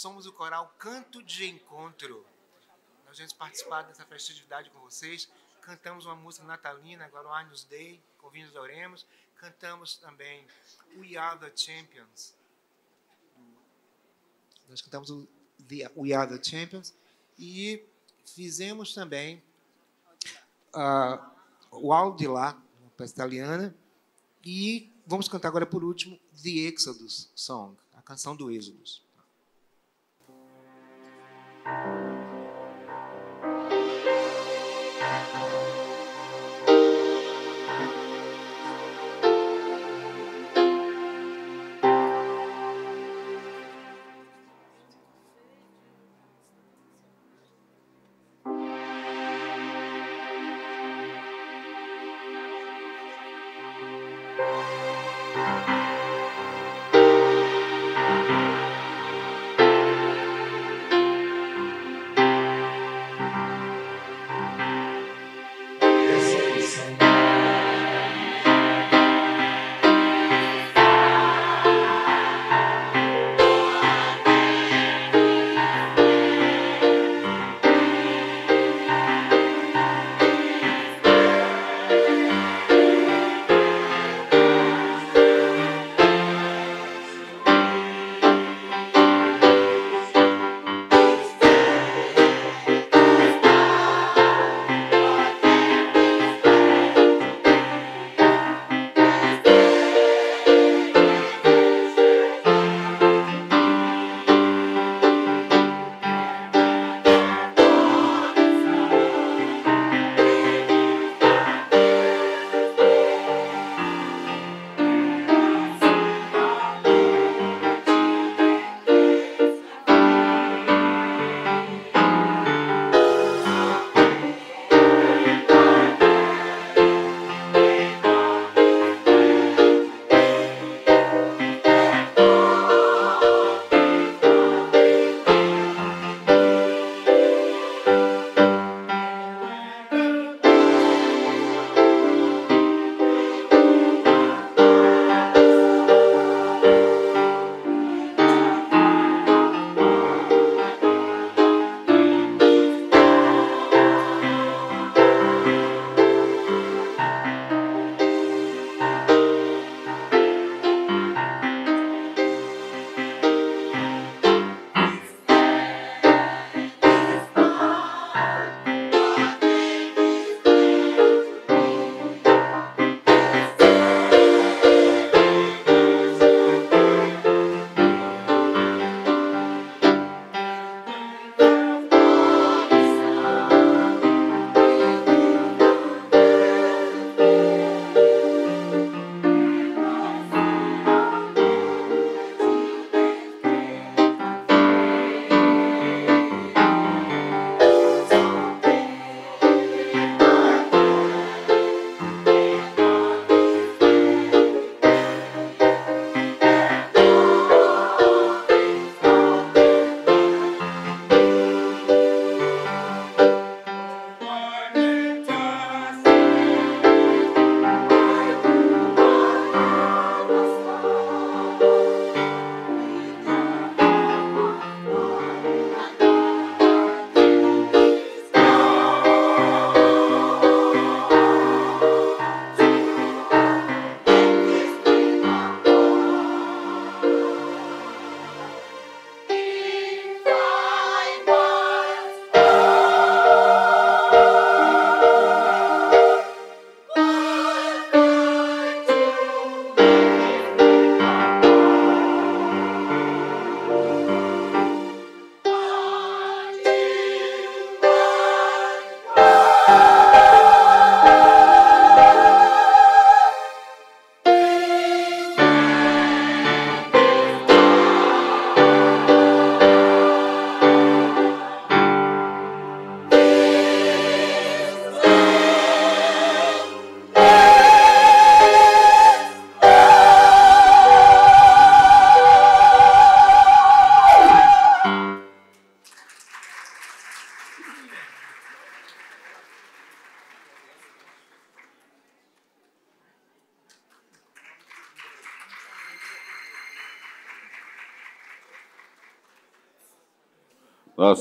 somos o coral Canto de Encontro. Nós vamos participar dessa festividade com vocês. Cantamos uma música natalina, agora o Agnus Dei, com Vinhos Oremos. Cantamos também We Are the Champions. Nós cantamos o the, We Are the Champions. E fizemos também uh, o Audilá, uma peça italiana. E vamos cantar agora por último The Exodus Song, a canção do Êxodo. thank you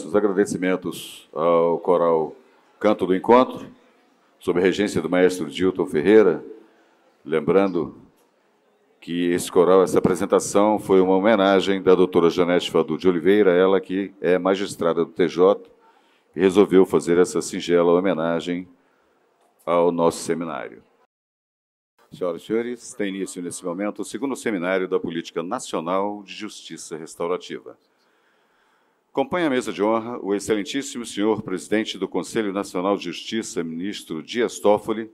nossos agradecimentos ao coral Canto do Encontro, sob a regência do maestro Dilton Ferreira, lembrando que esse coral, essa apresentação foi uma homenagem da doutora Janete Fadu de Oliveira, ela que é magistrada do TJ, e resolveu fazer essa singela homenagem ao nosso seminário. Senhoras e senhores, tem início nesse momento o segundo seminário da Política Nacional de Justiça Restaurativa. Acompanhe a mesa de honra o excelentíssimo senhor presidente do Conselho Nacional de Justiça, ministro Dias Toffoli,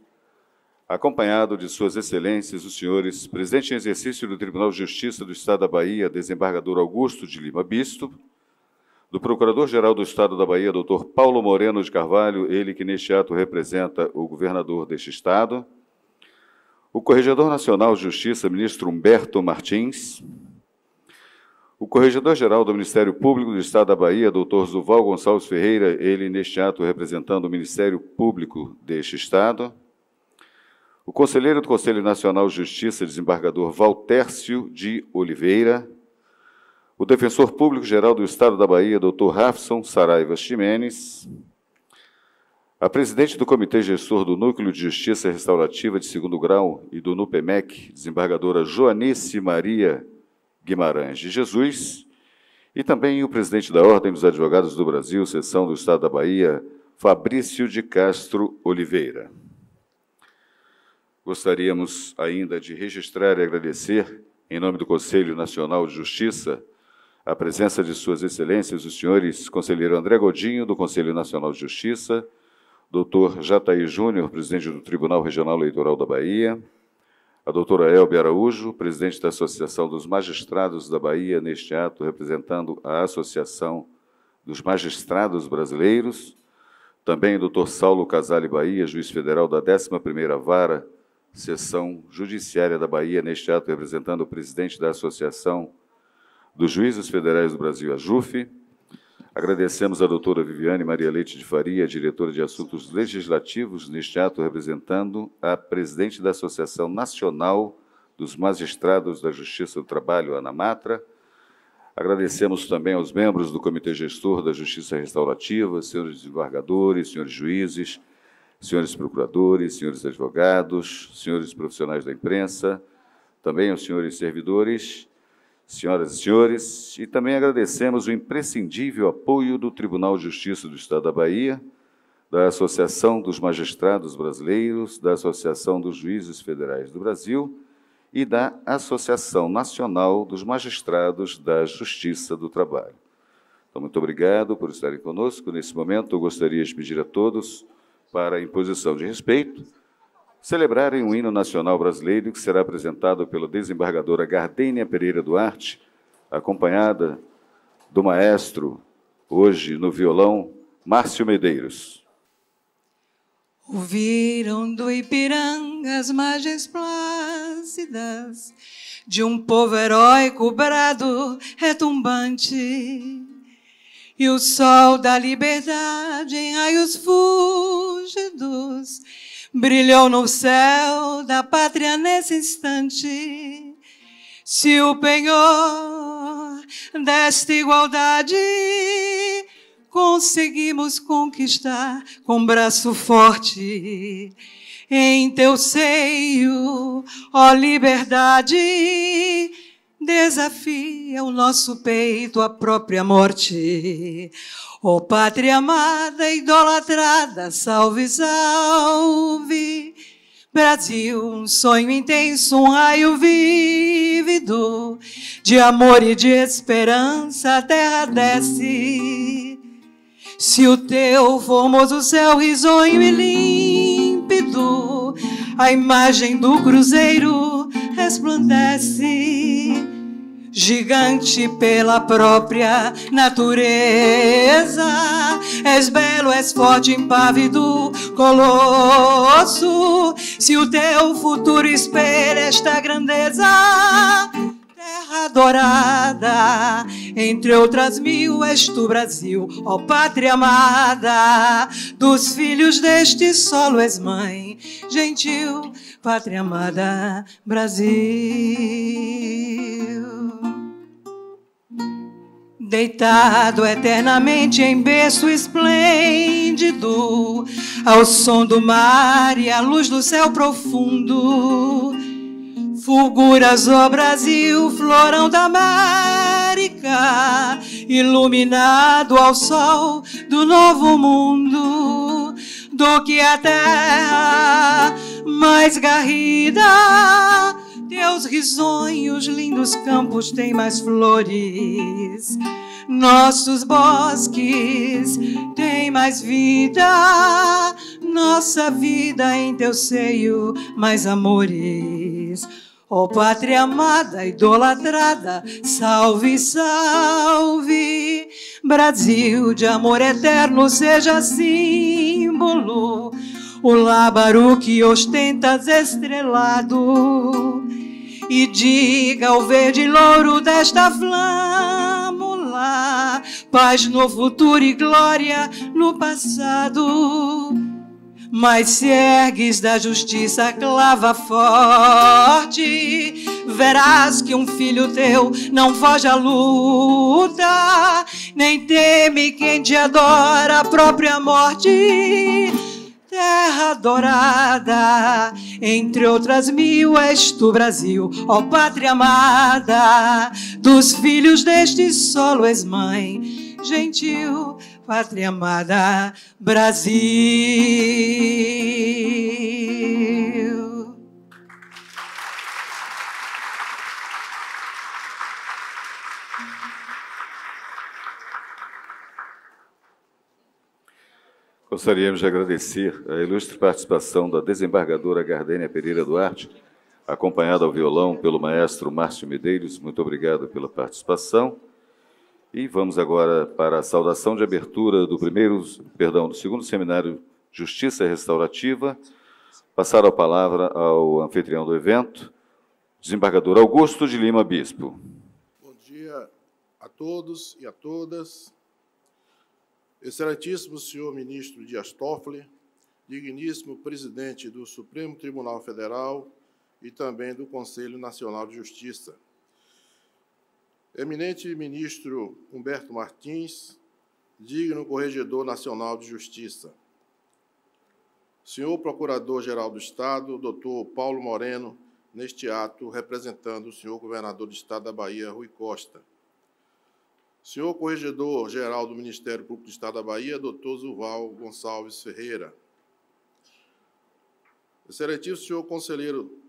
acompanhado de suas excelências os senhores presidente em exercício do Tribunal de Justiça do Estado da Bahia, desembargador Augusto de Lima Bisto, do Procurador-Geral do Estado da Bahia, doutor Paulo Moreno de Carvalho, ele que neste ato representa o governador deste estado, o Corregedor Nacional de Justiça, ministro Humberto Martins, o Corregedor-Geral do Ministério Público do Estado da Bahia, doutor Zuval Gonçalves Ferreira, ele neste ato representando o Ministério Público deste Estado. O Conselheiro do Conselho Nacional de Justiça, desembargador Valtércio de Oliveira. O Defensor Público-Geral do Estado da Bahia, doutor Rafson Saraiva Ximenes. A presidente do Comitê Gestor do Núcleo de Justiça Restaurativa de Segundo Grau e do NUPEMEC, desembargadora Joanice Maria Guimarães de Jesus, e também o presidente da Ordem dos Advogados do Brasil, seção do Estado da Bahia, Fabrício de Castro Oliveira. Gostaríamos ainda de registrar e agradecer, em nome do Conselho Nacional de Justiça, a presença de Suas Excelências, os senhores conselheiro André Godinho, do Conselho Nacional de Justiça, doutor Jataí Júnior, presidente do Tribunal Regional Eleitoral da Bahia, a doutora Elbe Araújo, presidente da Associação dos Magistrados da Bahia, neste ato representando a Associação dos Magistrados Brasileiros. Também o doutor Saulo Casale Bahia, juiz federal da 11ª Vara, Seção Judiciária da Bahia, neste ato representando o presidente da Associação dos Juízes Federais do Brasil, a Jufe. Agradecemos a doutora Viviane Maria Leite de Faria, diretora de Assuntos Legislativos, neste ato representando a presidente da Associação Nacional dos Magistrados da Justiça do Trabalho, Ana Matra. Agradecemos também aos membros do Comitê Gestor da Justiça Restaurativa, senhores desembargadores, senhores juízes, senhores procuradores, senhores advogados, senhores profissionais da imprensa, também aos senhores servidores Senhoras e senhores, e também agradecemos o imprescindível apoio do Tribunal de Justiça do Estado da Bahia, da Associação dos Magistrados Brasileiros, da Associação dos Juízes Federais do Brasil e da Associação Nacional dos Magistrados da Justiça do Trabalho. Então, muito obrigado por estarem conosco. Nesse momento, eu gostaria de pedir a todos para, em posição de respeito, celebrarem o hino nacional brasileiro que será apresentado pela desembargadora Gardênia Pereira Duarte, acompanhada do maestro, hoje no violão, Márcio Medeiros. Ouviram do Ipiranga as margens plácidas de um povo heróico brado retumbante. E o sol da liberdade em raios fúlgidos brilhou no céu da pátria nesse instante. Se o penhor desta igualdade conseguimos conquistar com braço forte. Em teu seio, ó liberdade, desafia o nosso peito à própria morte. Ó oh, pátria amada, idolatrada, salve, salve. Brasil, um sonho intenso, um raio vívido de amor e de esperança, a terra desce. Se o teu formoso céu risonho e límpido, a imagem do cruzeiro resplandece gigante pela própria natureza. És belo, és forte, impávido, colosso. Se o teu futuro espelha esta grandeza, terra dourada, entre outras mil, és tu, Brasil, ó pátria amada. Dos filhos deste solo és mãe, gentil, pátria amada, Brasil. Deitado eternamente em berço esplêndido, ao som do mar e à luz do céu profundo, fulguras o Brasil, florão da América, iluminado ao sol do novo mundo, do que a terra mais garrida teus risonhos, lindos campos têm mais flores. Nossos bosques têm mais vida. Nossa vida em teu seio, mais amores. Ó oh, pátria amada, idolatrada, salve, salve. Brasil de amor eterno, seja símbolo o lábaro que ostentas estrelado E diga ao verde louro desta flâmula Paz no futuro e glória no passado mas se ergues da justiça clava forte, verás que um filho teu não foge à luta, nem teme quem te adora a própria morte terra dourada, entre outras mil és tu, Brasil, ó pátria amada, dos filhos deste solo és mãe, gentil, pátria amada, Brasil. Gostaríamos de agradecer a ilustre participação da desembargadora Gardênia Pereira Duarte, acompanhada ao violão pelo maestro Márcio Medeiros. Muito obrigado pela participação. E vamos agora para a saudação de abertura do primeiro, perdão, do segundo seminário Justiça Restaurativa. Passar a palavra ao anfitrião do evento, desembargador Augusto de Lima Bispo. Bom dia a todos e a todas. Excelentíssimo senhor ministro Dias Toffoli, digníssimo presidente do Supremo Tribunal Federal e também do Conselho Nacional de Justiça. Eminente ministro Humberto Martins, digno corregedor nacional de Justiça. Senhor Procurador-Geral do Estado, doutor Paulo Moreno, neste ato representando o senhor Governador do Estado da Bahia, Rui Costa. Senhor Corregedor-Geral do Ministério Público do Estado da Bahia, Dr. Zuval Gonçalves Ferreira. Excelentíssimo senhor Conselheiro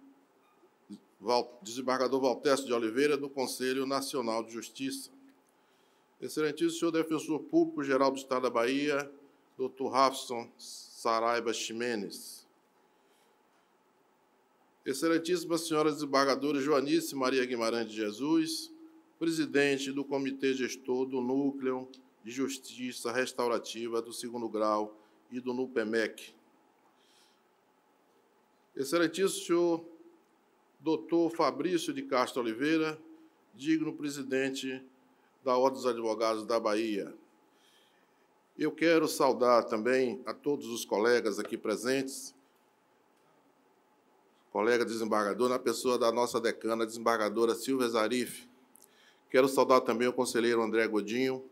Desembargador Valtécio de Oliveira, do Conselho Nacional de Justiça. Excelentíssimo senhor Defensor Público-Geral do Estado da Bahia, Dr. Rafson Saraiva Ximenes. Excelentíssimas senhoras desembargadoras Joanice Maria Guimarães de Jesus, presidente do Comitê Gestor do Núcleo de Justiça Restaurativa do Segundo Grau e do NUPEMEC. Excelentíssimo doutor Fabrício de Castro Oliveira, digno presidente da Ordem dos Advogados da Bahia. Eu quero saudar também a todos os colegas aqui presentes, colega desembargador, na pessoa da nossa decana, desembargadora Silvia Zarif, Quero saudar também o conselheiro André Godinho,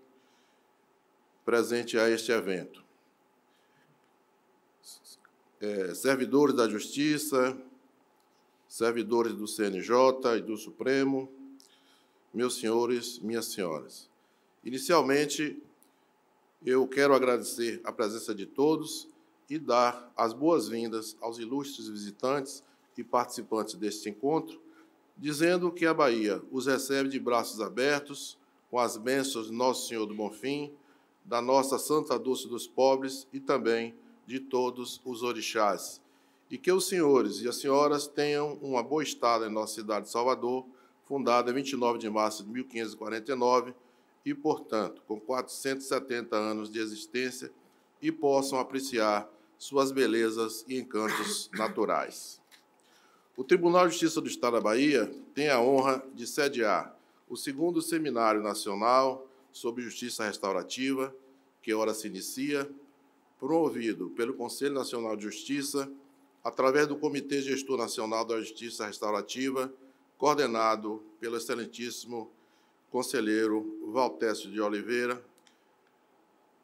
presente a este evento. É, servidores da Justiça, servidores do CNJ e do Supremo, meus senhores, minhas senhoras. Inicialmente, eu quero agradecer a presença de todos e dar as boas-vindas aos ilustres visitantes e participantes deste encontro dizendo que a Bahia os recebe de braços abertos, com as bênçãos de Nosso Senhor do Bonfim, da nossa Santa Dulce dos Pobres e também de todos os orixás. E que os senhores e as senhoras tenham uma boa estada em nossa cidade de Salvador, fundada em 29 de março de 1549 e, portanto, com 470 anos de existência, e possam apreciar suas belezas e encantos naturais. O Tribunal de Justiça do Estado da Bahia tem a honra de sediar o segundo Seminário Nacional sobre Justiça Restaurativa, que ora se inicia, promovido pelo Conselho Nacional de Justiça, através do Comitê Gestor Nacional da Justiça Restaurativa, coordenado pelo excelentíssimo conselheiro Valtécio de Oliveira,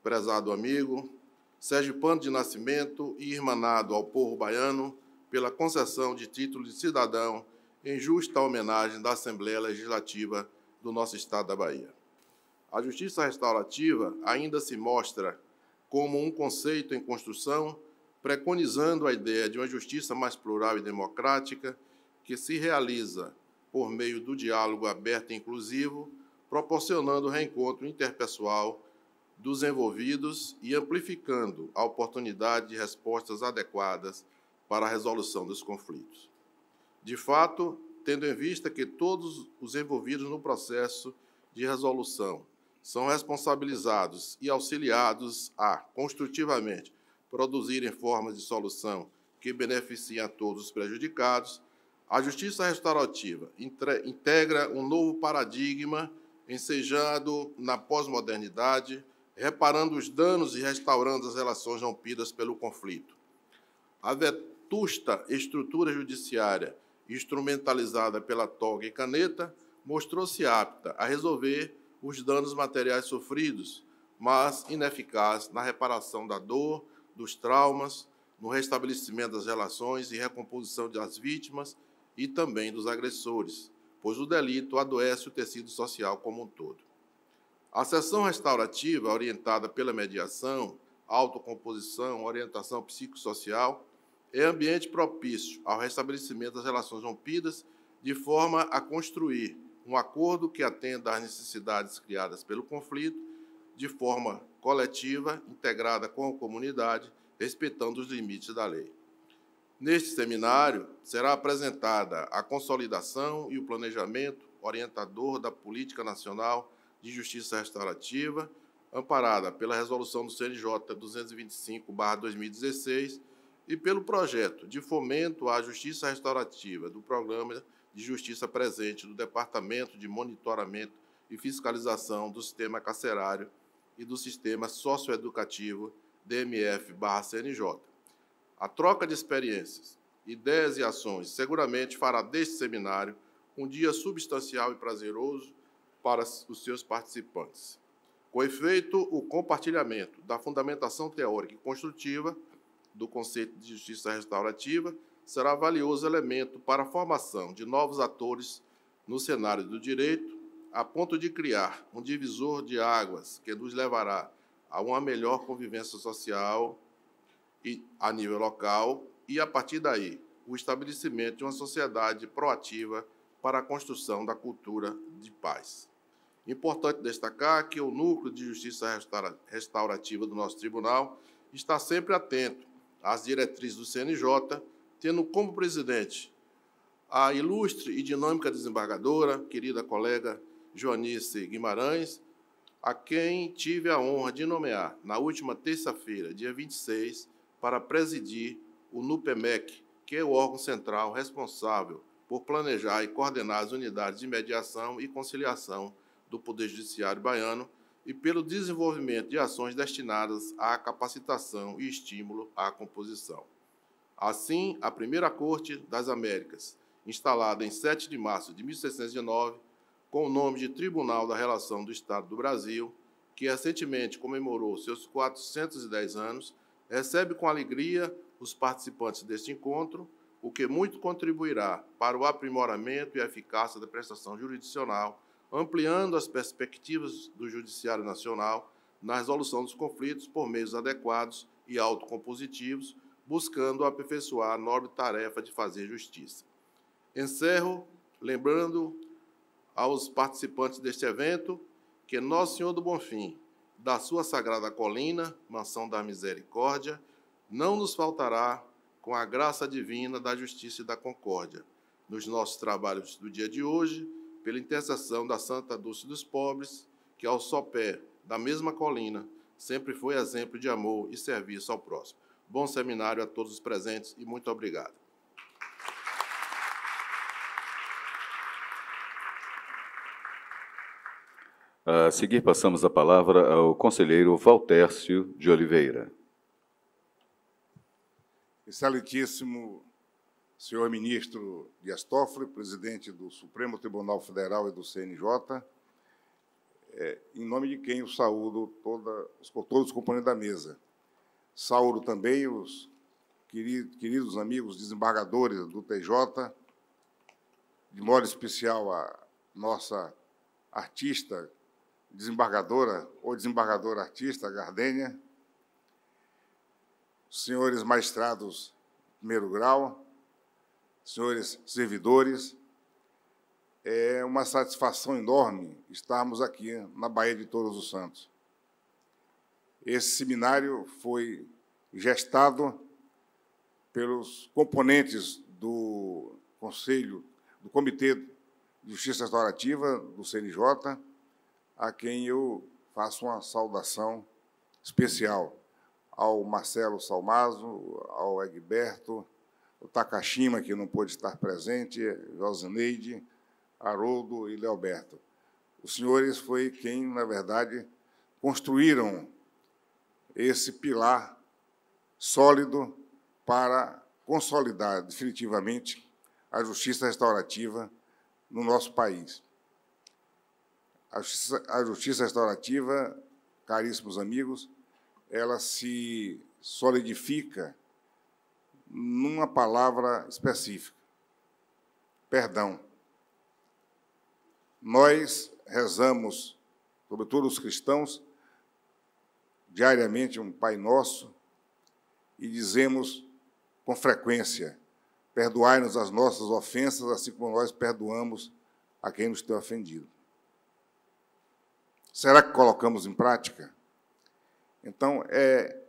prezado amigo, Sérgio Pano de Nascimento e irmanado ao povo baiano, pela concessão de título de cidadão em justa homenagem da Assembleia Legislativa do nosso Estado da Bahia. A justiça restaurativa ainda se mostra como um conceito em construção, preconizando a ideia de uma justiça mais plural e democrática que se realiza por meio do diálogo aberto e inclusivo, proporcionando o reencontro interpessoal dos envolvidos e amplificando a oportunidade de respostas adequadas para a resolução dos conflitos. De fato, tendo em vista que todos os envolvidos no processo de resolução são responsabilizados e auxiliados a, construtivamente, produzirem formas de solução que beneficiem a todos os prejudicados, a justiça restaurativa integra um novo paradigma ensejado na pós-modernidade, reparando os danos e restaurando as relações rompidas pelo conflito. A vetusta estrutura judiciária instrumentalizada pela toga e caneta mostrou-se apta a resolver os danos materiais sofridos, mas ineficaz na reparação da dor, dos traumas, no restabelecimento das relações e recomposição das vítimas e também dos agressores, pois o delito adoece o tecido social como um todo. A sessão restaurativa, orientada pela mediação, autocomposição, orientação psicossocial, é ambiente propício ao restabelecimento das relações rompidas, de forma a construir um acordo que atenda às necessidades criadas pelo conflito, de forma coletiva, integrada com a comunidade, respeitando os limites da lei. Neste seminário, será apresentada a consolidação e o planejamento orientador da Política Nacional de Justiça Restaurativa, amparada pela Resolução do CNJ 225-2016 e pelo projeto de fomento à justiça restaurativa do Programa de Justiça Presente do Departamento de Monitoramento e Fiscalização do Sistema Carcerário e do Sistema Socioeducativo DMF-CNJ. A troca de experiências, ideias e ações seguramente fará deste seminário um dia substancial e prazeroso para os seus participantes. Com efeito, o compartilhamento da fundamentação teórica e construtiva do conceito de justiça restaurativa será valioso elemento para a formação de novos atores no cenário do direito, a ponto de criar um divisor de águas que nos levará a uma melhor convivência social e, a nível local e, a partir daí, o estabelecimento de uma sociedade proativa para a construção da cultura de paz. Importante destacar que o núcleo de justiça restaurativa do nosso tribunal está sempre atento as diretrizes do CNJ, tendo como presidente a ilustre e dinâmica desembargadora, querida colega Joanice Guimarães, a quem tive a honra de nomear na última terça-feira, dia 26, para presidir o NUPEMEC, que é o órgão central responsável por planejar e coordenar as unidades de mediação e conciliação do Poder Judiciário baiano e pelo desenvolvimento de ações destinadas à capacitação e estímulo à composição. Assim, a primeira Corte das Américas, instalada em 7 de março de 1619, com o nome de Tribunal da Relação do Estado do Brasil, que recentemente comemorou seus 410 anos, recebe com alegria os participantes deste encontro, o que muito contribuirá para o aprimoramento e a eficácia da prestação jurisdicional ampliando as perspectivas do Judiciário Nacional na resolução dos conflitos por meios adequados e autocompositivos, buscando aperfeiçoar a nobre tarefa de fazer justiça. Encerro lembrando aos participantes deste evento que Nosso Senhor do Bonfim, da sua sagrada colina, mansão da misericórdia, não nos faltará com a graça divina da justiça e da concórdia. Nos nossos trabalhos do dia de hoje, pela intercessão da Santa Dulce dos Pobres, que ao sopé da mesma colina sempre foi exemplo de amor e serviço ao próximo. Bom seminário a todos os presentes e muito obrigado. A seguir, passamos a palavra ao conselheiro Valtércio de Oliveira. Excelentíssimo senhor ministro Dias Toffoli, presidente do Supremo Tribunal Federal e do CNJ, é, em nome de quem eu saúdo toda, todos os componentes da mesa. Saúdo também os queridos amigos desembargadores do TJ, de modo especial a nossa artista, desembargadora ou desembargadora artista, Gardênia, senhores magistrados de primeiro grau, senhores servidores, é uma satisfação enorme estarmos aqui na Baía de Todos os Santos. Esse seminário foi gestado pelos componentes do Conselho, do Comitê de Justiça Restaurativa, do CNJ, a quem eu faço uma saudação especial, ao Marcelo Salmazo, ao Egberto, o Takashima, que não pôde estar presente, Josineide, Haroldo e Leoberto. Os senhores foi quem, na verdade, construíram esse pilar sólido para consolidar definitivamente a justiça restaurativa no nosso país. A justiça, a justiça restaurativa, caríssimos amigos, ela se solidifica numa palavra específica: perdão. Nós rezamos, sobretudo os cristãos, diariamente um Pai Nosso e dizemos com frequência: perdoai-nos as nossas ofensas, assim como nós perdoamos a quem nos tem ofendido. Será que colocamos em prática? Então, é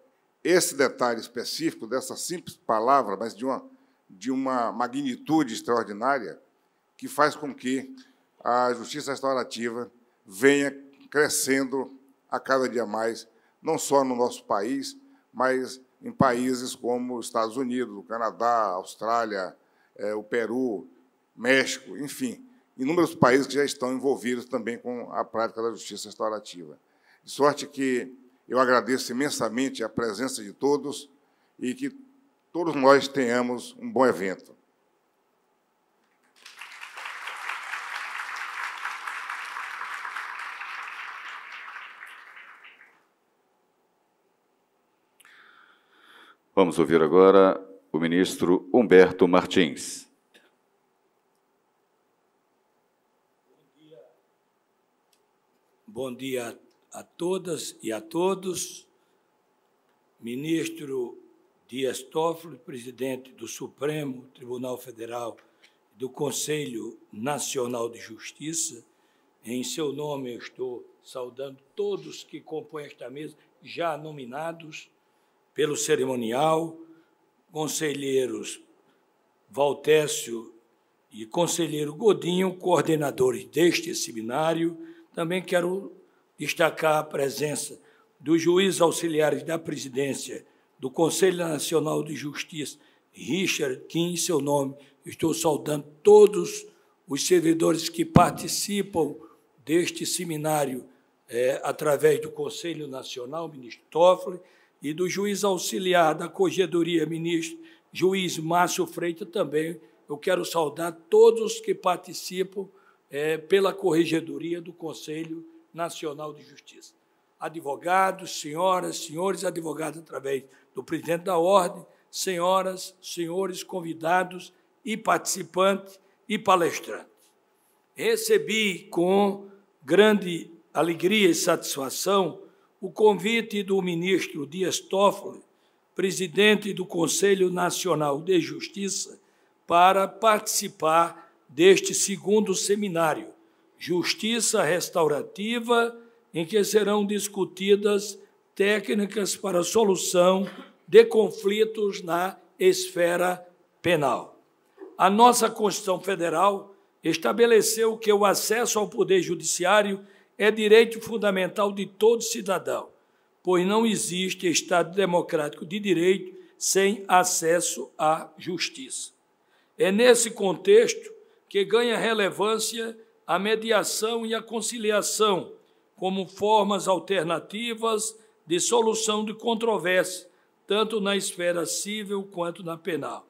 esse detalhe específico dessa simples palavra, mas de uma, de uma magnitude extraordinária, que faz com que a justiça restaurativa venha crescendo a cada dia mais, não só no nosso país, mas em países como os Estados Unidos, o Canadá, a Austrália, é, o Peru, México, enfim, inúmeros países que já estão envolvidos também com a prática da justiça restaurativa. De sorte que eu agradeço imensamente a presença de todos e que todos nós tenhamos um bom evento. Vamos ouvir agora o ministro Humberto Martins. Bom dia. Bom dia a todas e a todos. Ministro Dias Toffoli, presidente do Supremo Tribunal Federal e do Conselho Nacional de Justiça, em seu nome eu estou saudando todos que compõem esta mesa, já nominados pelo cerimonial, conselheiros Valtécio e conselheiro Godinho, coordenadores deste seminário. Também quero destacar a presença dos juízes auxiliares da presidência do Conselho Nacional de Justiça, Richard Kim, em seu nome. Estou saudando todos os servidores que participam deste seminário é, através do Conselho Nacional, ministro Toffoli, e do juiz auxiliar da Corregedoria, ministro juiz Márcio Freitas também. Eu quero saudar todos que participam é, pela Corregedoria do Conselho Nacional de Justiça. Advogados, senhoras, senhores advogados, através do presidente da ordem, senhoras, senhores convidados e participantes e palestrantes. Recebi com grande alegria e satisfação o convite do ministro Dias Toffoli, presidente do Conselho Nacional de Justiça, para participar deste segundo seminário justiça restaurativa, em que serão discutidas técnicas para solução de conflitos na esfera penal. A nossa Constituição Federal estabeleceu que o acesso ao poder judiciário é direito fundamental de todo cidadão, pois não existe Estado democrático de direito sem acesso à justiça. É nesse contexto que ganha relevância a mediação e a conciliação como formas alternativas de solução de controvérsias, tanto na esfera civil quanto na penal.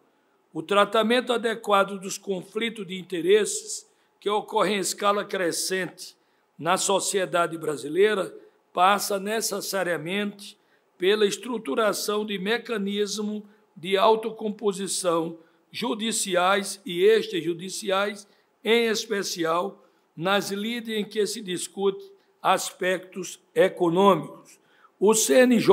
O tratamento adequado dos conflitos de interesses que ocorrem em escala crescente na sociedade brasileira passa necessariamente pela estruturação de mecanismos de autocomposição judiciais e extrajudiciais, em especial nas lides em que se discute aspectos econômicos. O CNJ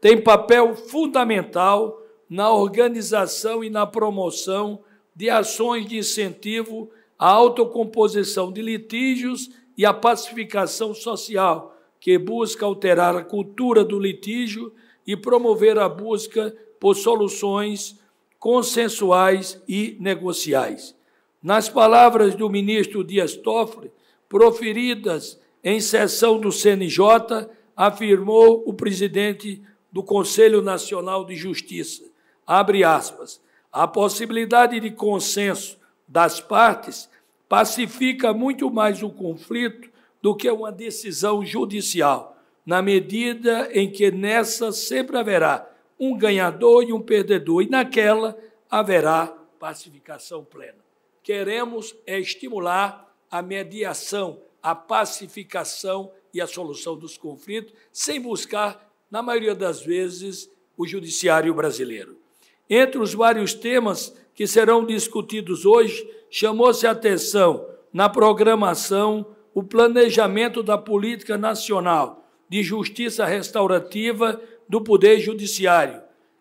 tem papel fundamental na organização e na promoção de ações de incentivo à autocomposição de litígios e à pacificação social, que busca alterar a cultura do litígio e promover a busca por soluções consensuais e negociais. Nas palavras do ministro Dias Toffoli, proferidas em sessão do CNJ, afirmou o presidente do Conselho Nacional de Justiça, abre aspas, a possibilidade de consenso das partes pacifica muito mais o conflito do que uma decisão judicial, na medida em que nessa sempre haverá um ganhador e um perdedor, e naquela haverá pacificação plena queremos é estimular a mediação, a pacificação e a solução dos conflitos, sem buscar, na maioria das vezes, o judiciário brasileiro. Entre os vários temas que serão discutidos hoje, chamou-se a atenção na programação o planejamento da política nacional de justiça restaurativa do Poder Judiciário,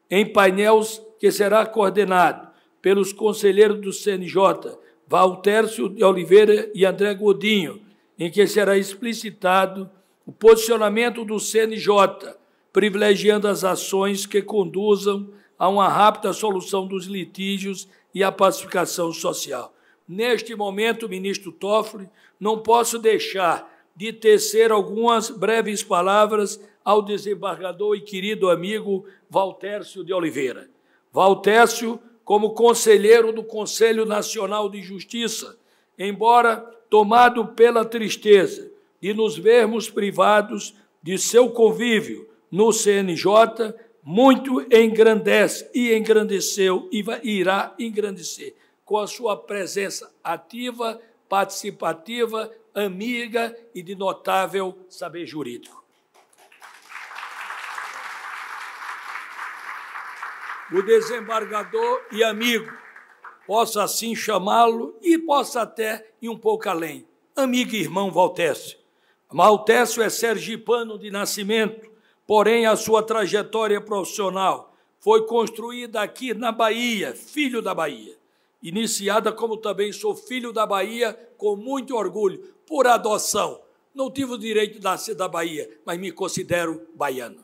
em painéis que será coordenado pelos conselheiros do CNJ, Valtércio de Oliveira e André Godinho, em que será explicitado o posicionamento do CNJ, privilegiando as ações que conduzam a uma rápida solução dos litígios e à pacificação social. Neste momento, ministro Toffoli, não posso deixar de tecer algumas breves palavras ao desembargador e querido amigo Valtércio de Oliveira. Valtércio como conselheiro do Conselho Nacional de Justiça, embora tomado pela tristeza de nos vermos privados de seu convívio no CNJ, muito engrandece e engrandeceu e irá engrandecer com a sua presença ativa, participativa, amiga e de notável saber jurídico. o desembargador e amigo, posso assim chamá-lo e posso até ir um pouco além, amigo e irmão Valtécio. Valtécio é sergipano de nascimento, porém a sua trajetória profissional foi construída aqui na Bahia, filho da Bahia. Iniciada como também sou filho da Bahia, com muito orgulho, por adoção. Não tive o direito de nascer da Bahia, mas me considero baiano.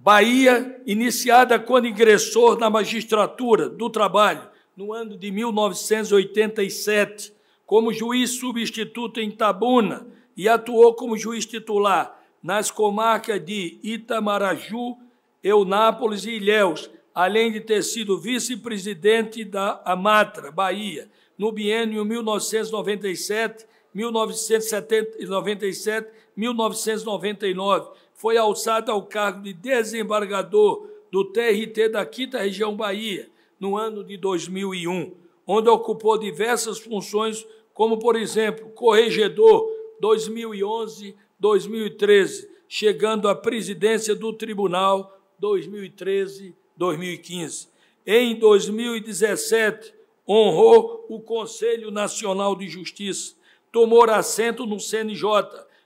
Bahia, iniciada quando ingressou na magistratura do trabalho, no ano de 1987, como juiz substituto em Tabuna e atuou como juiz titular nas comarcas de Itamaraju, Eunápolis e Ilhéus, além de ter sido vice-presidente da Amatra, Bahia, no biênio 1997, 1997, 1999 foi alçado ao cargo de desembargador do TRT da Quinta Região Bahia, no ano de 2001, onde ocupou diversas funções, como, por exemplo, corregedor 2011-2013, chegando à presidência do tribunal 2013-2015. Em 2017, honrou o Conselho Nacional de Justiça, tomou assento no CNJ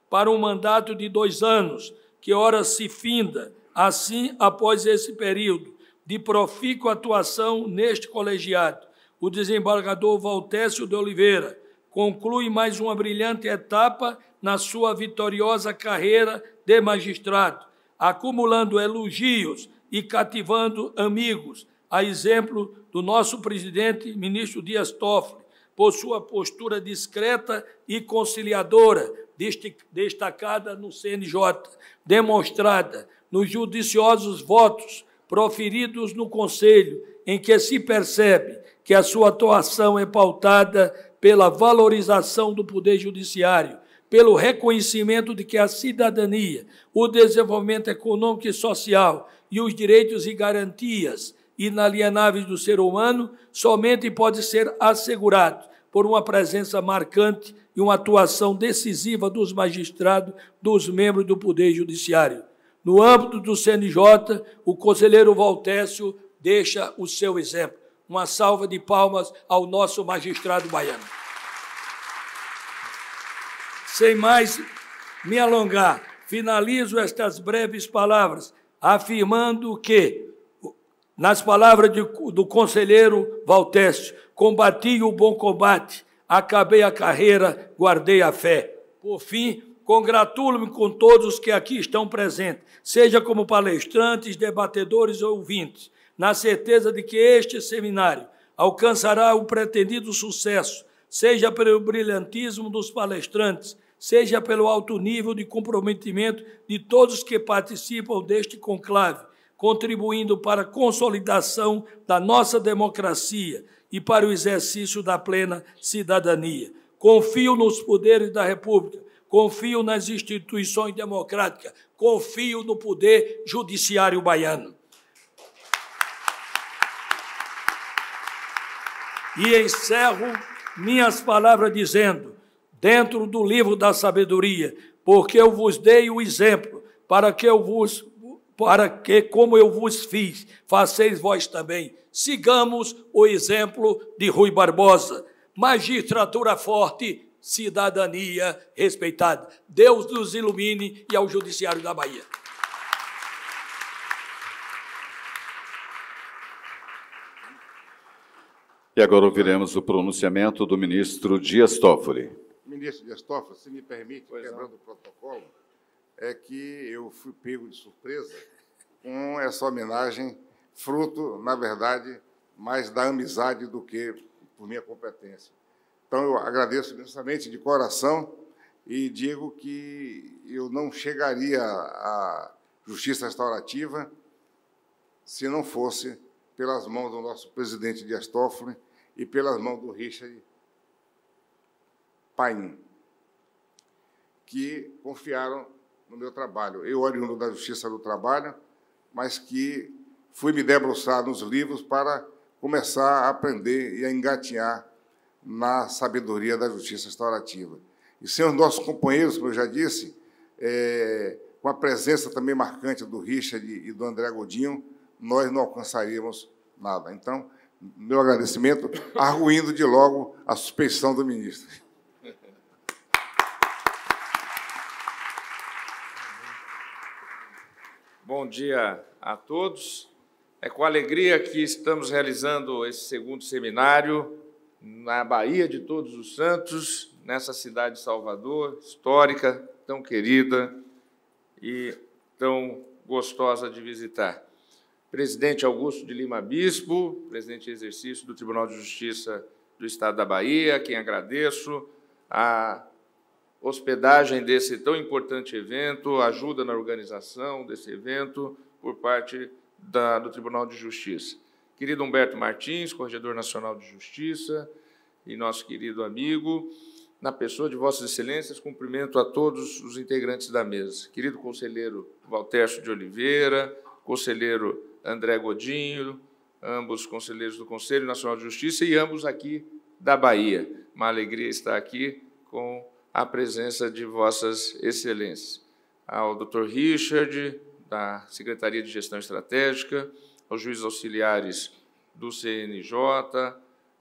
para um mandato de dois anos, que ora se finda. Assim, após esse período de profícua atuação neste colegiado, o desembargador Valtécio de Oliveira conclui mais uma brilhante etapa na sua vitoriosa carreira de magistrado, acumulando elogios e cativando amigos, a exemplo do nosso presidente, ministro Dias Toffoli, por sua postura discreta e conciliadora, destacada no CNJ, demonstrada nos judiciosos votos proferidos no Conselho, em que se percebe que a sua atuação é pautada pela valorização do poder judiciário, pelo reconhecimento de que a cidadania, o desenvolvimento econômico e social e os direitos e garantias inalienáveis do ser humano somente pode ser assegurado por uma presença marcante e uma atuação decisiva dos magistrados, dos membros do Poder Judiciário. No âmbito do CNJ, o conselheiro Valtécio deixa o seu exemplo. Uma salva de palmas ao nosso magistrado baiano. Sem mais me alongar, finalizo estas breves palavras afirmando que, nas palavras de, do conselheiro Valtécio, combati o bom combate, acabei a carreira, guardei a fé. Por fim, congratulo-me com todos os que aqui estão presentes, seja como palestrantes, debatedores ou ouvintes, na certeza de que este seminário alcançará o pretendido sucesso, seja pelo brilhantismo dos palestrantes, seja pelo alto nível de comprometimento de todos que participam deste conclave, contribuindo para a consolidação da nossa democracia e para o exercício da plena cidadania. Confio nos poderes da República, confio nas instituições democráticas, confio no poder judiciário baiano. E encerro minhas palavras dizendo, dentro do livro da sabedoria, porque eu vos dei o exemplo, para que eu vos para que, como eu vos fiz, faceis vós também. Sigamos o exemplo de Rui Barbosa. Magistratura forte, cidadania respeitada. Deus nos ilumine e ao Judiciário da Bahia. E agora ouviremos o pronunciamento do ministro Dias Toffoli. Ministro Dias Toffoli, se me permite, pois quebrando não. o protocolo, é que eu fui pego de surpresa com essa homenagem, fruto, na verdade, mais da amizade do que por minha competência. Então, eu agradeço imensamente de coração e digo que eu não chegaria à justiça restaurativa se não fosse pelas mãos do nosso presidente Dias Toffoli e pelas mãos do Richard Paim, que confiaram no meu trabalho. Eu, oriundo da Justiça do Trabalho, mas que fui me debruçar nos livros para começar a aprender e a engatinhar na sabedoria da justiça restaurativa. E sem os nossos companheiros, como eu já disse, é, com a presença também marcante do Richard e do André Godinho, nós não alcançaríamos nada. Então, meu agradecimento, arguindo de logo a suspeição do ministro. Bom dia a todos. É com alegria que estamos realizando esse segundo seminário na Bahia de Todos os Santos, nessa cidade de Salvador, histórica, tão querida e tão gostosa de visitar. Presidente Augusto de Lima Bispo, presidente em exercício do Tribunal de Justiça do Estado da Bahia, quem agradeço, a hospedagem desse tão importante evento, ajuda na organização desse evento por parte da, do Tribunal de Justiça. Querido Humberto Martins, Corregedor Nacional de Justiça e nosso querido amigo, na pessoa de Vossas Excelências, cumprimento a todos os integrantes da mesa. Querido conselheiro Valtercio de Oliveira, conselheiro André Godinho, ambos conselheiros do Conselho Nacional de Justiça e ambos aqui da Bahia. Uma alegria estar aqui com à presença de vossas excelências, ao Dr. Richard, da Secretaria de Gestão Estratégica, aos juízes auxiliares do CNJ,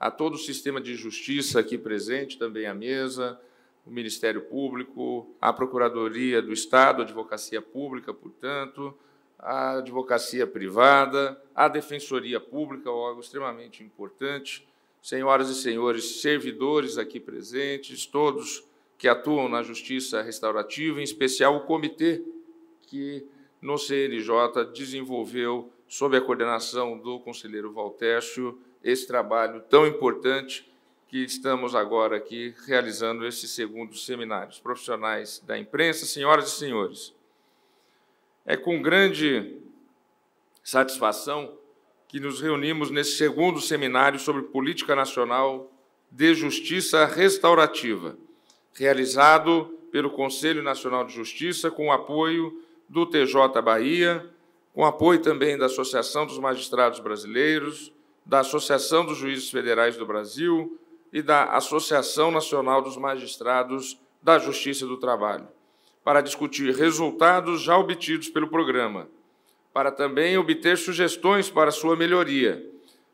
a todo o sistema de justiça aqui presente, também à mesa, o Ministério Público, a Procuradoria do Estado, a Advocacia Pública, portanto, a Advocacia Privada, a Defensoria Pública, algo extremamente importante, senhoras e senhores servidores aqui presentes, todos que atuam na justiça restaurativa, em especial o comitê que no CNJ desenvolveu, sob a coordenação do conselheiro Valtércio, esse trabalho tão importante que estamos agora aqui realizando esse segundo seminário. Os profissionais da imprensa, senhoras e senhores, é com grande satisfação que nos reunimos nesse segundo seminário sobre política nacional de justiça restaurativa realizado pelo Conselho Nacional de Justiça, com o apoio do TJ Bahia, com apoio também da Associação dos Magistrados Brasileiros, da Associação dos Juízes Federais do Brasil e da Associação Nacional dos Magistrados da Justiça do Trabalho, para discutir resultados já obtidos pelo programa, para também obter sugestões para sua melhoria,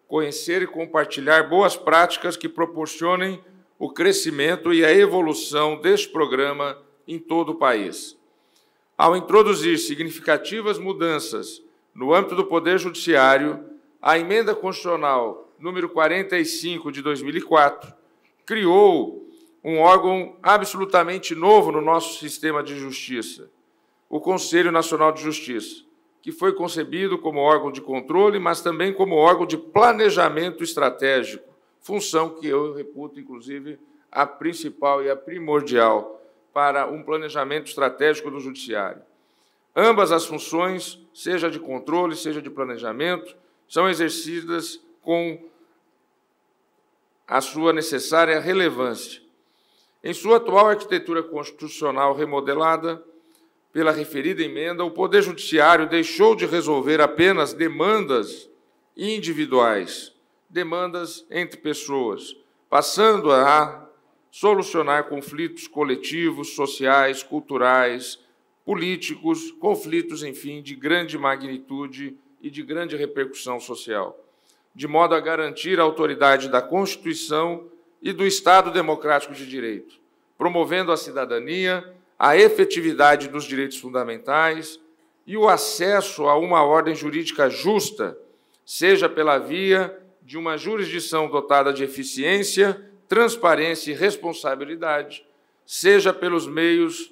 conhecer e compartilhar boas práticas que proporcionem o crescimento e a evolução deste programa em todo o país. Ao introduzir significativas mudanças no âmbito do Poder Judiciário, a emenda constitucional número 45 de 2004 criou um órgão absolutamente novo no nosso sistema de justiça, o Conselho Nacional de Justiça, que foi concebido como órgão de controle, mas também como órgão de planejamento estratégico função que eu reputo, inclusive, a principal e a primordial para um planejamento estratégico do Judiciário. Ambas as funções, seja de controle, seja de planejamento, são exercidas com a sua necessária relevância. Em sua atual arquitetura constitucional remodelada pela referida emenda, o Poder Judiciário deixou de resolver apenas demandas individuais demandas entre pessoas, passando a solucionar conflitos coletivos, sociais, culturais, políticos, conflitos, enfim, de grande magnitude e de grande repercussão social, de modo a garantir a autoridade da Constituição e do Estado Democrático de Direito, promovendo a cidadania, a efetividade dos direitos fundamentais e o acesso a uma ordem jurídica justa, seja pela via de uma jurisdição dotada de eficiência, transparência e responsabilidade, seja pelos meios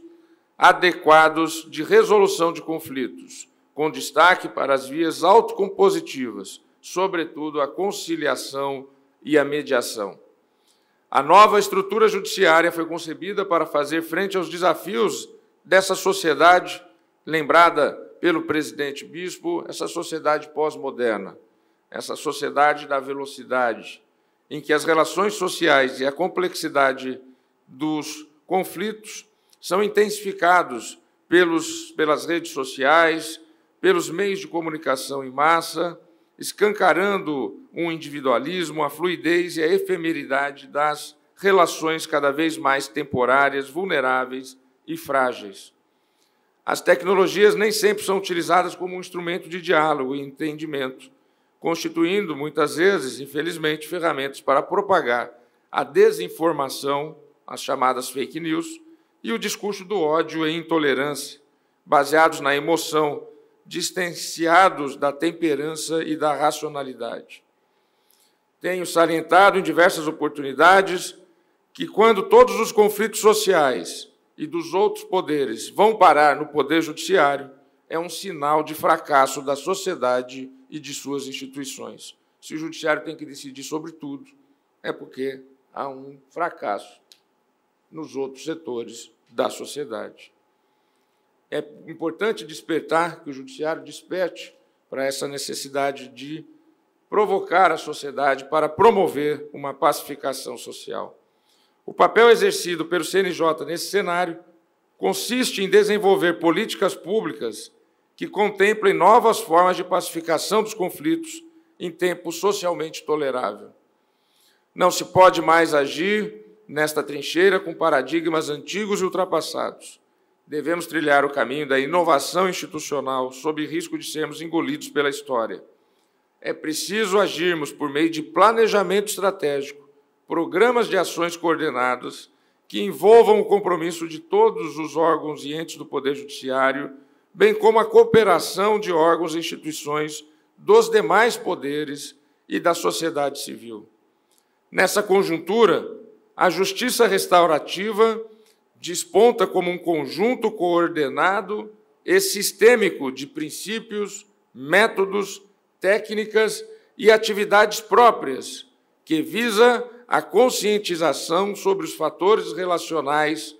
adequados de resolução de conflitos, com destaque para as vias autocompositivas, sobretudo a conciliação e a mediação. A nova estrutura judiciária foi concebida para fazer frente aos desafios dessa sociedade, lembrada pelo presidente Bispo, essa sociedade pós-moderna essa sociedade da velocidade, em que as relações sociais e a complexidade dos conflitos são intensificados pelos, pelas redes sociais, pelos meios de comunicação em massa, escancarando um individualismo, a fluidez e a efemeridade das relações cada vez mais temporárias, vulneráveis e frágeis. As tecnologias nem sempre são utilizadas como um instrumento de diálogo e entendimento constituindo muitas vezes, infelizmente, ferramentas para propagar a desinformação, as chamadas fake news, e o discurso do ódio e intolerância, baseados na emoção, distanciados da temperança e da racionalidade. Tenho salientado em diversas oportunidades que, quando todos os conflitos sociais e dos outros poderes vão parar no Poder Judiciário, é um sinal de fracasso da sociedade e de suas instituições. Se o judiciário tem que decidir sobre tudo, é porque há um fracasso nos outros setores da sociedade. É importante despertar que o judiciário desperte para essa necessidade de provocar a sociedade para promover uma pacificação social. O papel exercido pelo CNJ nesse cenário consiste em desenvolver políticas públicas que contemplem novas formas de pacificação dos conflitos em tempo socialmente tolerável. Não se pode mais agir nesta trincheira com paradigmas antigos e ultrapassados. Devemos trilhar o caminho da inovação institucional sob risco de sermos engolidos pela história. É preciso agirmos por meio de planejamento estratégico, programas de ações coordenadas que envolvam o compromisso de todos os órgãos e entes do Poder Judiciário bem como a cooperação de órgãos e instituições dos demais poderes e da sociedade civil. Nessa conjuntura, a justiça restaurativa desponta como um conjunto coordenado e sistêmico de princípios, métodos, técnicas e atividades próprias, que visa a conscientização sobre os fatores relacionais,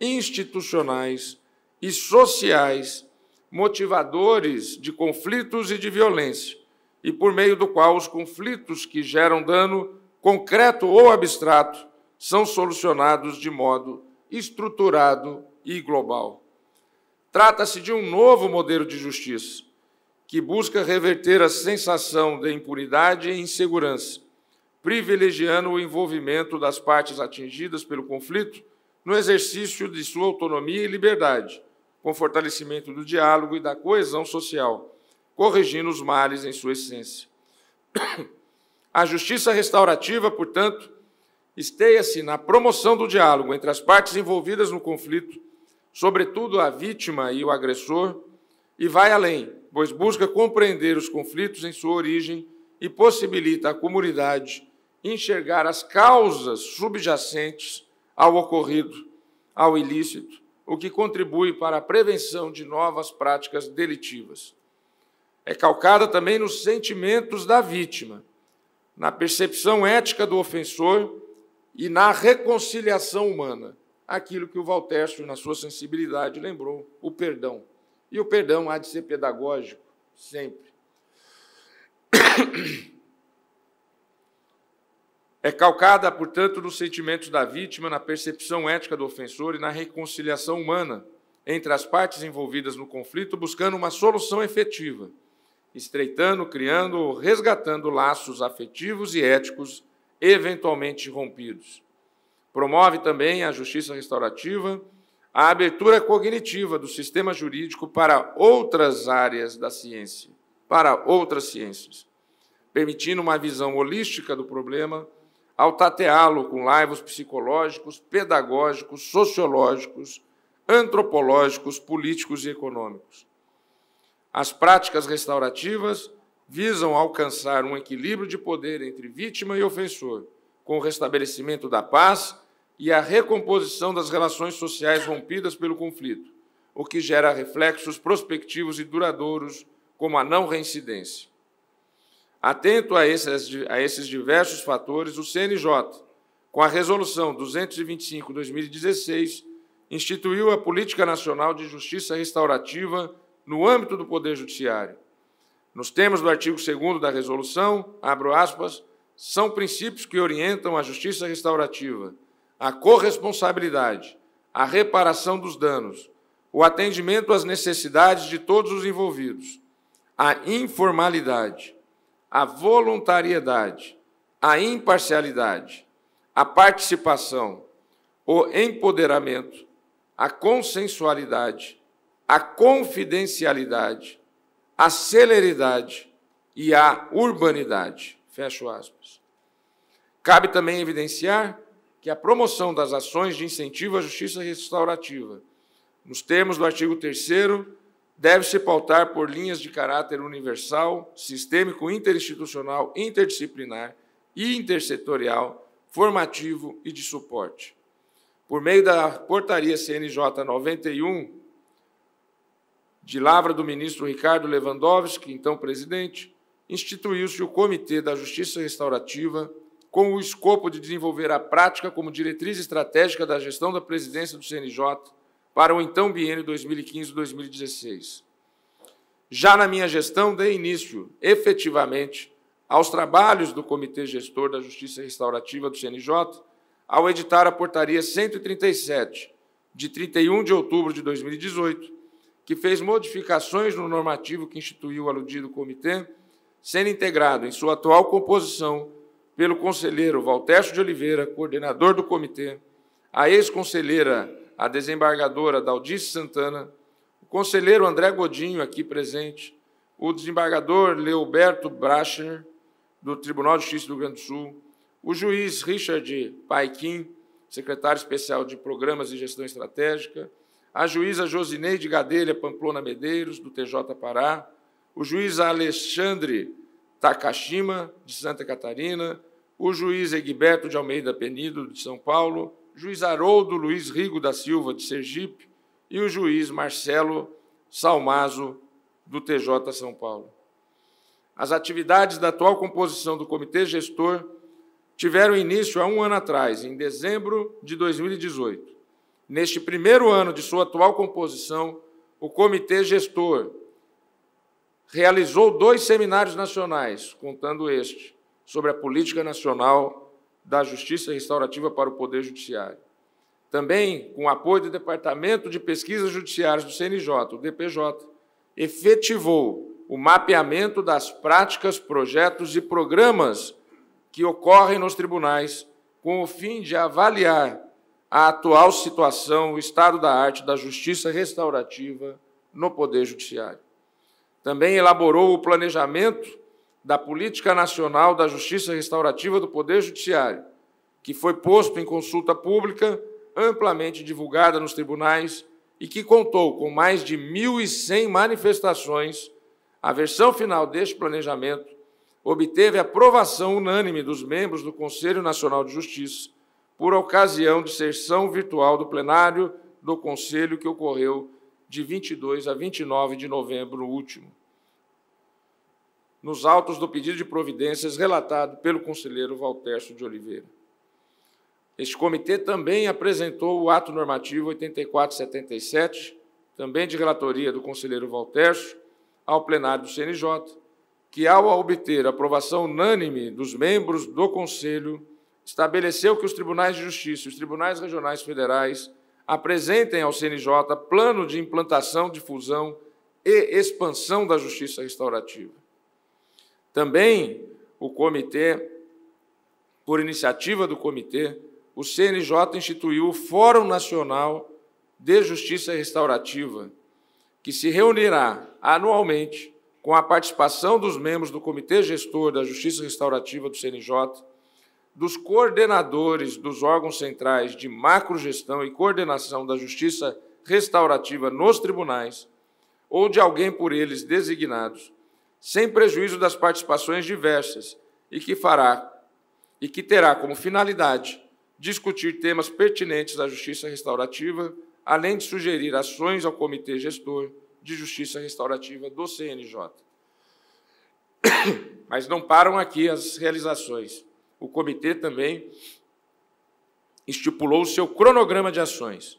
institucionais e sociais motivadores de conflitos e de violência, e por meio do qual os conflitos que geram dano, concreto ou abstrato, são solucionados de modo estruturado e global. Trata-se de um novo modelo de justiça que busca reverter a sensação de impunidade e insegurança, privilegiando o envolvimento das partes atingidas pelo conflito no exercício de sua autonomia e liberdade, com fortalecimento do diálogo e da coesão social, corrigindo os males em sua essência. A justiça restaurativa, portanto, esteia-se na promoção do diálogo entre as partes envolvidas no conflito, sobretudo a vítima e o agressor, e vai além, pois busca compreender os conflitos em sua origem e possibilita à comunidade enxergar as causas subjacentes ao ocorrido, ao ilícito, o que contribui para a prevenção de novas práticas delitivas. É calcada também nos sentimentos da vítima, na percepção ética do ofensor e na reconciliação humana, aquilo que o Valtércio, na sua sensibilidade, lembrou, o perdão. E o perdão há de ser pedagógico, sempre. É calcada, portanto, nos sentimentos da vítima, na percepção ética do ofensor e na reconciliação humana entre as partes envolvidas no conflito, buscando uma solução efetiva, estreitando, criando ou resgatando laços afetivos e éticos eventualmente rompidos. Promove também a justiça restaurativa, a abertura cognitiva do sistema jurídico para outras áreas da ciência, para outras ciências, permitindo uma visão holística do problema ao tateá-lo com laivos psicológicos, pedagógicos, sociológicos, antropológicos, políticos e econômicos. As práticas restaurativas visam alcançar um equilíbrio de poder entre vítima e ofensor, com o restabelecimento da paz e a recomposição das relações sociais rompidas pelo conflito, o que gera reflexos prospectivos e duradouros, como a não reincidência. Atento a esses, a esses diversos fatores, o CNJ, com a Resolução 225-2016, instituiu a Política Nacional de Justiça Restaurativa no âmbito do Poder Judiciário. Nos termos do artigo 2 da resolução, abro aspas, são princípios que orientam a justiça restaurativa, a corresponsabilidade, a reparação dos danos, o atendimento às necessidades de todos os envolvidos, a informalidade, a voluntariedade, a imparcialidade, a participação, o empoderamento, a consensualidade, a confidencialidade, a celeridade e a urbanidade. Fecho aspas. Cabe também evidenciar que a promoção das ações de incentivo à justiça restaurativa, nos termos do artigo 3 deve-se pautar por linhas de caráter universal, sistêmico, interinstitucional, interdisciplinar e intersetorial, formativo e de suporte. Por meio da portaria CNJ 91, de lavra do ministro Ricardo Lewandowski, então presidente, instituiu-se o Comitê da Justiça Restaurativa com o escopo de desenvolver a prática como diretriz estratégica da gestão da presidência do CNJ para o então biênio 2015-2016. Já na minha gestão, dei início, efetivamente, aos trabalhos do Comitê Gestor da Justiça Restaurativa do CNJ, ao editar a Portaria 137, de 31 de outubro de 2018, que fez modificações no normativo que instituiu o aludido comitê, sendo integrado em sua atual composição pelo conselheiro Valtercio de Oliveira, coordenador do comitê, a ex-conselheira a desembargadora Daldice Santana, o conselheiro André Godinho, aqui presente, o desembargador Leoberto Brachner, do Tribunal de Justiça do Rio Grande do Sul, o juiz Richard Paiquim, secretário especial de Programas e Gestão Estratégica, a juíza Josineide Gadelha Pamplona Medeiros, do TJ Pará, o juiz Alexandre Takashima, de Santa Catarina, o juiz Egberto de Almeida Penido, de São Paulo, juiz Haroldo Luiz Rigo da Silva, de Sergipe, e o juiz Marcelo Salmazo, do TJ São Paulo. As atividades da atual composição do Comitê Gestor tiveram início há um ano atrás, em dezembro de 2018. Neste primeiro ano de sua atual composição, o Comitê Gestor realizou dois seminários nacionais, contando este, sobre a política nacional da Justiça Restaurativa para o Poder Judiciário. Também, com apoio do Departamento de Pesquisas Judiciárias do CNJ, o DPJ, efetivou o mapeamento das práticas, projetos e programas que ocorrem nos tribunais, com o fim de avaliar a atual situação, o estado da arte da justiça restaurativa no Poder Judiciário. Também elaborou o planejamento da Política Nacional da Justiça Restaurativa do Poder Judiciário, que foi posto em consulta pública, amplamente divulgada nos tribunais e que contou com mais de 1.100 manifestações, a versão final deste planejamento obteve aprovação unânime dos membros do Conselho Nacional de Justiça por ocasião de sessão virtual do plenário do Conselho que ocorreu de 22 a 29 de novembro último nos autos do pedido de providências relatado pelo conselheiro Valtesto de Oliveira. Este comitê também apresentou o ato normativo 8477, também de relatoria do conselheiro Valtesto, ao plenário do CNJ, que, ao obter aprovação unânime dos membros do Conselho, estabeleceu que os tribunais de justiça e os tribunais regionais federais apresentem ao CNJ plano de implantação, difusão e expansão da justiça restaurativa. Também o comitê, por iniciativa do comitê, o CNJ instituiu o Fórum Nacional de Justiça Restaurativa, que se reunirá anualmente com a participação dos membros do Comitê Gestor da Justiça Restaurativa do CNJ, dos coordenadores dos órgãos centrais de macrogestão e coordenação da justiça restaurativa nos tribunais ou de alguém por eles designados, sem prejuízo das participações diversas, e que fará e que terá como finalidade discutir temas pertinentes à justiça restaurativa, além de sugerir ações ao Comitê Gestor de Justiça Restaurativa do CNJ. Mas não param aqui as realizações. O comitê também estipulou o seu cronograma de ações,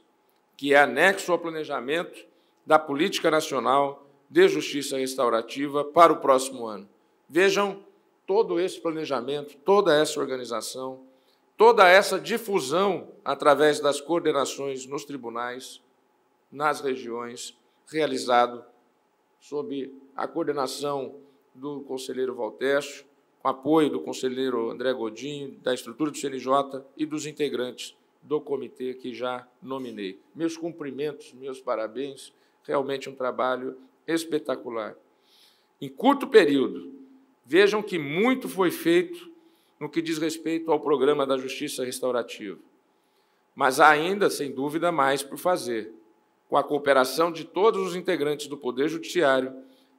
que é anexo ao planejamento da política nacional de justiça restaurativa para o próximo ano. Vejam todo esse planejamento, toda essa organização, toda essa difusão através das coordenações nos tribunais, nas regiões, realizado sob a coordenação do conselheiro Valtércio, com apoio do conselheiro André Godinho, da estrutura do CNJ e dos integrantes do comitê que já nominei. Meus cumprimentos, meus parabéns, realmente um trabalho espetacular. Em curto período, vejam que muito foi feito no que diz respeito ao programa da justiça restaurativa. Mas há ainda, sem dúvida, mais por fazer, com a cooperação de todos os integrantes do Poder Judiciário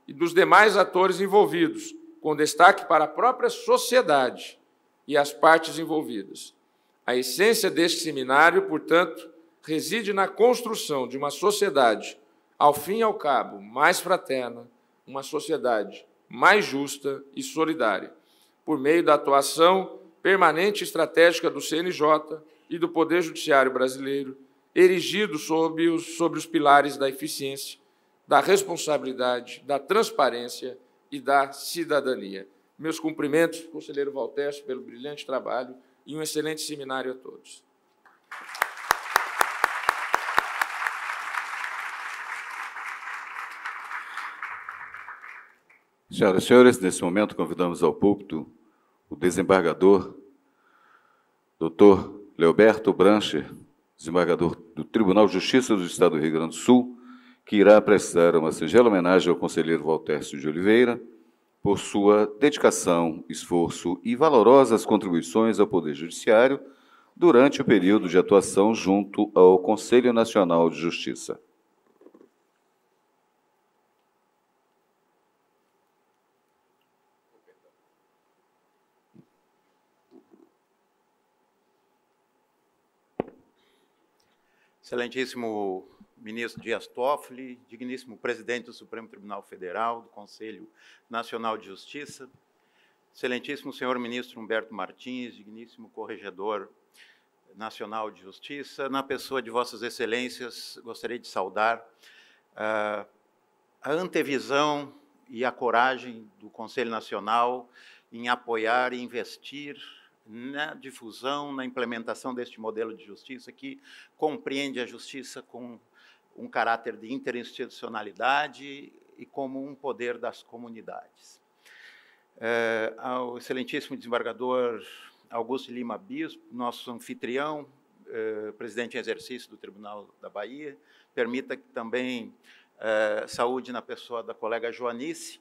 e dos demais atores envolvidos, com destaque para a própria sociedade e as partes envolvidas. A essência deste seminário, portanto, reside na construção de uma sociedade ao fim e ao cabo, mais fraterna, uma sociedade mais justa e solidária, por meio da atuação permanente e estratégica do CNJ e do Poder Judiciário Brasileiro, erigido sobre os, sobre os pilares da eficiência, da responsabilidade, da transparência e da cidadania. Meus cumprimentos, conselheiro Valtés, pelo brilhante trabalho e um excelente seminário a todos. Senhoras e senhores, nesse momento convidamos ao púlpito o desembargador Dr. Leoberto Brancher, desembargador do Tribunal de Justiça do Estado do Rio Grande do Sul, que irá prestar uma singela homenagem ao conselheiro Valtércio de Oliveira por sua dedicação, esforço e valorosas contribuições ao Poder Judiciário durante o período de atuação junto ao Conselho Nacional de Justiça. Excelentíssimo ministro Dias Toffoli, digníssimo presidente do Supremo Tribunal Federal, do Conselho Nacional de Justiça, excelentíssimo senhor ministro Humberto Martins, digníssimo corregedor nacional de justiça, na pessoa de vossas excelências, gostaria de saudar uh, a antevisão e a coragem do Conselho Nacional em apoiar e investir na difusão, na implementação deste modelo de justiça que compreende a justiça com um caráter de interinstitucionalidade e como um poder das comunidades. É, ao excelentíssimo desembargador Augusto Lima Bispo, nosso anfitrião, é, presidente em exercício do Tribunal da Bahia, permita que também eh, saúde na pessoa da colega Joanice,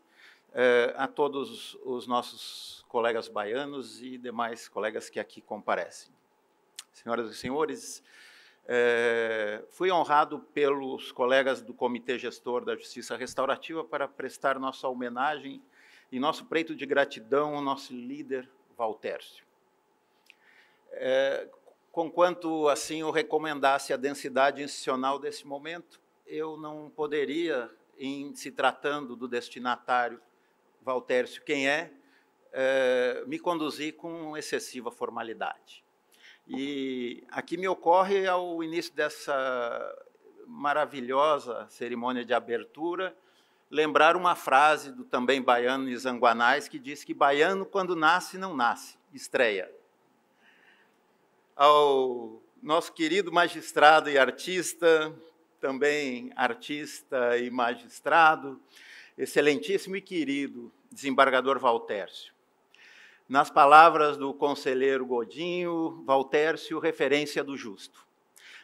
a todos os nossos colegas baianos e demais colegas que aqui comparecem. Senhoras e senhores, é, fui honrado pelos colegas do Comitê Gestor da Justiça Restaurativa para prestar nossa homenagem e nosso preito de gratidão ao nosso líder, Valtércio. É, conquanto assim eu recomendasse a densidade institucional desse momento, eu não poderia, em se tratando do destinatário Valtércio quem é, é, me conduzi com excessiva formalidade. E aqui me ocorre, ao início dessa maravilhosa cerimônia de abertura, lembrar uma frase do também baiano Nizanguanais, que diz que baiano, quando nasce, não nasce, estreia. Ao nosso querido magistrado e artista, também artista e magistrado, excelentíssimo e querido desembargador Valtércio. Nas palavras do conselheiro Godinho, Valtércio, referência do justo.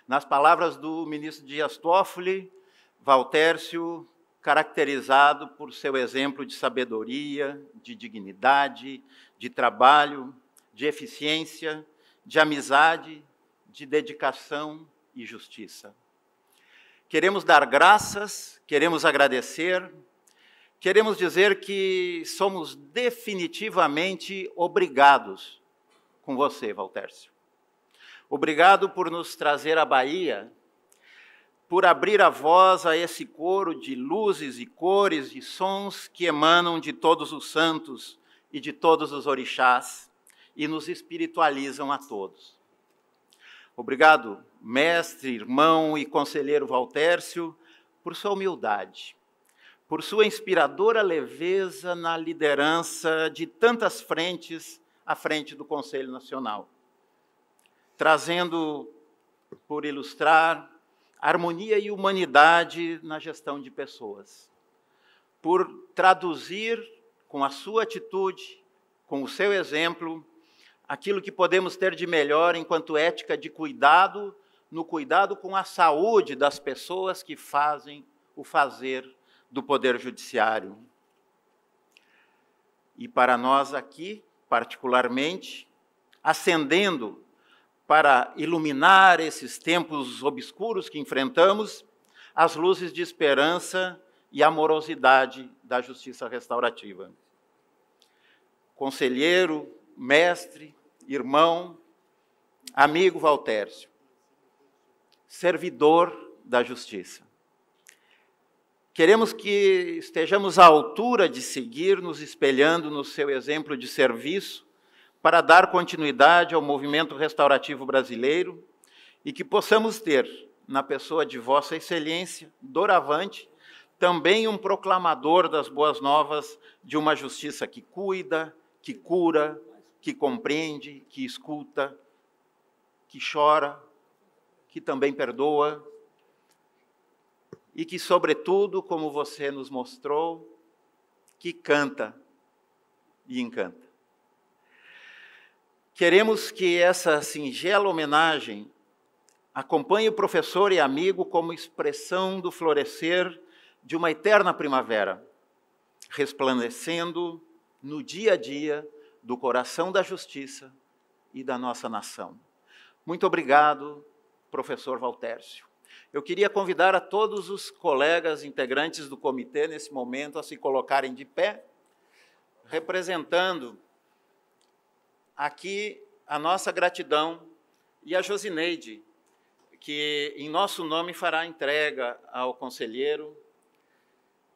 Nas palavras do ministro Dias Toffoli, Valtércio, caracterizado por seu exemplo de sabedoria, de dignidade, de trabalho, de eficiência, de amizade, de dedicação e justiça. Queremos dar graças, queremos agradecer queremos dizer que somos definitivamente obrigados com você, Valtércio. Obrigado por nos trazer à Bahia, por abrir a voz a esse coro de luzes e cores e sons que emanam de todos os santos e de todos os orixás e nos espiritualizam a todos. Obrigado, mestre, irmão e conselheiro Valtércio, por sua humildade por sua inspiradora leveza na liderança de tantas frentes à frente do Conselho Nacional, trazendo, por ilustrar, harmonia e humanidade na gestão de pessoas, por traduzir com a sua atitude, com o seu exemplo, aquilo que podemos ter de melhor enquanto ética de cuidado, no cuidado com a saúde das pessoas que fazem o fazer do Poder Judiciário. E para nós aqui, particularmente, ascendendo para iluminar esses tempos obscuros que enfrentamos, as luzes de esperança e amorosidade da justiça restaurativa. Conselheiro, mestre, irmão, amigo Valtércio, servidor da justiça. Queremos que estejamos à altura de seguir nos espelhando no seu exemplo de serviço para dar continuidade ao movimento restaurativo brasileiro e que possamos ter, na pessoa de Vossa Excelência, doravante, também um proclamador das boas novas de uma justiça que cuida, que cura, que compreende, que escuta, que chora, que também perdoa, e que, sobretudo, como você nos mostrou, que canta e encanta. Queremos que essa singela homenagem acompanhe o professor e amigo como expressão do florescer de uma eterna primavera, resplandecendo no dia a dia do coração da justiça e da nossa nação. Muito obrigado, professor Valtércio. Eu queria convidar a todos os colegas integrantes do comitê, nesse momento, a se colocarem de pé, representando aqui a nossa gratidão e a Josineide, que em nosso nome fará entrega ao conselheiro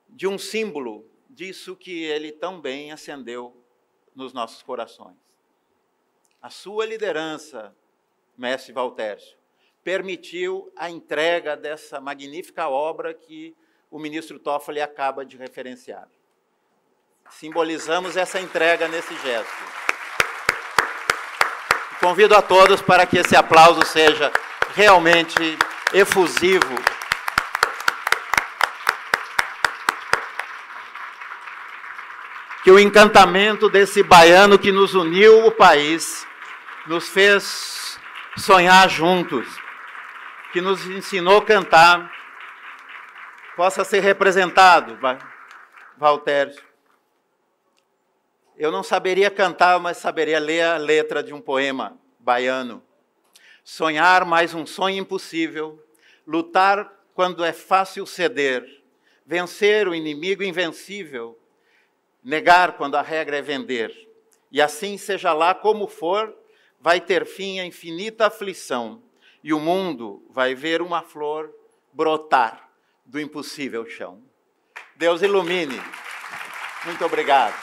de um símbolo disso que ele tão bem acendeu nos nossos corações. A sua liderança, mestre Valtércio, permitiu a entrega dessa magnífica obra que o ministro Toffoli acaba de referenciar. Simbolizamos essa entrega nesse gesto. Convido a todos para que esse aplauso seja realmente efusivo. Que o encantamento desse baiano que nos uniu o país nos fez sonhar juntos que nos ensinou a cantar possa ser representado, Walter. Eu não saberia cantar, mas saberia ler a letra de um poema baiano. Sonhar mais um sonho impossível, lutar quando é fácil ceder, vencer o inimigo invencível, negar quando a regra é vender. E assim, seja lá como for, vai ter fim a infinita aflição e o mundo vai ver uma flor brotar do impossível chão. Deus ilumine. Muito obrigado.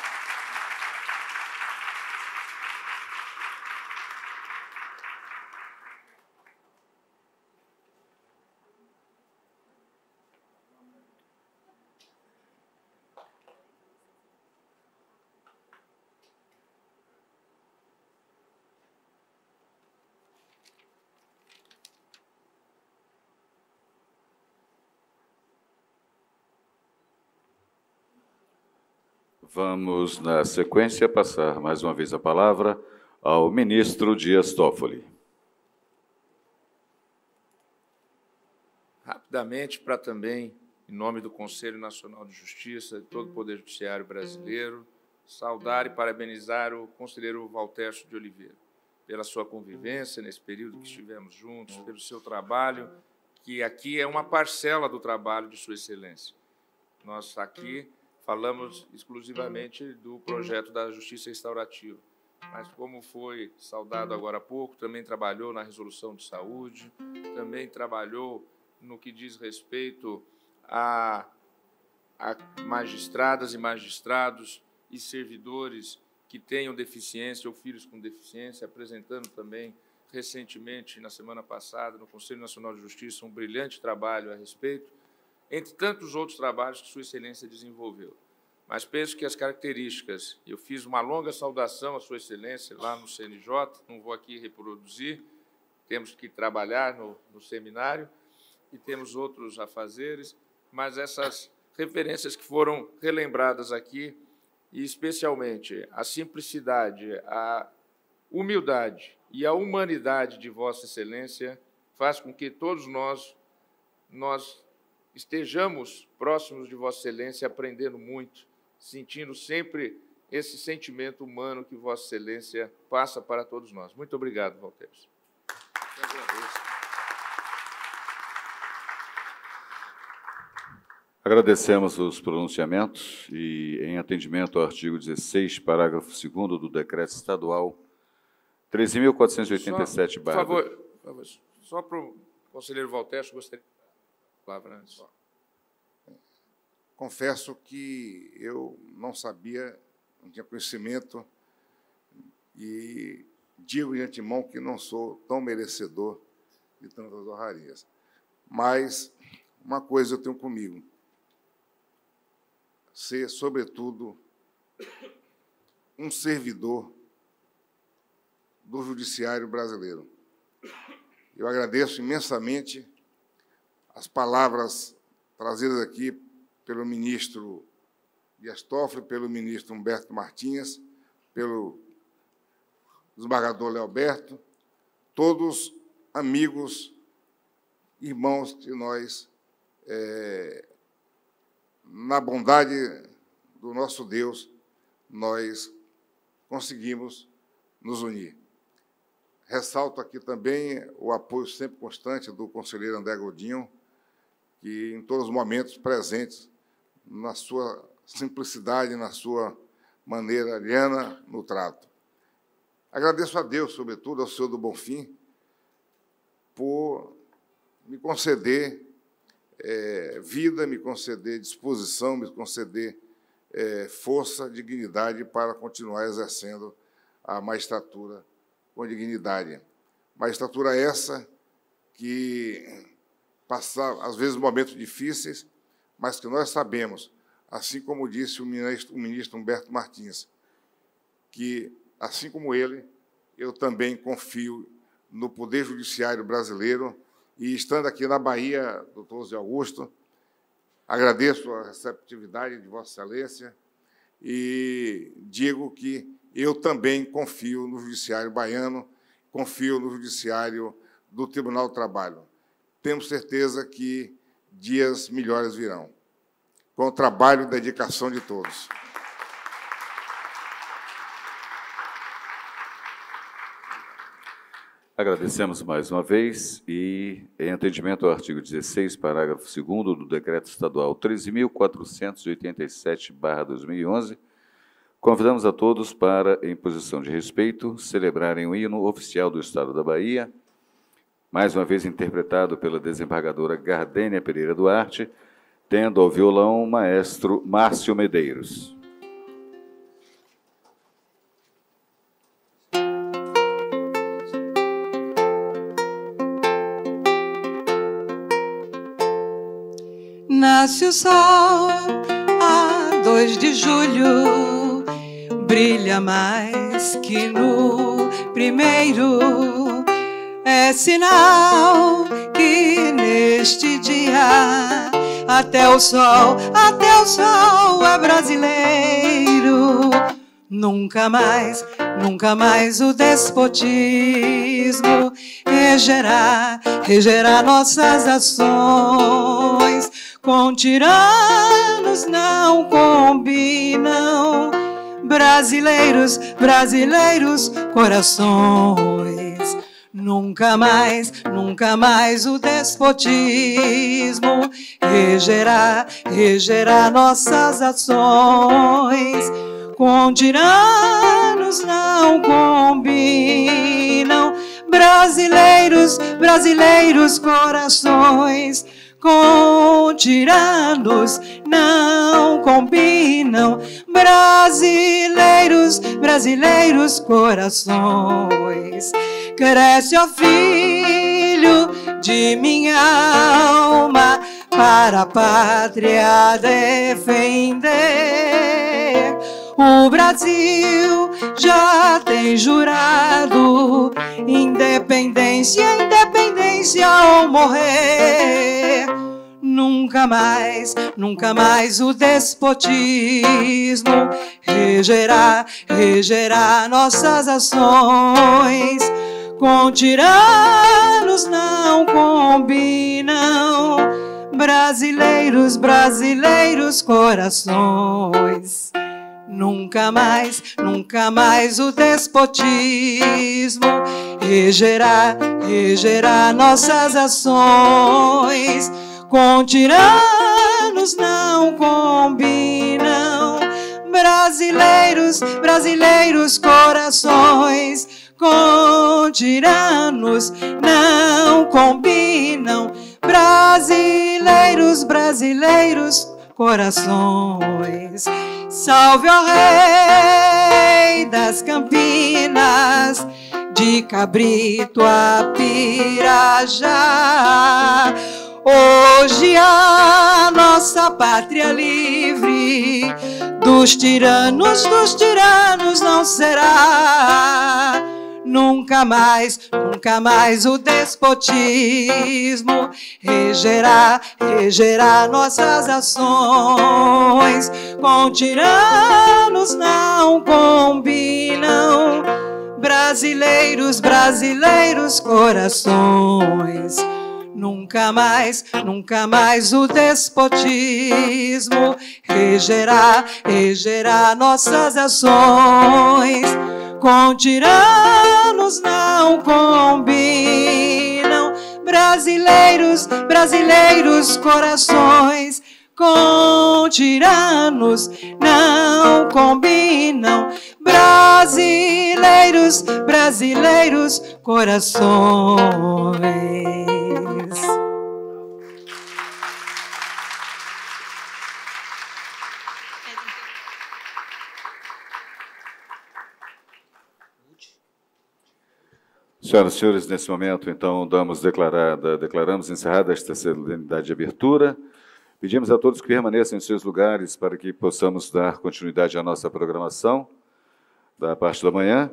Vamos, na sequência, passar mais uma vez a palavra ao ministro Dias Toffoli. Rapidamente, para também, em nome do Conselho Nacional de Justiça, e todo o Poder Judiciário brasileiro, saudar e parabenizar o conselheiro Valtercio de Oliveira pela sua convivência nesse período que estivemos juntos, pelo seu trabalho, que aqui é uma parcela do trabalho de Sua Excelência. Nós aqui falamos exclusivamente uhum. do projeto da Justiça Restaurativa. Mas, como foi saudado uhum. agora há pouco, também trabalhou na resolução de saúde, também trabalhou no que diz respeito a, a magistradas e magistrados e servidores que tenham deficiência ou filhos com deficiência, apresentando também recentemente, na semana passada, no Conselho Nacional de Justiça, um brilhante trabalho a respeito entre tantos outros trabalhos que Sua Excelência desenvolveu. Mas penso que as características, eu fiz uma longa saudação à Sua Excelência lá no CNJ, não vou aqui reproduzir, temos que trabalhar no, no seminário e temos outros afazeres, mas essas referências que foram relembradas aqui, e especialmente a simplicidade, a humildade e a humanidade de Vossa Excelência, faz com que todos nós, nós estejamos próximos de Vossa Excelência, aprendendo muito, sentindo sempre esse sentimento humano que Vossa Excelência passa para todos nós. Muito obrigado, Valteiros. Eu agradeço. Agradecemos os pronunciamentos e, em atendimento ao artigo 16, parágrafo 2 do Decreto Estadual 13.487, barra... Por favor, só para o conselheiro Valteste, gostaria... Lavrantes. Confesso que eu não sabia, não tinha conhecimento, e digo de antemão que não sou tão merecedor de tantas honrarias. Mas uma coisa eu tenho comigo: ser, sobretudo, um servidor do judiciário brasileiro. Eu agradeço imensamente as palavras trazidas aqui pelo ministro Dias Toffoli, pelo ministro Humberto Martins, pelo desembargador Leoberto, todos amigos, irmãos de nós, é, na bondade do nosso Deus, nós conseguimos nos unir. Ressalto aqui também o apoio sempre constante do conselheiro André Godinho, que em todos os momentos presentes, na sua simplicidade, na sua maneira aliena no trato. Agradeço a Deus, sobretudo ao Senhor do Bonfim, por me conceder é, vida, me conceder disposição, me conceder é, força, dignidade para continuar exercendo a magistratura com dignidade. Magistratura essa que passar, às vezes, momentos difíceis, mas que nós sabemos, assim como disse o ministro, o ministro Humberto Martins, que, assim como ele, eu também confio no Poder Judiciário brasileiro. E estando aqui na Bahia, doutor Zé Augusto, agradeço a receptividade de Vossa Excelência e digo que eu também confio no Judiciário baiano, confio no Judiciário do Tribunal do Trabalho temos certeza que dias melhores virão. Com o trabalho e dedicação de todos. Agradecemos mais uma vez e, em atendimento ao artigo 16, parágrafo 2 do Decreto Estadual 13.487-2011, convidamos a todos para, em posição de respeito, celebrarem o hino oficial do Estado da Bahia – mais uma vez interpretado pela desembargadora Gardênia Pereira Duarte, tendo ao violão o maestro Márcio Medeiros. Nasce o sol a 2 de julho, brilha mais que no primeiro é sinal que neste dia até o sol, até o sol é brasileiro. Nunca mais, nunca mais o despotismo regerá, regerá nossas ações. Com tiranos não combinam brasileiros, brasileiros, corações. Nunca mais, nunca mais o despotismo regerá, regerá nossas ações. Com tiranos não combinam brasileiros, brasileiros corações com tiranos não combinam brasileiros, brasileiros corações. Cresce, ó filho de minha alma, para a pátria defender. O Brasil já tem jurado independência, independência ou morrer. Nunca mais, nunca mais o despotismo regerá, regerá nossas ações. Com tiranos não combinam brasileiros, brasileiros corações. Nunca mais, nunca mais o despotismo regerá, regerá nossas ações. Com tiranos não combinam brasileiros, brasileiros corações. Com tiranos não combinam brasileiros, brasileiros corações. Salve o Rei das Campinas, de Cabrito a Pirajá. Hoje a nossa pátria livre dos tiranos, dos tiranos não será. Nunca mais, nunca mais o despotismo regerá, regerá nossas ações. Com tiranos não combinam brasileiros, brasileiros corações. Nunca mais, nunca mais o despotismo regerá, regerá nossas ações com tiranos não combinam. Brasileiros, brasileiros, corações com tiranos não combinam. Brasileiros, brasileiros, corações. Senhoras e senhores, nesse momento, então, damos declarada, declaramos encerrada esta solenidade de abertura. Pedimos a todos que permaneçam em seus lugares para que possamos dar continuidade à nossa programação da parte da manhã.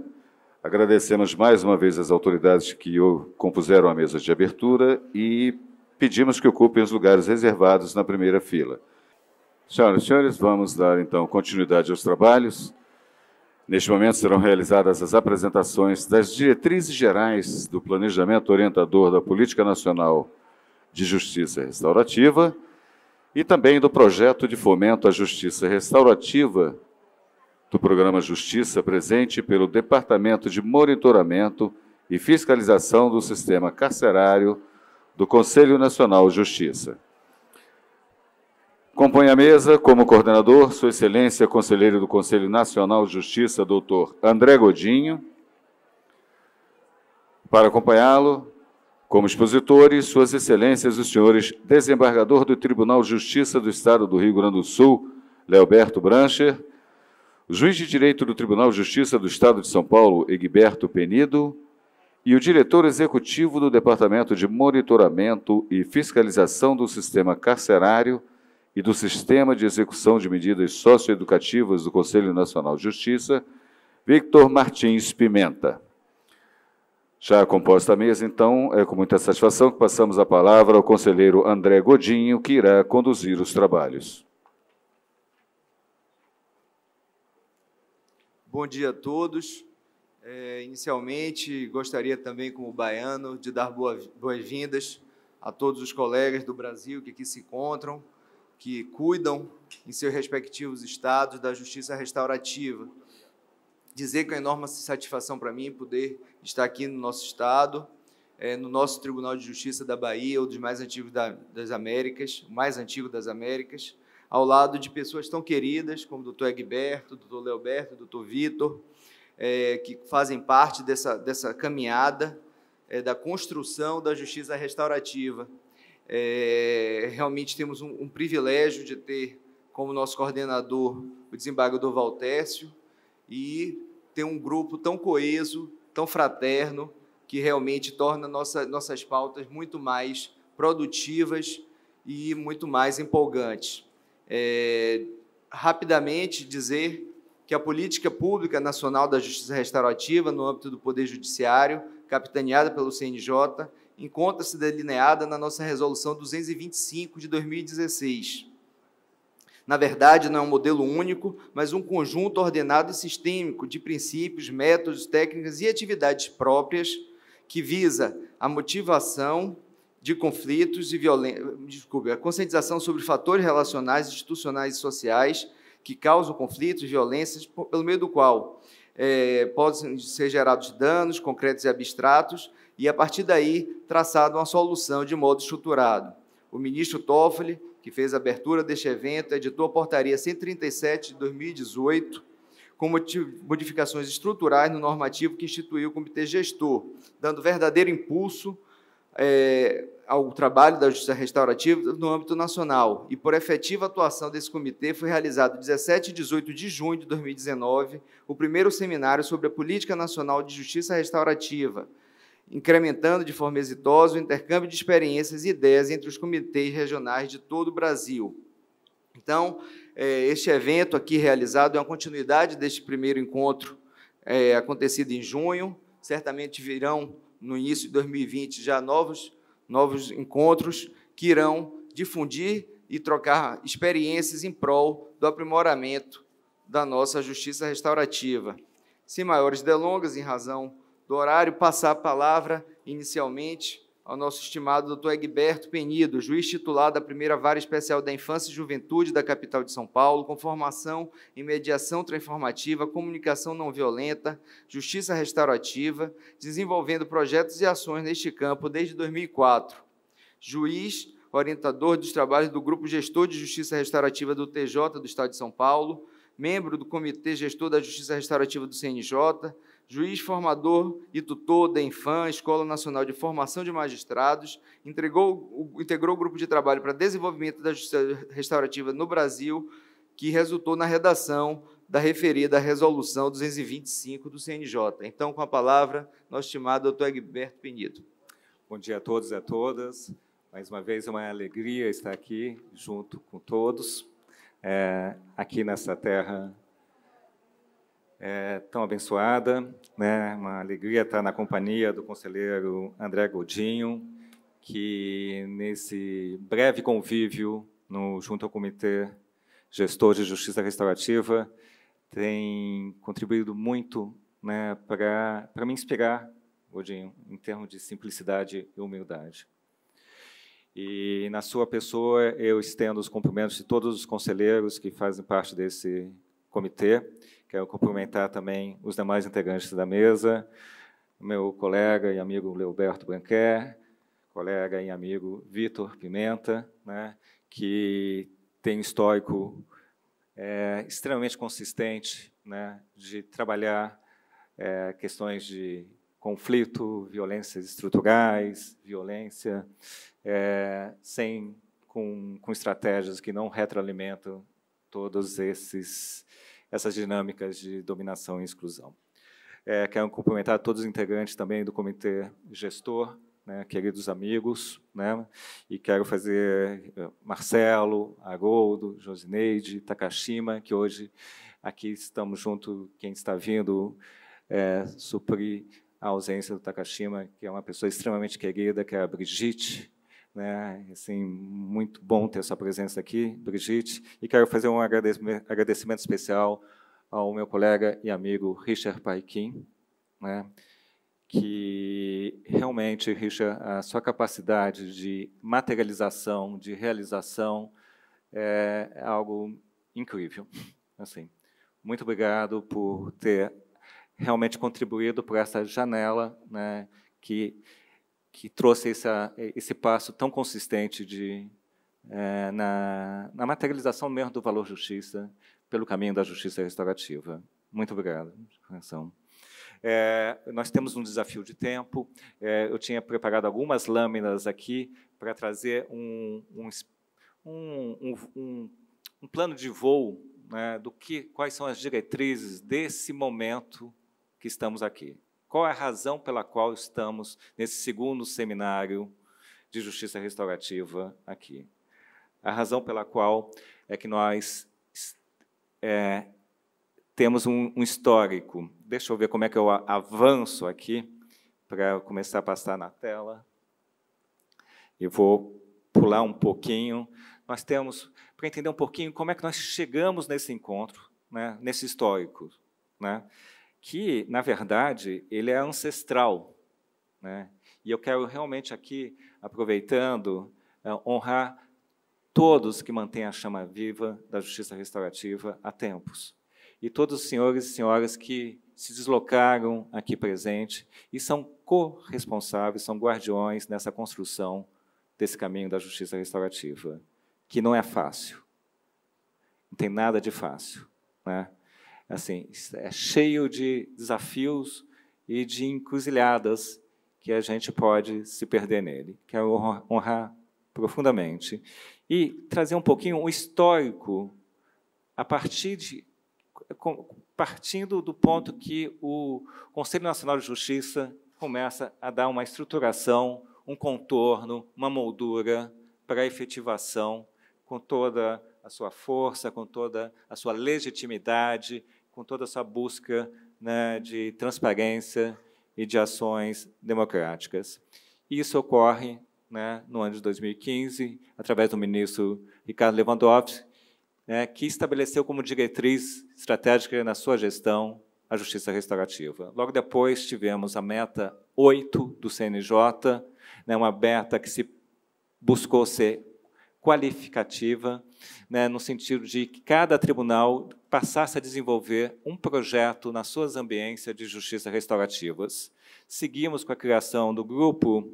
Agradecemos mais uma vez as autoridades que compuseram a mesa de abertura e pedimos que ocupem os lugares reservados na primeira fila. Senhoras e senhores, vamos dar então continuidade aos trabalhos. Neste momento serão realizadas as apresentações das diretrizes gerais do Planejamento Orientador da Política Nacional de Justiça Restaurativa e também do projeto de fomento à justiça restaurativa do programa Justiça presente pelo Departamento de Monitoramento e Fiscalização do Sistema Carcerário do Conselho Nacional de Justiça. Compõe a mesa, como coordenador, Sua Excelência, conselheiro do Conselho Nacional de Justiça, doutor André Godinho. Para acompanhá-lo, como expositores, Suas Excelências, os senhores desembargador do Tribunal de Justiça do Estado do Rio Grande do Sul, Leoberto Brancher, juiz de direito do Tribunal de Justiça do Estado de São Paulo, Egberto Penido, e o diretor executivo do Departamento de Monitoramento e Fiscalização do Sistema Carcerário, e do Sistema de Execução de Medidas Socioeducativas do Conselho Nacional de Justiça, Victor Martins Pimenta. Já composta a mesa, então, é com muita satisfação que passamos a palavra ao conselheiro André Godinho, que irá conduzir os trabalhos. Bom dia a todos. É, inicialmente, gostaria também, como baiano, de dar boas-vindas a todos os colegas do Brasil que aqui se encontram, que cuidam em seus respectivos estados da justiça restaurativa. Dizer que é uma enorme satisfação para mim poder estar aqui no nosso estado, é, no nosso Tribunal de Justiça da Bahia, um dos mais antigos da, das Américas, o mais antigo das Américas, ao lado de pessoas tão queridas como o doutor Egberto, o doutor Leoberto, o doutor Vitor, é, que fazem parte dessa, dessa caminhada é, da construção da justiça restaurativa. É, realmente temos um, um, privilégio de ter como nosso coordenador o desembargador Valtércio e ter um grupo tão coeso, tão fraterno, que realmente torna nossa, nossas pautas muito mais produtivas e muito mais empolgantes. É, rapidamente dizer que a política pública nacional da justiça restaurativa no âmbito do Poder Judiciário, capitaneada pelo CNJ, encontra-se delineada na nossa resolução 225 de 2016. Na verdade, não é um modelo único, mas um conjunto ordenado e sistêmico de princípios, métodos, técnicas e atividades próprias que visa a motivação de conflitos e violência, desculpe, a conscientização sobre fatores relacionais, institucionais e sociais que causam conflitos e violências, pelo meio do qual é, podem ser gerados danos concretos e abstratos, e, a partir daí, traçado uma solução de modo estruturado. O ministro Toffoli, que fez a abertura deste evento, editou a portaria 137 de 2018, com modificações estruturais no normativo que instituiu o Comitê Gestor, dando verdadeiro impulso é, ao trabalho da Justiça Restaurativa no âmbito nacional. E por efetiva atuação desse comitê, foi realizado 17 e 18 de junho de 2019 o primeiro seminário sobre a Política Nacional de Justiça Restaurativa, incrementando de forma exitosa o intercâmbio de experiências e ideias entre os comitês regionais de todo o Brasil. Então, é, este evento aqui realizado é uma continuidade deste primeiro encontro é, acontecido em junho. Certamente virão, no início de 2020, já novos, novos encontros que irão difundir e trocar experiências em prol do aprimoramento da nossa justiça restaurativa. Sem maiores delongas, em razão do horário, passar a palavra inicialmente ao nosso estimado doutor Egberto Penido, juiz titular da primeira vara especial da infância e juventude da capital de São Paulo, com formação em mediação transformativa, comunicação não violenta, justiça restaurativa, desenvolvendo projetos e ações neste campo desde 2004. Juiz, orientador dos trabalhos do Grupo Gestor de Justiça Restaurativa do TJ do Estado de São Paulo, membro do Comitê Gestor da Justiça Restaurativa do CNJ, juiz formador e tutor da Infam, Escola Nacional de Formação de Magistrados, entregou, integrou o grupo de trabalho para desenvolvimento da justiça restaurativa no Brasil, que resultou na redação da referida resolução 225 do CNJ. Então, com a palavra, nosso estimado doutor Egberto Penido. Bom dia a todos e a todas. Mais uma vez, é uma alegria estar aqui junto com todos, é, aqui nessa terra é, tão abençoada. Né? Uma alegria estar na companhia do conselheiro André Godinho, que nesse breve convívio no, junto ao Comitê Gestor de Justiça Restaurativa tem contribuído muito né, para me inspirar, Godinho, em termos de simplicidade e humildade. E na sua pessoa eu estendo os cumprimentos de todos os conselheiros que fazem parte desse comitê Quero cumprimentar também os demais integrantes da mesa, meu colega e amigo Leoberto Branquer, colega e amigo Vitor Pimenta, né, que tem um histórico é, extremamente consistente né, de trabalhar é, questões de conflito, violências estruturais, violência, é, sem com, com estratégias que não retroalimentam todos esses essas dinâmicas de dominação e exclusão. É, quero cumprimentar todos os integrantes também do comitê gestor, né, queridos amigos, né, e quero fazer eh, Marcelo, Haroldo, Josineide, Takashima, que hoje aqui estamos junto, quem está vindo é, suprir a ausência do Takashima, que é uma pessoa extremamente querida, que é a Brigitte, né? Assim, muito bom ter sua presença aqui, Brigitte. E quero fazer um agradecimento especial ao meu colega e amigo Richard Paikin, né? que realmente, Richard, a sua capacidade de materialização, de realização, é algo incrível. Assim, muito obrigado por ter realmente contribuído para essa janela né, que que trouxe essa, esse passo tão consistente de, é, na, na, materialização mesmo do valor justiça pelo caminho da justiça restaurativa. Muito obrigado. Atenção. É, nós temos um desafio de tempo. É, eu tinha preparado algumas lâminas aqui para trazer um, um, um, um, plano de voo né, do que, quais são as diretrizes desse momento que estamos aqui. Qual é a razão pela qual estamos nesse segundo seminário de justiça restaurativa aqui? A razão pela qual é que nós é, temos um, um, histórico. Deixa eu ver como é que eu avanço aqui para começar a passar na tela. Eu vou pular um pouquinho. Nós temos para entender um pouquinho como é que nós chegamos nesse encontro, né, nesse histórico, né? que, na verdade, ele é ancestral. Né? E eu quero realmente aqui, aproveitando, eh, honrar todos que mantêm a chama viva da justiça restaurativa há tempos. E todos os senhores e senhoras que se deslocaram aqui presente e são corresponsáveis, são guardiões nessa construção desse caminho da justiça restaurativa, que não é fácil. Não tem nada de fácil, né? assim, é cheio de desafios e de encruzilhadas que a gente pode se perder nele. Quero honrar profundamente e trazer um pouquinho o histórico a partir de partindo do ponto que o Conselho Nacional de Justiça começa a dar uma estruturação, um contorno, uma moldura para a efetivação com toda a sua força, com toda a sua legitimidade com toda essa busca né, de transparência e de ações democráticas. Isso ocorre né, no ano de 2015, através do ministro Ricardo Lewandowski, né, que estabeleceu como diretriz estratégica na sua gestão a justiça restaurativa. Logo depois, tivemos a meta 8 do CNJ, né, uma meta que se buscou ser qualificativa, né, no sentido de que cada tribunal passasse a desenvolver um projeto nas suas ambiências de justiça restaurativas. Seguimos com a criação do grupo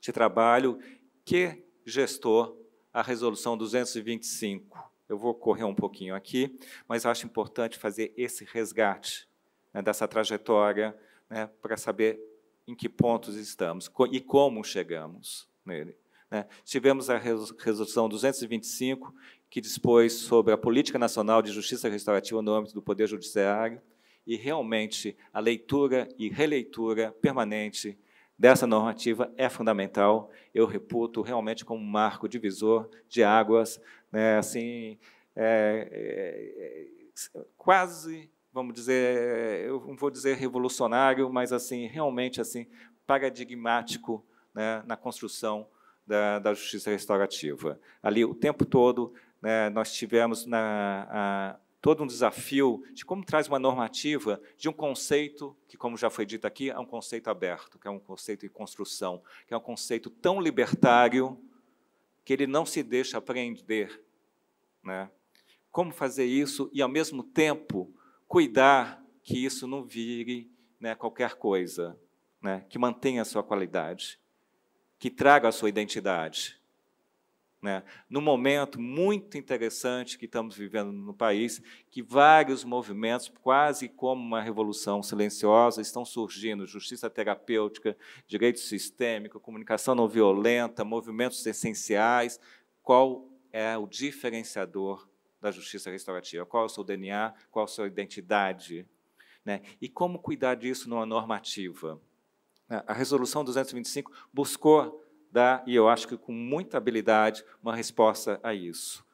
de trabalho que gestou a resolução 225. Eu vou correr um pouquinho aqui, mas acho importante fazer esse resgate né, dessa trajetória né, para saber em que pontos estamos e como chegamos nele. Né? Tivemos a Resolução 225, que dispôs sobre a Política Nacional de Justiça Restaurativa no âmbito do Poder Judiciário, e realmente a leitura e releitura permanente dessa normativa é fundamental. Eu reputo realmente como um marco divisor de águas, né? assim, é, é, quase vamos dizer, eu não vou dizer revolucionário, mas assim realmente assim paradigmático né, na construção da, da justiça restaurativa. Ali, o tempo todo, né, nós tivemos na, a, todo um desafio de como traz uma normativa de um conceito que, como já foi dito aqui, é um conceito aberto, que é um conceito em construção, que é um conceito tão libertário que ele não se deixa apreender. Né? Como fazer isso e, ao mesmo tempo, cuidar que isso não vire né, qualquer coisa, né, que mantenha a sua qualidade que traga a sua identidade. Né? Num momento muito interessante que estamos vivendo no país, que vários movimentos, quase como uma revolução silenciosa, estão surgindo: justiça terapêutica, direito sistêmico, comunicação não violenta, movimentos essenciais. Qual é o diferenciador da justiça restaurativa? Qual é o seu DNA? Qual é a sua identidade? Né? E como cuidar disso numa normativa? Né, a resolução 225 buscou dar, e eu acho que com muita habilidade, uma resposta a isso.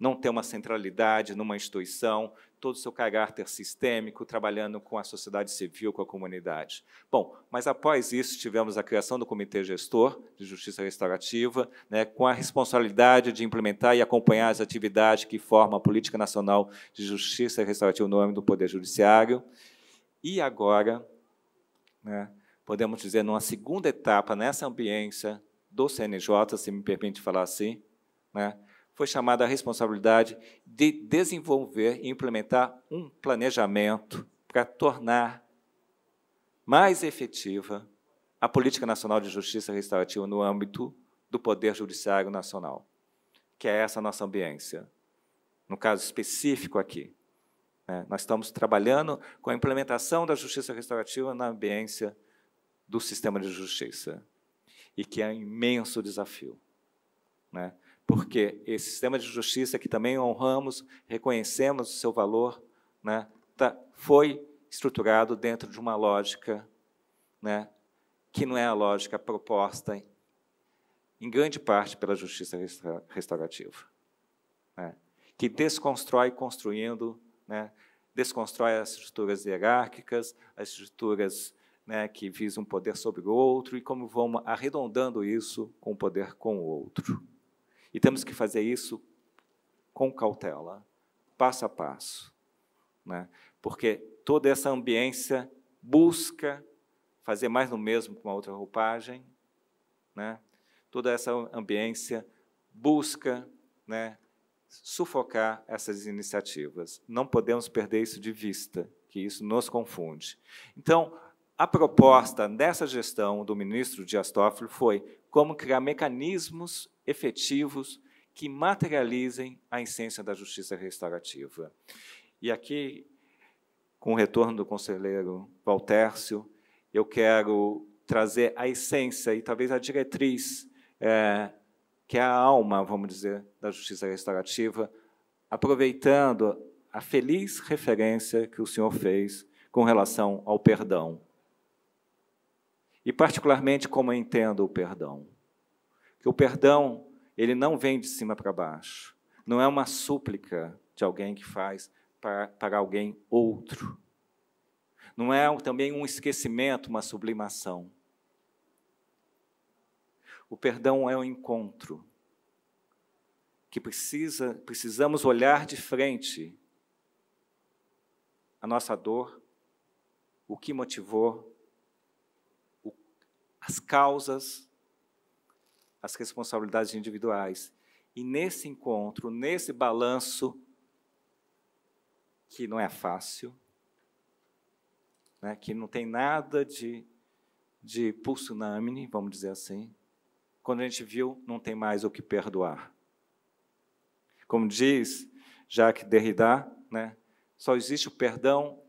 Não ter uma centralidade numa instituição, todo o seu caráter sistêmico, trabalhando com a sociedade civil, com a comunidade. Bom, mas após isso, tivemos a criação do Comitê Gestor de Justiça Restaurativa, né, com a responsabilidade de implementar e acompanhar as atividades que formam a Política Nacional de Justiça Restaurativa no âmbito do Poder Judiciário. E agora, né, podemos dizer, numa segunda etapa, nessa ambiência do CNJ, se me permite falar assim, né, foi chamada a responsabilidade de desenvolver e implementar um planejamento para tornar mais efetiva a Política Nacional de Justiça Restaurativa no âmbito do Poder Judiciário Nacional, que é essa nossa ambiência. No caso específico aqui, né, nós estamos trabalhando com a implementação da justiça restaurativa na ambiência do sistema de justiça e que é um imenso desafio, né? Porque esse sistema de justiça que também honramos, reconhecemos o seu valor, né? Tá, foi estruturado dentro de uma lógica, né? Que não é a lógica proposta em grande parte pela justiça restaurativa, né? que desconstrói construindo, né? desconstrói as estruturas hierárquicas, as estruturas né, que visa um poder sobre o outro e como vão arredondando isso com o poder com o outro. E temos que fazer isso com cautela, passo a passo, né, porque toda essa ambiência busca fazer mais no mesmo com uma outra roupagem, né, toda essa ambiência busca né, sufocar essas iniciativas. Não podemos perder isso de vista, que isso nos confunde. Então, a proposta dessa gestão do ministro Dias Toffoli foi como criar mecanismos efetivos que materializem a essência da justiça restaurativa. E aqui, com o retorno do conselheiro Valtércio, eu quero trazer a essência e talvez a diretriz, é, que é a alma, vamos dizer, da justiça restaurativa, aproveitando a feliz referência que o senhor fez com relação ao perdão. E particularmente como eu entendo o perdão. Que o perdão, ele não vem de cima para baixo. Não é uma súplica de alguém que faz para, para alguém outro. Não é também um esquecimento, uma sublimação. O perdão é um encontro que precisa, precisamos olhar de frente a nossa dor, o que motivou as causas, as responsabilidades individuais. E nesse encontro, nesse balanço, que não é fácil, né, que não tem nada de, de pulsunamine, vamos dizer assim, quando a gente viu, não tem mais o que perdoar. Como diz Jacques Derrida, né, só existe o perdão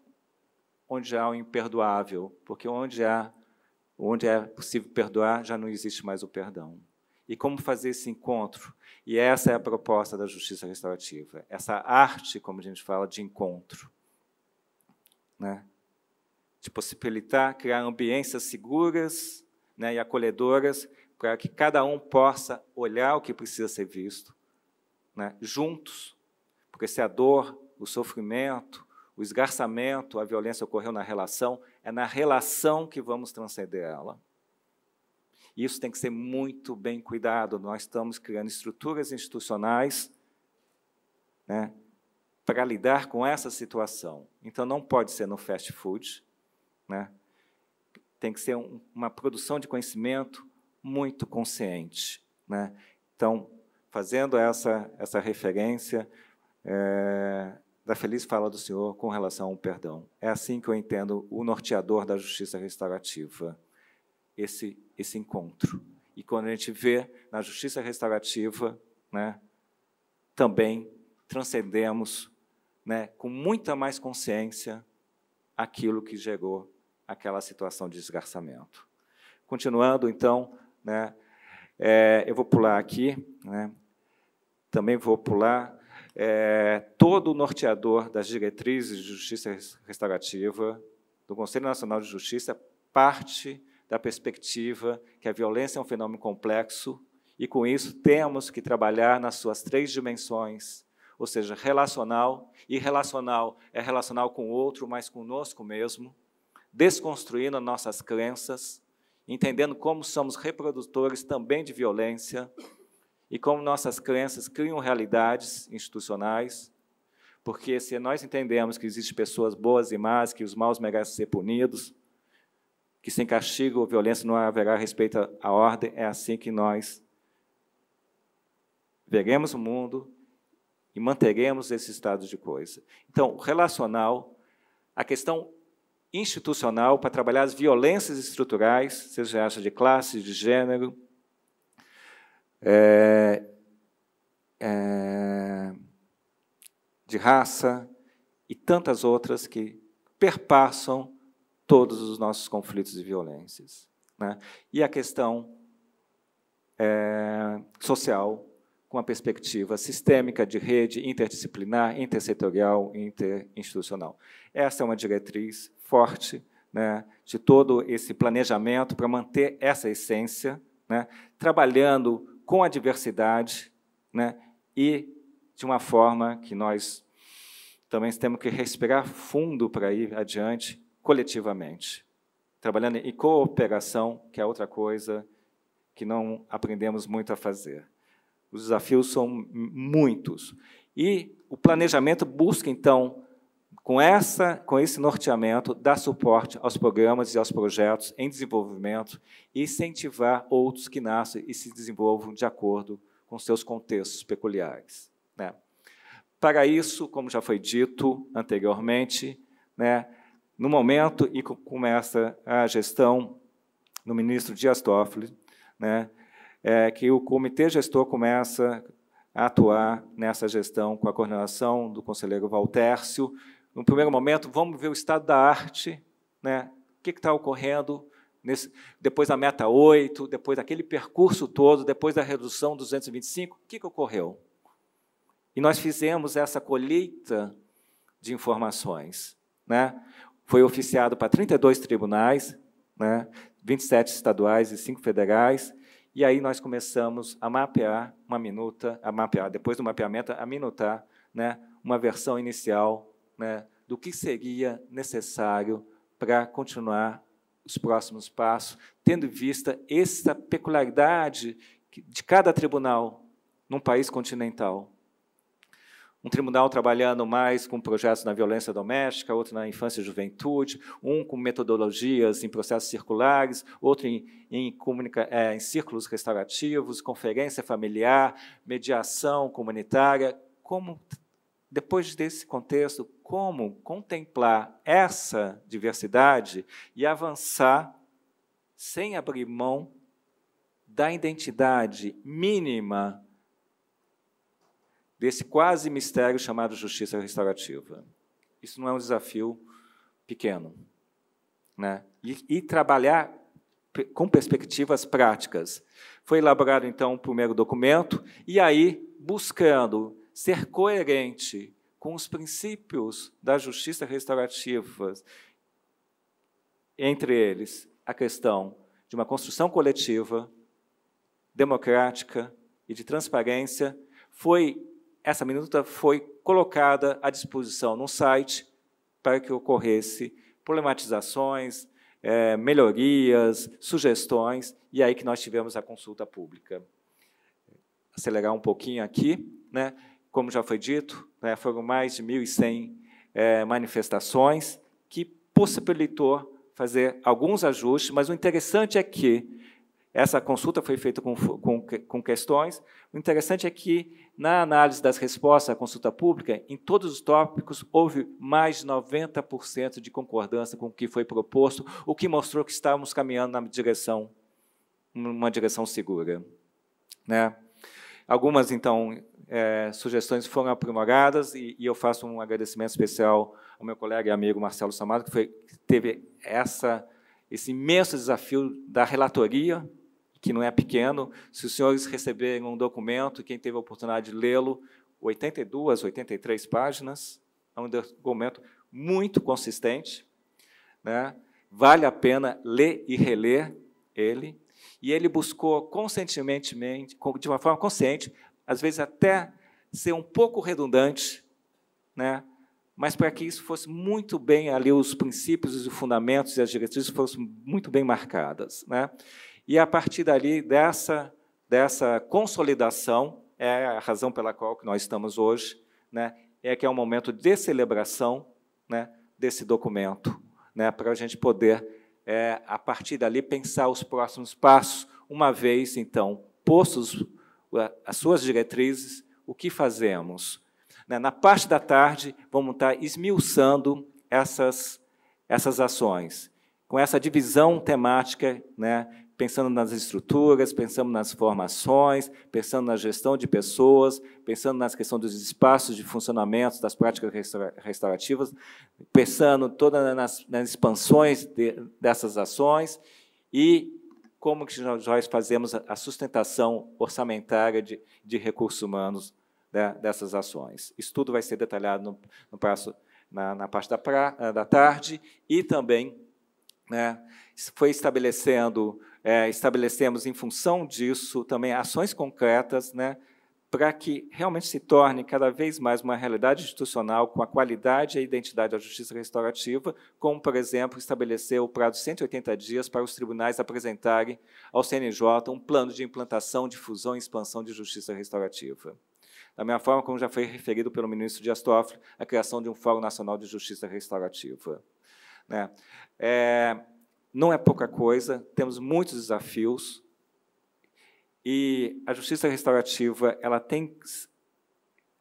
onde há o imperdoável, porque onde há Onde é possível perdoar, já não existe mais o perdão. E como fazer esse encontro? E essa é a proposta da justiça restaurativa, essa arte, como a gente fala, de encontro. Né? De possibilitar criar ambiências seguras né, e acolhedoras para que cada um possa olhar o que precisa ser visto, né, juntos, porque se a dor, o sofrimento, o esgarçamento, a violência ocorreu na relação, é na relação que vamos transcender ela. isso tem que ser muito bem cuidado. Nós estamos criando estruturas institucionais né, para lidar com essa situação. Então, não pode ser no fast food. Né? Tem que ser um, uma produção de conhecimento muito consciente. Né? Então, fazendo essa, essa referência, é, da feliz fala do Senhor com relação ao perdão. É assim que eu entendo o norteador da justiça restaurativa, esse, esse encontro. E quando a gente vê na justiça restaurativa, né, também transcendemos né, com muita mais consciência aquilo que gerou aquela situação de desgarçamento. Continuando, então, né, é, eu vou pular aqui, né, também vou pular é, todo o norteador das diretrizes de justiça restaurativa do Conselho Nacional de Justiça parte da perspectiva que a violência é um fenômeno complexo e, com isso, temos que trabalhar nas suas três dimensões, ou seja, relacional, e relacional é relacional com o outro, mas conosco mesmo, desconstruindo nossas crenças, entendendo como somos reprodutores também de violência, e como nossas crenças criam realidades institucionais, porque se nós entendemos que existem pessoas boas e más, que os maus merecem ser punidos, que sem castigo ou violência não haverá respeito à ordem, é assim que nós veremos o mundo e manteremos esse estado de coisa. Então, relacional, a questão institucional para trabalhar as violências estruturais, seja essa de classe, de gênero, é, é, de raça e tantas outras que perpassam todos os nossos conflitos e violências. Né? E a questão é, social, com a perspectiva sistêmica de rede, interdisciplinar, intersetorial e interinstitucional. Essa é uma diretriz forte né, de todo esse planejamento para manter essa essência, né, trabalhando com a diversidade, né? e de uma forma que nós também temos que respirar fundo para ir adiante coletivamente, trabalhando em cooperação, que é outra coisa que não aprendemos muito a fazer. Os desafios são muitos. E o planejamento busca, então, com, essa, com esse norteamento, dar suporte aos programas e aos projetos em desenvolvimento e incentivar outros que nascem e se desenvolvam de acordo com seus contextos peculiares. Né? Para isso, como já foi dito anteriormente, né, no momento em que começa a gestão do ministro Dias Toffoli, né, é que o comitê gestor começa a atuar nessa gestão com a coordenação do conselheiro Valtércio, no primeiro momento, vamos ver o estado da arte, né? o que está ocorrendo, nesse, depois da meta 8, depois daquele percurso todo, depois da redução 225, o que, que ocorreu? E nós fizemos essa colheita de informações. Né? Foi oficiado para 32 tribunais, né? 27 estaduais e 5 federais, e aí nós começamos a mapear uma minuta, a mapear, depois do mapeamento, a minutar né? uma versão inicial né, do que seria necessário para continuar os próximos passos, tendo em vista essa peculiaridade de cada tribunal num país continental. Um tribunal trabalhando mais com projetos na violência doméstica, outro na infância e juventude, um com metodologias em processos circulares, outro em, em, é, em círculos restaurativos, conferência familiar, mediação comunitária. Como depois desse contexto, como contemplar essa diversidade e avançar sem abrir mão da identidade mínima desse quase mistério chamado justiça restaurativa. Isso não é um desafio pequeno. Né? E, e trabalhar com perspectivas práticas. Foi elaborado, então, o primeiro documento, e aí, buscando ser coerente com os princípios da justiça restaurativa, entre eles a questão de uma construção coletiva, democrática e de transparência, foi essa minuta foi colocada à disposição no site para que ocorresse problematizações, é, melhorias, sugestões, e é aí que nós tivemos a consulta pública. Acelerar um pouquinho aqui, né? como já foi dito, né, foram mais de 1.100 é, eh, manifestações que possibilitou fazer alguns ajustes, mas o interessante é que essa consulta foi feita com, com, com, questões. O interessante é que, na análise das respostas à consulta pública, em todos os tópicos, houve mais de 90% de concordância com o que foi proposto, o que mostrou que estávamos caminhando na direção, numa direção segura. Né? Algumas, então, é, sugestões foram aprimoradas e, e, eu faço um agradecimento especial ao meu colega e amigo Marcelo Samado, que, foi, que teve essa, esse imenso desafio da relatoria, que não é pequeno. Se os senhores receberem um documento, quem teve a oportunidade de lê-lo, 82, 83 páginas, é um documento muito consistente. Né? Vale a pena ler e reler ele. E ele buscou conscientemente, de uma forma consciente, às vezes até ser um pouco redundante, né? mas para que isso fosse muito bem ali, os princípios os fundamentos e as diretrizes fossem muito bem marcadas. Né? E a partir dali, dessa, dessa consolidação, é a razão pela qual que nós estamos hoje, né? é que é um momento de celebração né? desse documento, né? para a gente poder, é, a partir dali, pensar os próximos passos, uma vez, então, postos as suas diretrizes, o que fazemos. Né, na parte da tarde, vamos estar esmiuçando essas, essas ações, com essa divisão temática, né, pensando nas estruturas, pensando nas formações, pensando na gestão de pessoas, pensando nas questões dos espaços de funcionamento, das práticas restaurativas, pensando todas nas, nas expansões de, dessas ações e como que nós fazemos a sustentação orçamentária de, de recursos humanos né, dessas ações. Isso tudo vai ser detalhado no, no prazo, na, na, parte da, pra, eh, da tarde e também né, foi estabelecendo, é, estabelecemos em função disso também ações concretas né, para que realmente se torne cada vez mais uma realidade institucional com a qualidade e a identidade da justiça restaurativa, como, por exemplo, estabelecer o prazo de 180 dias para os tribunais apresentarem ao CNJ um plano de implantação, difusão e expansão de justiça restaurativa. Da mesma forma como já foi referido pelo ministro Dias Toffoli, a criação de um Fórum Nacional de Justiça Restaurativa. Né? É, não é pouca coisa, temos muitos desafios, e a justiça restaurativa, ela tem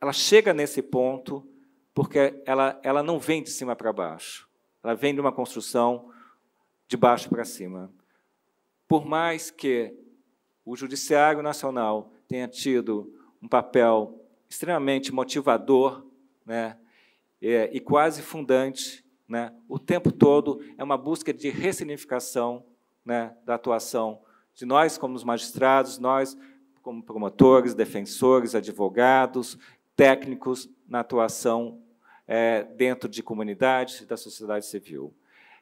ela chega nesse ponto porque ela ela não vem de cima para baixo. Ela vem de uma construção de baixo para cima. Por mais que o judiciário nacional tenha tido um papel extremamente motivador, né, e quase fundante, né, o tempo todo é uma busca de ressignificação, né, da atuação de nós, como os magistrados, nós, como promotores, defensores, advogados, técnicos na atuação é, dentro de comunidades e da sociedade civil.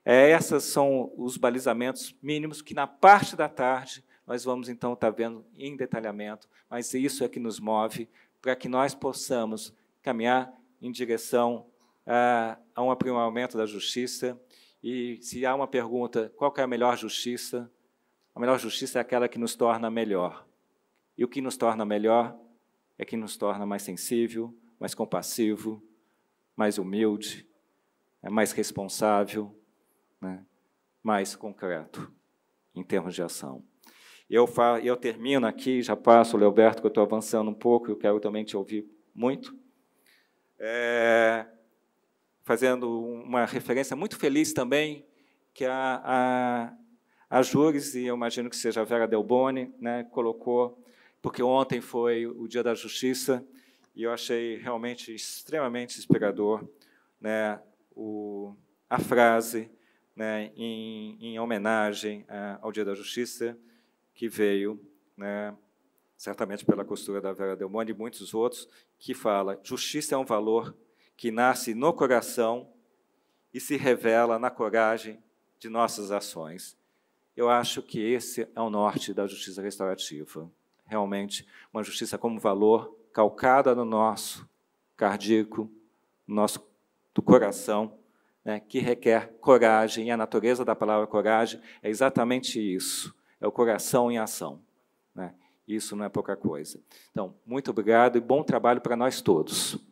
É, essas são os balizamentos mínimos que, na parte da tarde, nós vamos então estar tá vendo em detalhamento, mas isso é que nos move para que nós possamos caminhar em direção a, a um aprimoramento da justiça. E se há uma pergunta, qual é a melhor justiça? A melhor justiça é aquela que nos torna melhor. E o que nos torna melhor é que nos torna mais sensível, mais compassivo, mais humilde, né, mais responsável, né? mais concreto em termos de ação. Eu, faço, eu termino aqui, já passo, Leoberto, que eu estou avançando um pouco, eu quero também te ouvir muito. É, fazendo uma referência muito feliz também, que a, a a júris, e eu imagino que seja a Vera Delboni, né, colocou, porque ontem foi o Dia da Justiça, e eu achei realmente extremamente inspirador né, o, a frase né, em, em homenagem a, é, ao Dia da Justiça, que veio né, certamente pela costura da Vera Delmonte e muitos outros, que fala: justiça é um valor que nasce no coração e se revela na coragem de nossas ações. Eu acho que esse é o norte da justiça restaurativa. Realmente, uma justiça como valor, calcada no nosso cardíaco, no nosso do coração, né, que requer coragem. E a natureza da palavra coragem é exatamente isso: é o coração em ação. Né? Isso não é pouca coisa. Então, muito obrigado e bom trabalho para nós todos.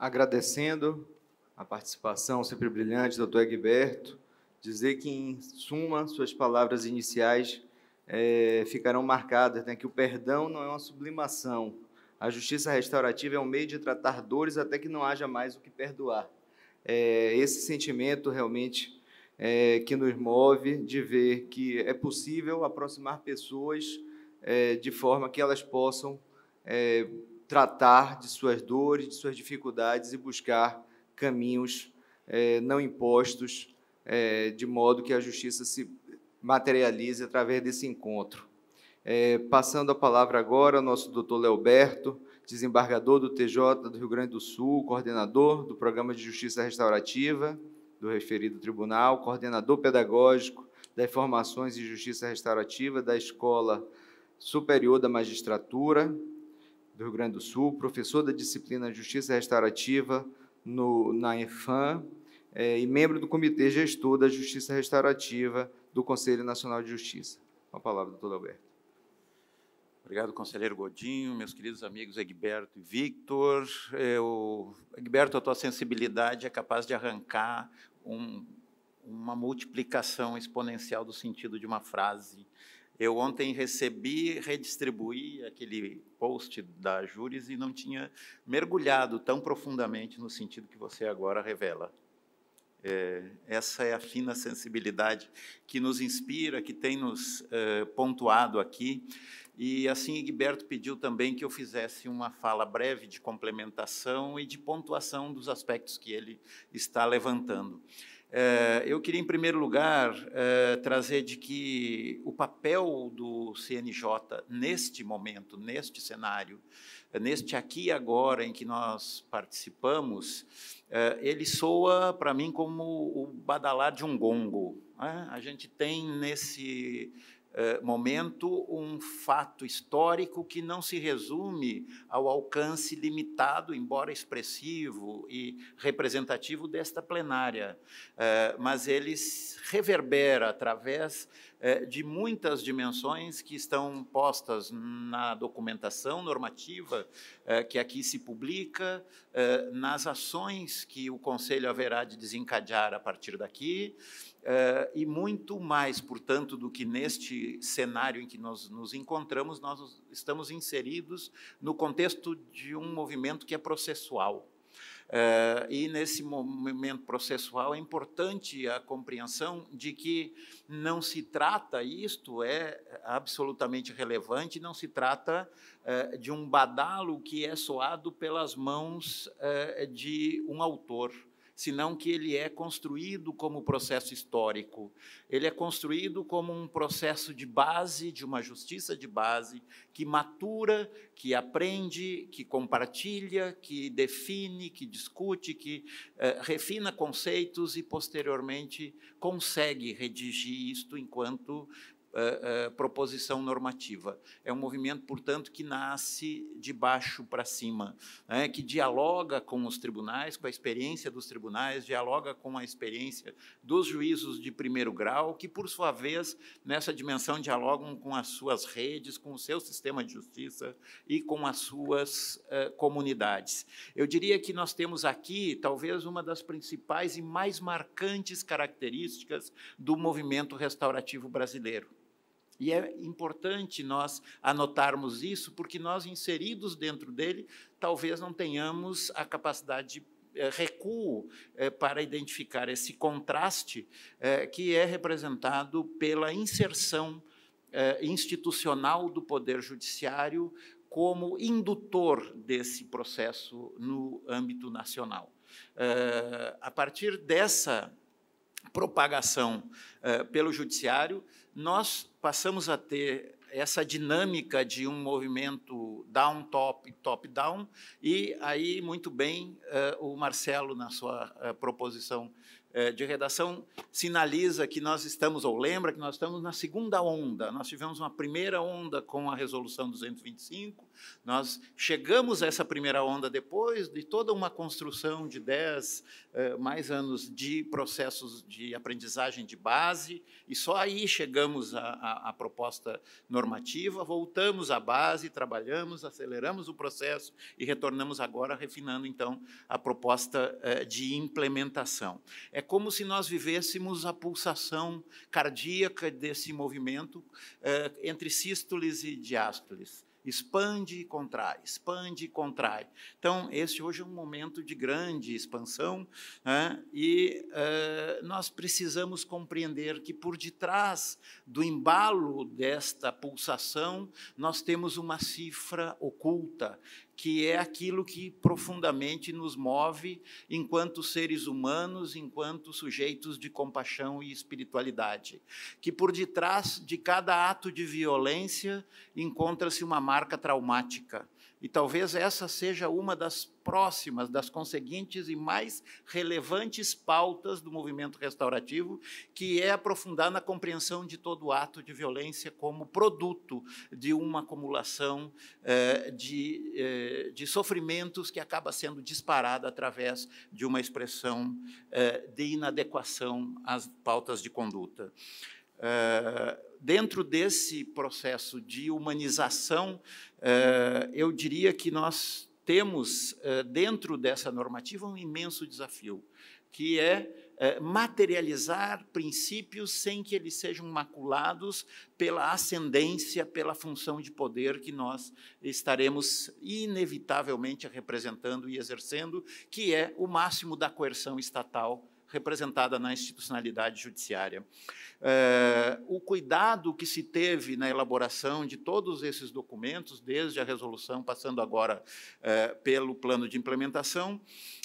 agradecendo a participação sempre brilhante do Dr. Egberto, dizer que, em suma, suas palavras iniciais é, ficarão marcadas, né, que o perdão não é uma sublimação. A justiça restaurativa é um meio de tratar dores até que não haja mais o que perdoar. É, esse sentimento realmente é, que nos move de ver que é possível aproximar pessoas é, de forma que elas possam é, tratar de suas dores, de suas dificuldades e buscar caminhos é, não impostos, é, de modo que a justiça se materialize através desse encontro. É, passando a palavra agora ao nosso doutor Leoberto, desembargador do TJ do Rio Grande do Sul, coordenador do Programa de Justiça Restaurativa do referido tribunal, coordenador pedagógico das formações de justiça restaurativa da Escola Superior da Magistratura, do Rio Grande do Sul, professor da disciplina Justiça Restaurativa no, na EFAM é, e membro do Comitê Gestor da Justiça Restaurativa do Conselho Nacional de Justiça. Com a palavra, doutor Alberto. Obrigado, conselheiro Godinho, meus queridos amigos Egberto e Victor. Eu, é, Egberto, a tua sensibilidade é capaz de arrancar um, uma multiplicação exponencial do sentido de uma frase eu ontem recebi, redistribuí aquele post da Júris e não tinha mergulhado tão profundamente no sentido que você agora revela. É, essa é a fina sensibilidade que nos inspira, que tem nos é, pontuado aqui. E assim, Egberto pediu também que eu fizesse uma fala breve de complementação e de pontuação dos aspectos que ele está levantando. Eh, eu queria, em primeiro lugar, eh, trazer de que o papel do CNJ neste momento, neste cenário, neste aqui e agora em que nós participamos, eh, ele soa para mim como o badalar de um gongo. Né? A gente tem nesse eh, momento um fato histórico que não se resume ao alcance limitado, embora expressivo e representativo desta plenária, eh, mas ele reverbera através eh, de muitas dimensões que estão postas na documentação normativa que aqui se publica, nas ações que o Conselho haverá de desencadear a partir daqui. Uh, e muito mais, portanto, do que neste cenário em que nós nos encontramos, nós estamos inseridos no contexto de um movimento que é processual. Uh, e nesse momento processual é importante a compreensão de que não se trata, isto é absolutamente relevante, não se trata uh, de um badalo que é soado pelas mãos uh, de um autor senão que ele é construído como processo histórico. Ele é construído como um processo de base, de uma justiça de base, que matura, que aprende, que compartilha, que define, que discute, que eh, refina conceitos e, posteriormente, consegue redigir isto enquanto uh, proposição normativa. É um movimento, portanto, que nasce de baixo para cima, né, que dialoga com os tribunais, com a experiência dos tribunais, dialoga com a experiência dos juízos de primeiro grau, que, por sua vez, nessa dimensão, dialogam com as suas redes, com o seu sistema de justiça e com as suas uh, comunidades. Eu diria que nós temos aqui, talvez, uma das principais e mais marcantes características do movimento restaurativo brasileiro e é importante nós anotarmos isso, porque nós, inseridos dentro dele, talvez não tenhamos a capacidade de é, recuo é, para identificar esse contraste é, que é representado pela inserção institucional do Poder Judiciário como indutor desse processo no âmbito nacional. A partir dessa propagação pelo Judiciário, nós passamos a ter essa dinâmica de um movimento down top top down e aí muito bem eh, o Marcelo na sua eh, proposição eh, de redação sinaliza que nós estamos ou lembra que nós estamos na segunda onda nós tivemos uma primeira onda com a resolução 225 nós chegamos a essa primeira onda depois de toda uma construção de 10 eh, mais anos de processos de aprendizagem de base, e só aí chegamos à proposta normativa, voltamos à base, trabalhamos, aceleramos o processo e retornamos agora refinando, então, a proposta eh, de implementação. É como se nós vivêssemos a pulsação cardíaca desse movimento eh, entre sístoles e diástoles expande e contrai, expande e contrai. Então, este hoje é um momento de grande expansão né? e uh, nós precisamos compreender que por detrás do embalo desta pulsação, nós temos uma cifra oculta que é aquilo que profundamente nos move enquanto seres humanos, enquanto sujeitos de compaixão e espiritualidade. Que por detrás de cada ato de violência encontra-se uma marca traumática e talvez essa seja uma das próximas, das conseguintes e mais relevantes pautas do movimento restaurativo, que é aprofundar na compreensão de todo ato de violência como produto de uma acumulação eh, de, eh, de sofrimentos que acaba sendo disparada através de uma expressão eh, de inadequação às pautas de conduta. Uh, dentro desse processo de humanização, eh, eu diria que nós temos eh, dentro dessa normativa um imenso desafio, que é eh, materializar princípios sem que eles sejam maculados pela ascendência, pela função de poder que nós estaremos inevitavelmente representando e exercendo, que é o máximo da coerção estatal representada na institucionalidade judiciária. É, o cuidado que se teve na elaboração de todos esses documentos, desde a resolução, passando agora é, pelo plano de implementação,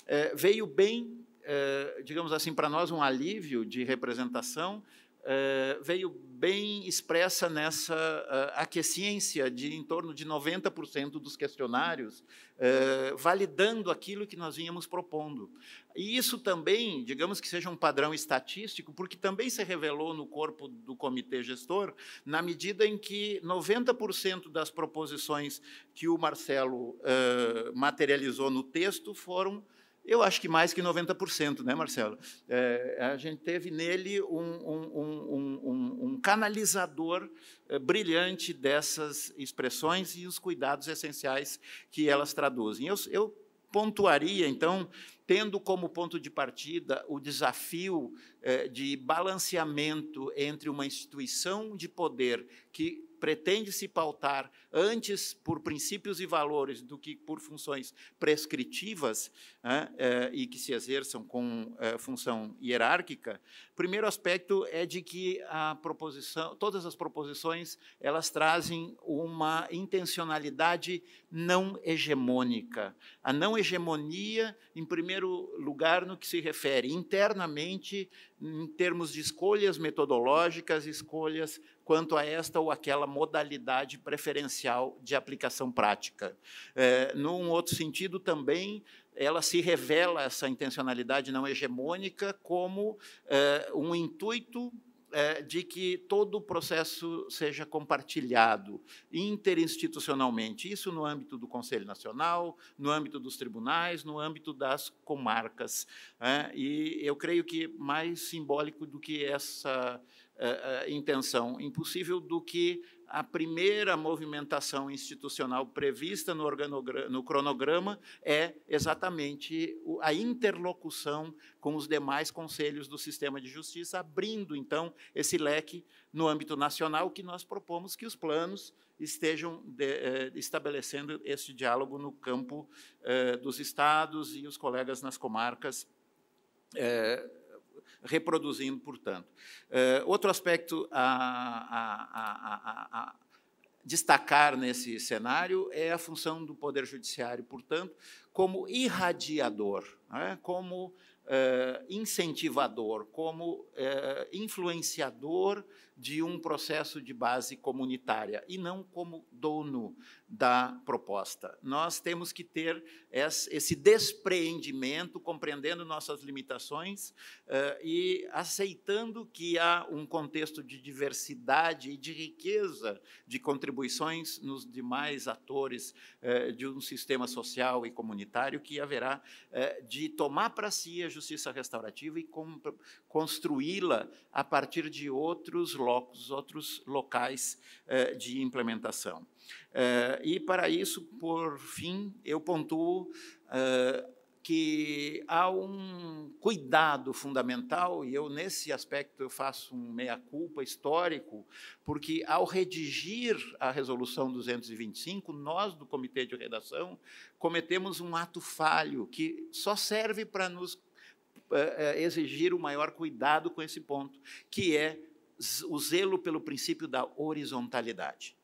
é, veio bem, é, digamos assim, para nós um alívio de representação, é, veio bem expressa nessa uh, ah, aquiescência de em torno de 90% dos questionários, uh, validando aquilo que nós vínhamos propondo. E isso também, digamos que seja um padrão estatístico, porque também se revelou no corpo do comitê gestor, na medida em que 90% das proposições que o Marcelo uh, materializou no texto foram eu acho que mais que 90%, né, Marcelo? É, a gente teve nele um, um, um, um canalizador eh, brilhante dessas expressões e os cuidados essenciais que elas traduzem. Eu, eu pontuaria, então, tendo como ponto de partida o desafio eh, de balanceamento entre uma instituição de poder que pretende se pautar antes por princípios e valores do que por funções prescritivas né, é, e que se exerçam com é, função hierárquica. Primeiro aspecto é de que a proposição, todas as proposições, elas trazem uma intencionalidade não hegemônica. A não hegemonia, em primeiro lugar, no que se refere internamente em termos de escolhas metodológicas, escolhas quanto a esta ou aquela modalidade preferencial potencial de aplicação prática. É, num outro sentido, também ela se revela, essa intencionalidade não hegemônica, como é, um intuito é, de que todo o processo seja compartilhado interinstitucionalmente, isso no âmbito do Conselho Nacional, no âmbito dos tribunais, no âmbito das comarcas. Né? E eu creio que mais simbólico do que essa é, é, intenção impossível do que a primeira movimentação institucional prevista no, no, cronograma é exatamente a interlocução com os demais conselhos do sistema de justiça, abrindo, então, esse leque no âmbito nacional, que nós propomos que os planos estejam de, eh, estabelecendo este diálogo no campo eh, dos estados e os colegas nas comarcas. Eh, reproduzindo, portanto. Uh, outro aspecto a, a, a, a destacar nesse cenário é a função do Poder Judiciário, portanto, como irradiador, né? como eh, incentivador, como eh, influenciador de um processo de base comunitária e não como dono da proposta. Nós temos que ter esse despreendimento, compreendendo nossas limitações eh, e aceitando que há um contexto de diversidade e de riqueza de contribuições nos demais atores eh, de um sistema social e comunitário que haverá eh, de tomar para si a justiça restaurativa e construí-la a partir de outros locos, outros locais eh, de implementação. Eh, e, para isso, por fim, eu pontuo eh, que há um cuidado fundamental, e eu, nesse aspecto, eu faço um meia-culpa histórico, porque, ao redigir a Resolução 225, nós, do Comitê de Redação, cometemos um ato falho, que só serve para nos exigir o um maior cuidado com esse ponto, que é o zelo pelo princípio da horizontalidade,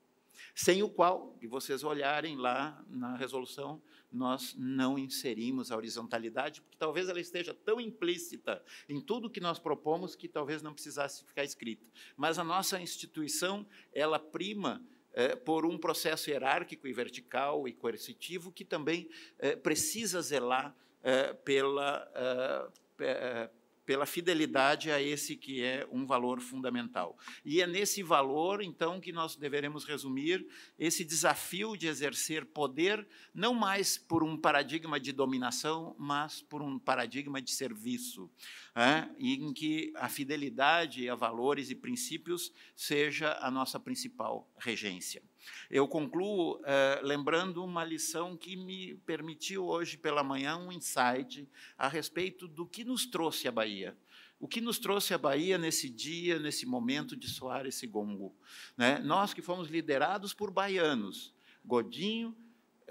sem o qual, se vocês olharem lá na resolução, nós não inserimos a horizontalidade, porque talvez ela esteja tão implícita em tudo que nós propomos que talvez não precisasse ficar escrita. Mas a nossa instituição, ela prima é, por um processo hierárquico e vertical e coercitivo que também é, precisa zelar é, pela é, é, pela fidelidade a esse que é um valor fundamental. E é nesse valor, então, que nós deveremos resumir esse desafio de exercer poder, não mais por um paradigma de dominação, mas por um paradigma de serviço é, em que a fidelidade a valores e princípios seja a nossa principal regência. Eu concluo eh, lembrando uma lição que me permitiu hoje pela manhã um insight a respeito do que nos trouxe a Bahia. O que nos trouxe a Bahia nesse dia, nesse momento de soar esse gongo? Né? Nós que fomos liderados por baianos, Godinho,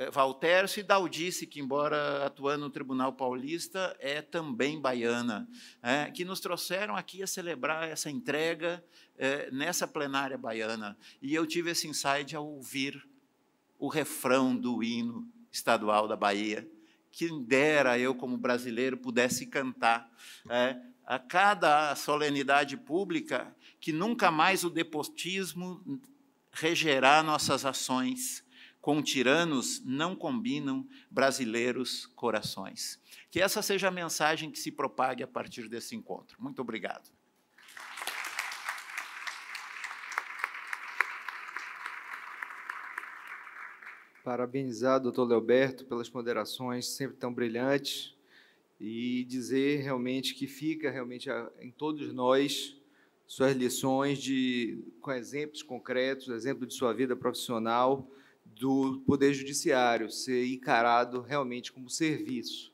eh, Valtercio e Daldice, que, embora atuando no Tribunal Paulista, é também baiana, é, que nos trouxeram aqui a celebrar essa entrega é, nessa plenária baiana. E eu tive esse insight ao ouvir o refrão do hino estadual da Bahia, que dera eu, como brasileiro, pudesse cantar. É, a cada solenidade pública, que nunca mais o depotismo regerá nossas ações, com tiranos não combinam brasileiros corações. Que essa seja a mensagem que se propague a partir desse encontro. Muito obrigado. Parabenizar, doutor Leoberto, pelas moderações sempre tão brilhantes e dizer realmente que fica realmente em todos nós suas lições de com exemplos concretos, exemplo de sua vida profissional do Poder Judiciário ser encarado realmente como serviço.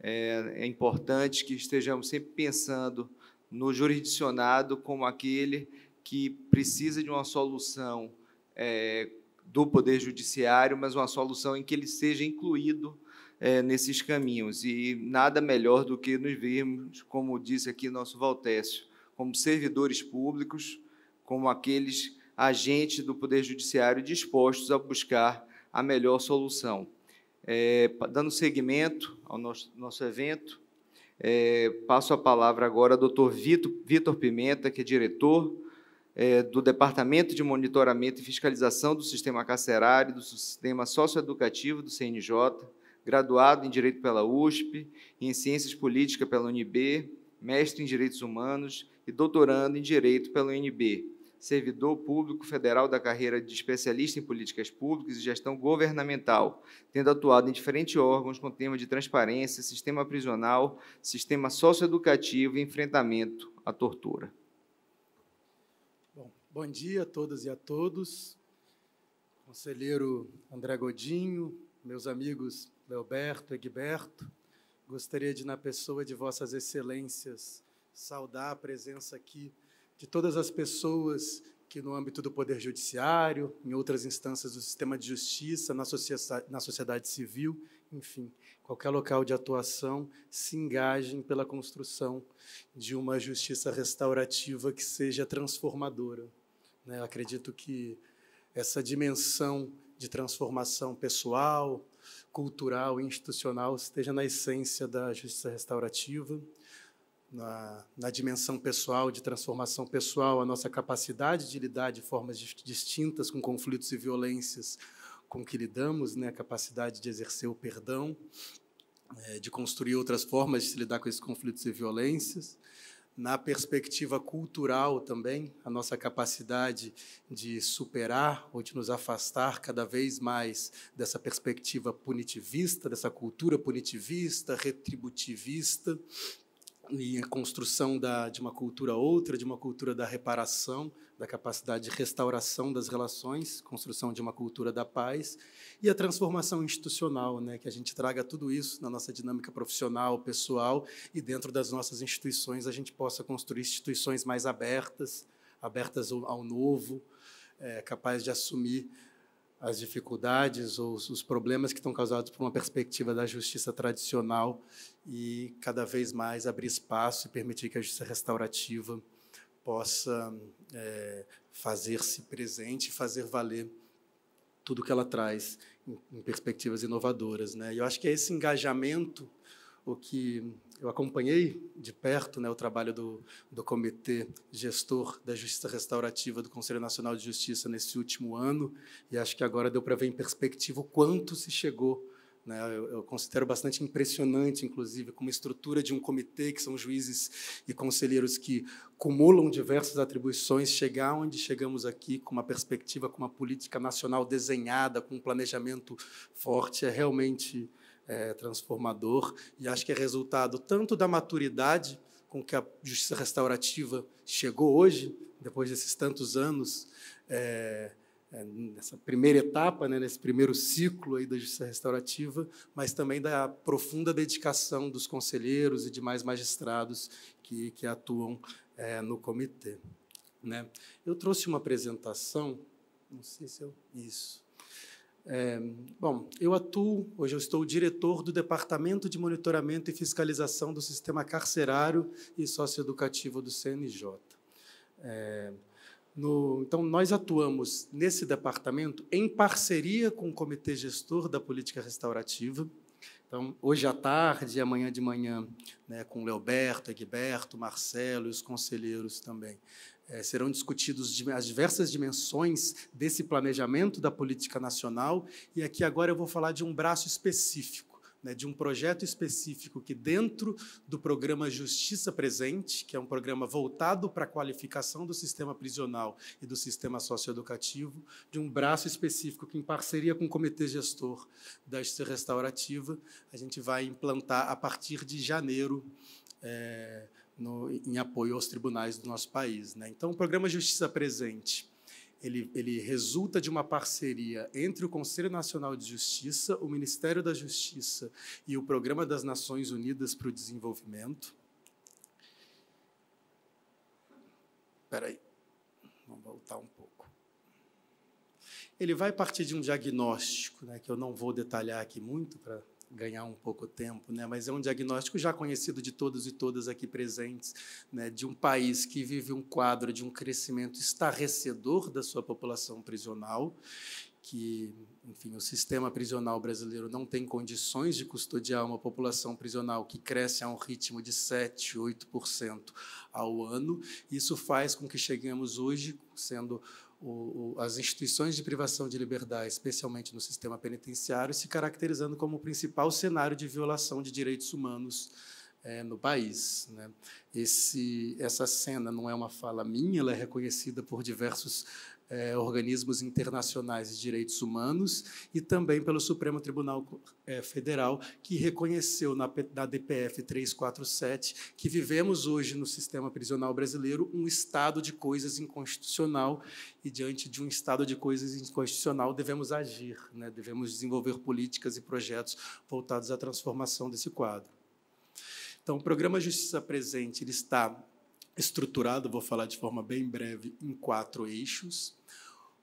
É, é importante que estejamos sempre pensando no jurisdicionado como aquele que precisa de uma solução é, do Poder Judiciário, mas uma solução em que ele seja incluído é, nesses caminhos. E nada melhor do que nos vermos, como disse aqui nosso Valtécio, como servidores públicos, como aqueles agentes do Poder Judiciário dispostos a buscar a melhor solução. É, dando seguimento ao nosso, nosso evento, é, passo a palavra agora ao doutor Vitor, Vitor Pimenta, que é diretor é, do Departamento de Monitoramento e Fiscalização do Sistema Carcerário, do Sistema Socioeducativo do CNJ, graduado em Direito pela USP em Ciências Políticas pela UNB, mestre em Direitos Humanos e doutorando em Direito pela UNB servidor público federal da carreira de especialista em políticas públicas e gestão governamental, tendo atuado em diferentes órgãos com tema de transparência, sistema prisional, sistema socioeducativo e enfrentamento à tortura. Bom, bom dia a todas e a todos. Conselheiro André Godinho, meus amigos Leoberto, Egberto, gostaria de, na pessoa de Vossas Excelências, saudar a presença aqui de todas as pessoas que, no âmbito do Poder Judiciário, em outras instâncias do sistema de justiça, na sociedade, na sociedade civil, enfim, qualquer local de atuação, se engajem pela construção de uma justiça restaurativa que seja transformadora. Né? Acredito que essa dimensão de transformação pessoal, cultural e institucional esteja na essência da justiça restaurativa na, na, dimensão pessoal, de transformação pessoal, a nossa capacidade de lidar de formas distintas com conflitos e violências com que lidamos, né? a capacidade de exercer o perdão, eh, de construir outras formas de se lidar com esses conflitos e violências na perspectiva cultural também, a nossa capacidade de superar ou de nos afastar cada vez mais dessa perspectiva punitivista, dessa cultura punitivista, retributivista, e a construção da, de uma cultura outra, de uma cultura da reparação, da capacidade de restauração das relações, construção de uma cultura da paz e a transformação institucional, né, que a gente traga tudo isso na nossa dinâmica profissional, pessoal e dentro das nossas instituições a gente possa construir instituições mais abertas, abertas ao, novo, é, eh, capazes de assumir as dificuldades ou os problemas que estão causados por uma perspectiva da justiça tradicional e cada vez mais abrir espaço e permitir que a justiça restaurativa possa é, fazer-se presente, fazer valer tudo que ela traz em, perspectivas inovadoras, né? E eu acho que é esse engajamento o que eu acompanhei de perto né, o trabalho do, do Comitê Gestor da Justiça Restaurativa do Conselho Nacional de Justiça nesse último ano, e acho que agora deu para ver em perspectiva o quanto se chegou. Né? Eu, eu, considero bastante impressionante, inclusive, como estrutura de um comitê, que são juízes e conselheiros que cumulam diversas atribuições, chegar onde chegamos aqui, com uma perspectiva, com uma política nacional desenhada, com um planejamento forte, é realmente é, transformador e acho que é resultado tanto da maturidade com que a justiça restaurativa chegou hoje, depois desses tantos anos, é, é, nessa primeira etapa, né, nesse primeiro ciclo aí da justiça restaurativa, mas também da profunda dedicação dos conselheiros e demais magistrados que, que atuam é, no comitê. Né? Eu trouxe uma apresentação, não sei se eu. Isso. É, bom, eu atuo, hoje eu estou diretor do Departamento de Monitoramento e Fiscalização do Sistema Carcerário e Socioeducativo do CNJ. É, no, então, nós atuamos nesse departamento em parceria com o Comitê Gestor da Política Restaurativa. Então, hoje à tarde e amanhã de manhã, né, com Leoberto, Egberto, Marcelo e os conselheiros também, é, serão discutidos as diversas dimensões desse planejamento da política nacional, e aqui agora eu vou falar de um braço específico, né, de um projeto específico que, dentro do programa Justiça Presente, que é um programa voltado para a qualificação do sistema prisional e do sistema socioeducativo, de um braço específico que, em parceria com o Comitê Gestor da Justiça Restaurativa, a gente vai implantar a partir de janeiro. É, no, em apoio aos tribunais do nosso país. Né? Então, o programa Justiça Presente ele, ele resulta de uma parceria entre o Conselho Nacional de Justiça, o Ministério da Justiça e o Programa das Nações Unidas para o Desenvolvimento. Espera aí, vamos voltar um pouco. Ele vai partir de um diagnóstico, né, que eu não vou detalhar aqui muito para ganhar um pouco tempo, né? mas é um diagnóstico já conhecido de todos e todas aqui presentes, né? de um país que vive um quadro de um crescimento estarrecedor da sua população prisional, que, enfim, o sistema prisional brasileiro não tem condições de custodiar uma população prisional que cresce a um ritmo de 7, 8% ao ano. Isso faz com que cheguemos hoje sendo o, o, as instituições de privação de liberdade, especialmente no sistema penitenciário, se caracterizando como o principal cenário de violação de direitos humanos é, no país. Né? Esse, essa cena não é uma fala minha, ela é reconhecida por diversos é, organismos internacionais de direitos humanos e também pelo Supremo Tribunal é, Federal, que reconheceu na, na DPF 347 que vivemos hoje no sistema prisional brasileiro um estado de coisas inconstitucional e, diante de um estado de coisas inconstitucional, devemos agir, né? devemos desenvolver políticas e projetos voltados à transformação desse quadro. Então, o programa Justiça Presente ele está estruturado, vou falar de forma bem breve, em quatro eixos.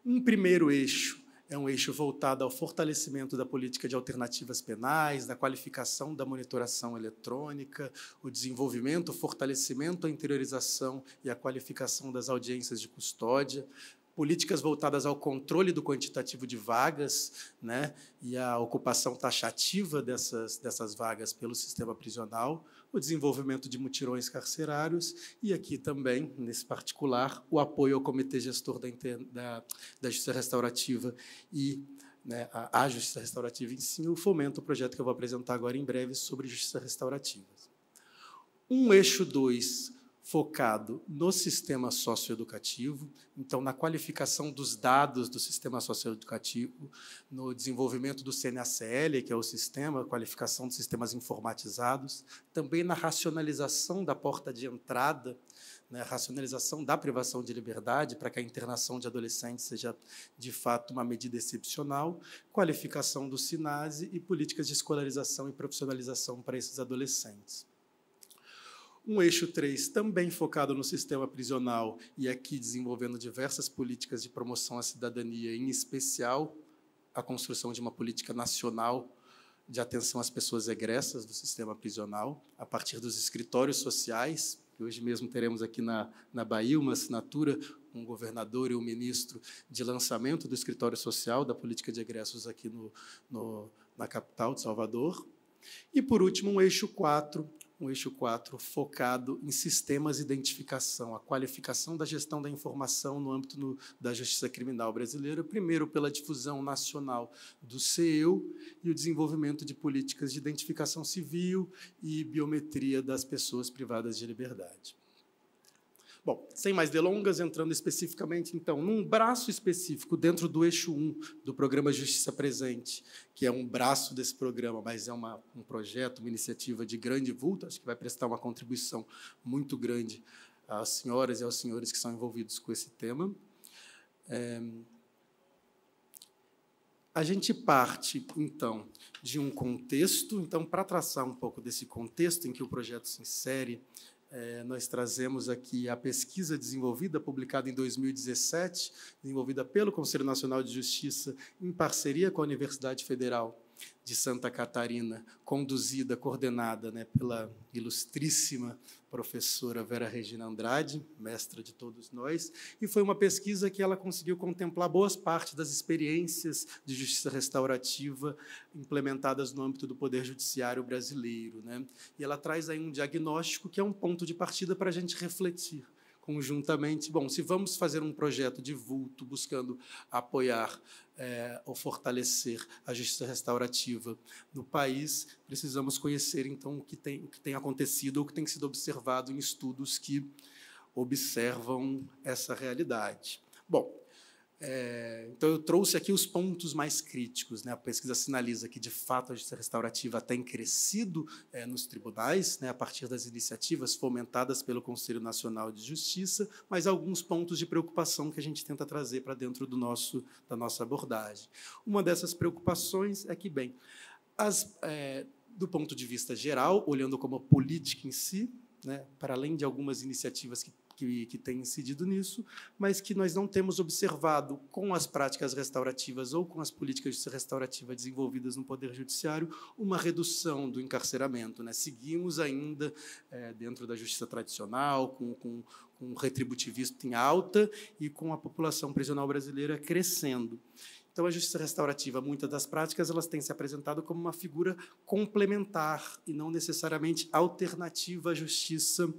Um primeiro eixo é um eixo voltado ao fortalecimento da política de alternativas penais, da qualificação da monitoração eletrônica, o desenvolvimento, o fortalecimento, a interiorização e a qualificação das audiências de custódia, políticas voltadas ao controle do quantitativo de vagas né, e à ocupação taxativa dessas, dessas vagas pelo sistema prisional, o desenvolvimento de mutirões carcerários e aqui também, nesse particular, o apoio ao Comitê Gestor da, da, da Justiça Restaurativa e né, a, a, Justiça Restaurativa em si, o fomento, o projeto que eu vou apresentar agora em breve sobre Justiça Restaurativa. Um eixo 2 focado no sistema socioeducativo, então na qualificação dos dados do sistema socioeducativo, no desenvolvimento do CNACL, que é o sistema, qualificação dos sistemas informatizados, também na racionalização da porta de entrada, né, racionalização da privação de liberdade para que a internação de adolescentes seja de fato uma medida excepcional, qualificação do SINASE e políticas de escolarização e profissionalização para esses adolescentes um eixo 3 também focado no sistema prisional e aqui desenvolvendo diversas políticas de promoção à cidadania, em especial a construção de uma política nacional de atenção às pessoas egressas do sistema prisional, a partir dos escritórios sociais. Hoje mesmo teremos aqui na, na Bahia uma assinatura com um o governador e o um ministro de lançamento do escritório social da política de egressos aqui no, no na capital de Salvador. E, por último, um eixo 4, um eixo 4 focado em sistemas de identificação, a qualificação da gestão da informação no âmbito no, da justiça criminal brasileira, primeiro pela difusão nacional do CEU e o desenvolvimento de políticas de identificação civil e biometria das pessoas privadas de liberdade. Bom, sem mais delongas, entrando especificamente, então, num braço específico dentro do eixo 1 do programa Justiça Presente, que é um braço desse programa, mas é uma, um projeto, uma iniciativa de grande vulto, acho que vai prestar uma contribuição muito grande às senhoras e aos senhores que são envolvidos com esse tema. É... A gente parte, então, de um contexto. Então, para traçar um pouco desse contexto em que o projeto se insere, é, nós trazemos aqui a pesquisa desenvolvida, publicada em 2017, desenvolvida pelo Conselho Nacional de Justiça, em parceria com a Universidade Federal de Santa Catarina, conduzida, coordenada né, pela ilustríssima professora Vera Regina Andrade, mestra de todos nós, e foi uma pesquisa que ela conseguiu contemplar boas partes das experiências de justiça restaurativa implementadas no âmbito do Poder Judiciário brasileiro. Né? E ela traz aí um diagnóstico que é um ponto de partida para a gente refletir conjuntamente, bom, se vamos fazer um projeto de vulto buscando apoiar é, ou fortalecer a justiça restaurativa no país, precisamos conhecer então o que tem, o que tem acontecido ou o que tem sido observado em estudos que observam essa realidade. Bom, é, então, eu trouxe aqui os pontos mais críticos. Né? A pesquisa sinaliza que, de fato, a justiça restaurativa tem crescido é, nos tribunais, né? a partir das iniciativas fomentadas pelo Conselho Nacional de Justiça, mas alguns pontos de preocupação que a gente tenta trazer para dentro do nosso, da nossa abordagem. Uma dessas preocupações é que, bem, as, é, do ponto de vista geral, olhando como a política em si, né, para além de algumas iniciativas que que, que tem incidido nisso, mas que nós não temos observado com as práticas restaurativas ou com as políticas de justiça restaurativa desenvolvidas no Poder Judiciário uma redução do encarceramento. Né? Seguimos ainda é, dentro da justiça tradicional, com, com, com o retributivismo em alta e com a população prisional brasileira crescendo. Então, a justiça restaurativa, muitas das práticas, elas têm se apresentado como uma figura complementar e não necessariamente alternativa à justiça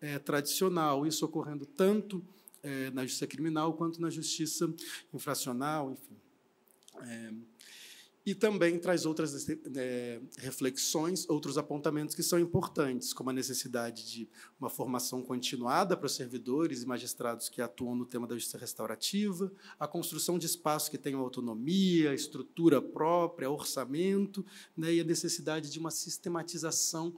é, tradicional, isso ocorrendo tanto é, na justiça criminal quanto na justiça infracional, enfim. É, e também traz outras é, reflexões, outros apontamentos que são importantes, como a necessidade de uma formação continuada para os servidores e magistrados que atuam no tema da justiça restaurativa, a construção de espaços que tenham autonomia, estrutura própria, orçamento, né, e a necessidade de uma sistematização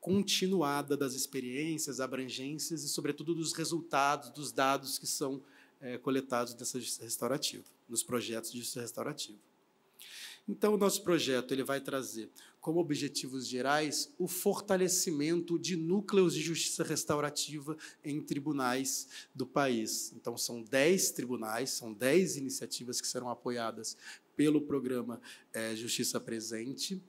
continuada das experiências, abrangências e, sobretudo, dos resultados, dos dados que são é, coletados dessa justiça restaurativa, nos projetos de justiça restaurativa. Então, o nosso projeto ele vai trazer como objetivos gerais o fortalecimento de núcleos de justiça restaurativa em tribunais do país. Então, são 10 tribunais, são 10 iniciativas que serão apoiadas pelo programa é, Justiça Presente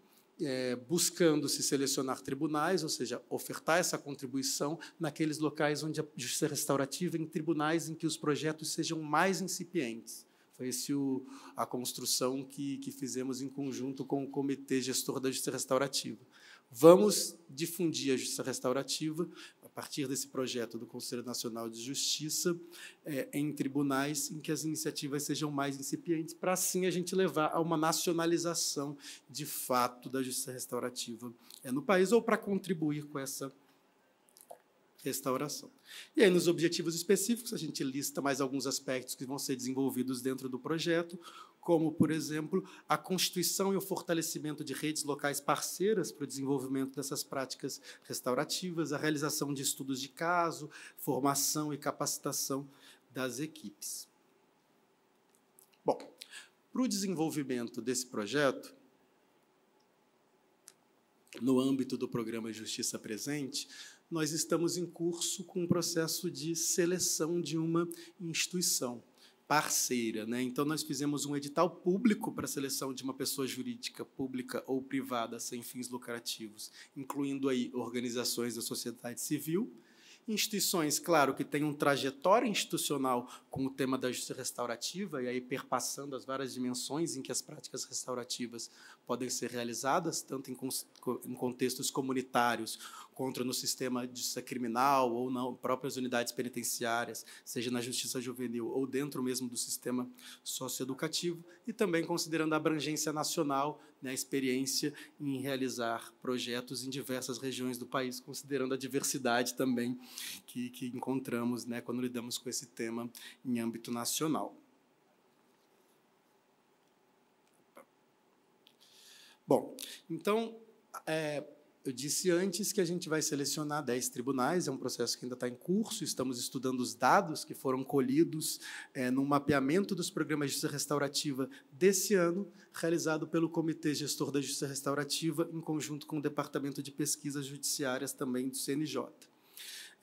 é, buscando se selecionar tribunais, ou seja, ofertar essa contribuição naqueles locais onde a é justiça restaurativa em tribunais em que os projetos sejam mais incipientes. Foi esse o, a construção que, que fizemos em conjunto com o Comitê Gestor da Justiça Restaurativa. Vamos difundir a justiça restaurativa, partir desse projeto do Conselho Nacional de Justiça, é, em tribunais em que as iniciativas sejam mais incipientes, para assim a gente levar a uma nacionalização de fato da justiça restaurativa é, no país, ou para contribuir com essa restauração. E aí, nos objetivos específicos, a gente lista mais alguns aspectos que vão ser desenvolvidos dentro do projeto, como, por exemplo, a constituição e o fortalecimento de redes locais parceiras para o desenvolvimento dessas práticas restaurativas, a realização de estudos de caso, formação e capacitação das equipes. Bom, para o desenvolvimento desse projeto, no âmbito do programa Justiça Presente, nós estamos em curso com um processo de seleção de uma instituição parceira. Né? Então, nós fizemos um edital público para a seleção de uma pessoa jurídica pública ou privada sem fins lucrativos, incluindo aí organizações da sociedade civil, instituições, claro, que têm um trajetória institucional com o tema da justiça restaurativa, e aí perpassando as várias dimensões em que as práticas restaurativas podem ser realizadas tanto em, em contextos comunitários, contra no sistema de justiça criminal ou não, próprias unidades penitenciárias, seja na justiça juvenil ou dentro mesmo do sistema socioeducativo, e também considerando a abrangência nacional, né, a experiência em realizar projetos em diversas regiões do país, considerando a diversidade também que, que encontramos né, quando lidamos com esse tema em âmbito nacional. Bom, então, é, eu disse antes que a gente vai selecionar 10 tribunais, é um processo que ainda está em curso, estamos estudando os dados que foram colhidos é, no mapeamento dos programas de justiça restaurativa desse ano, realizado pelo Comitê Gestor da Justiça Restaurativa, em conjunto com o Departamento de Pesquisas Judiciárias também do CNJ.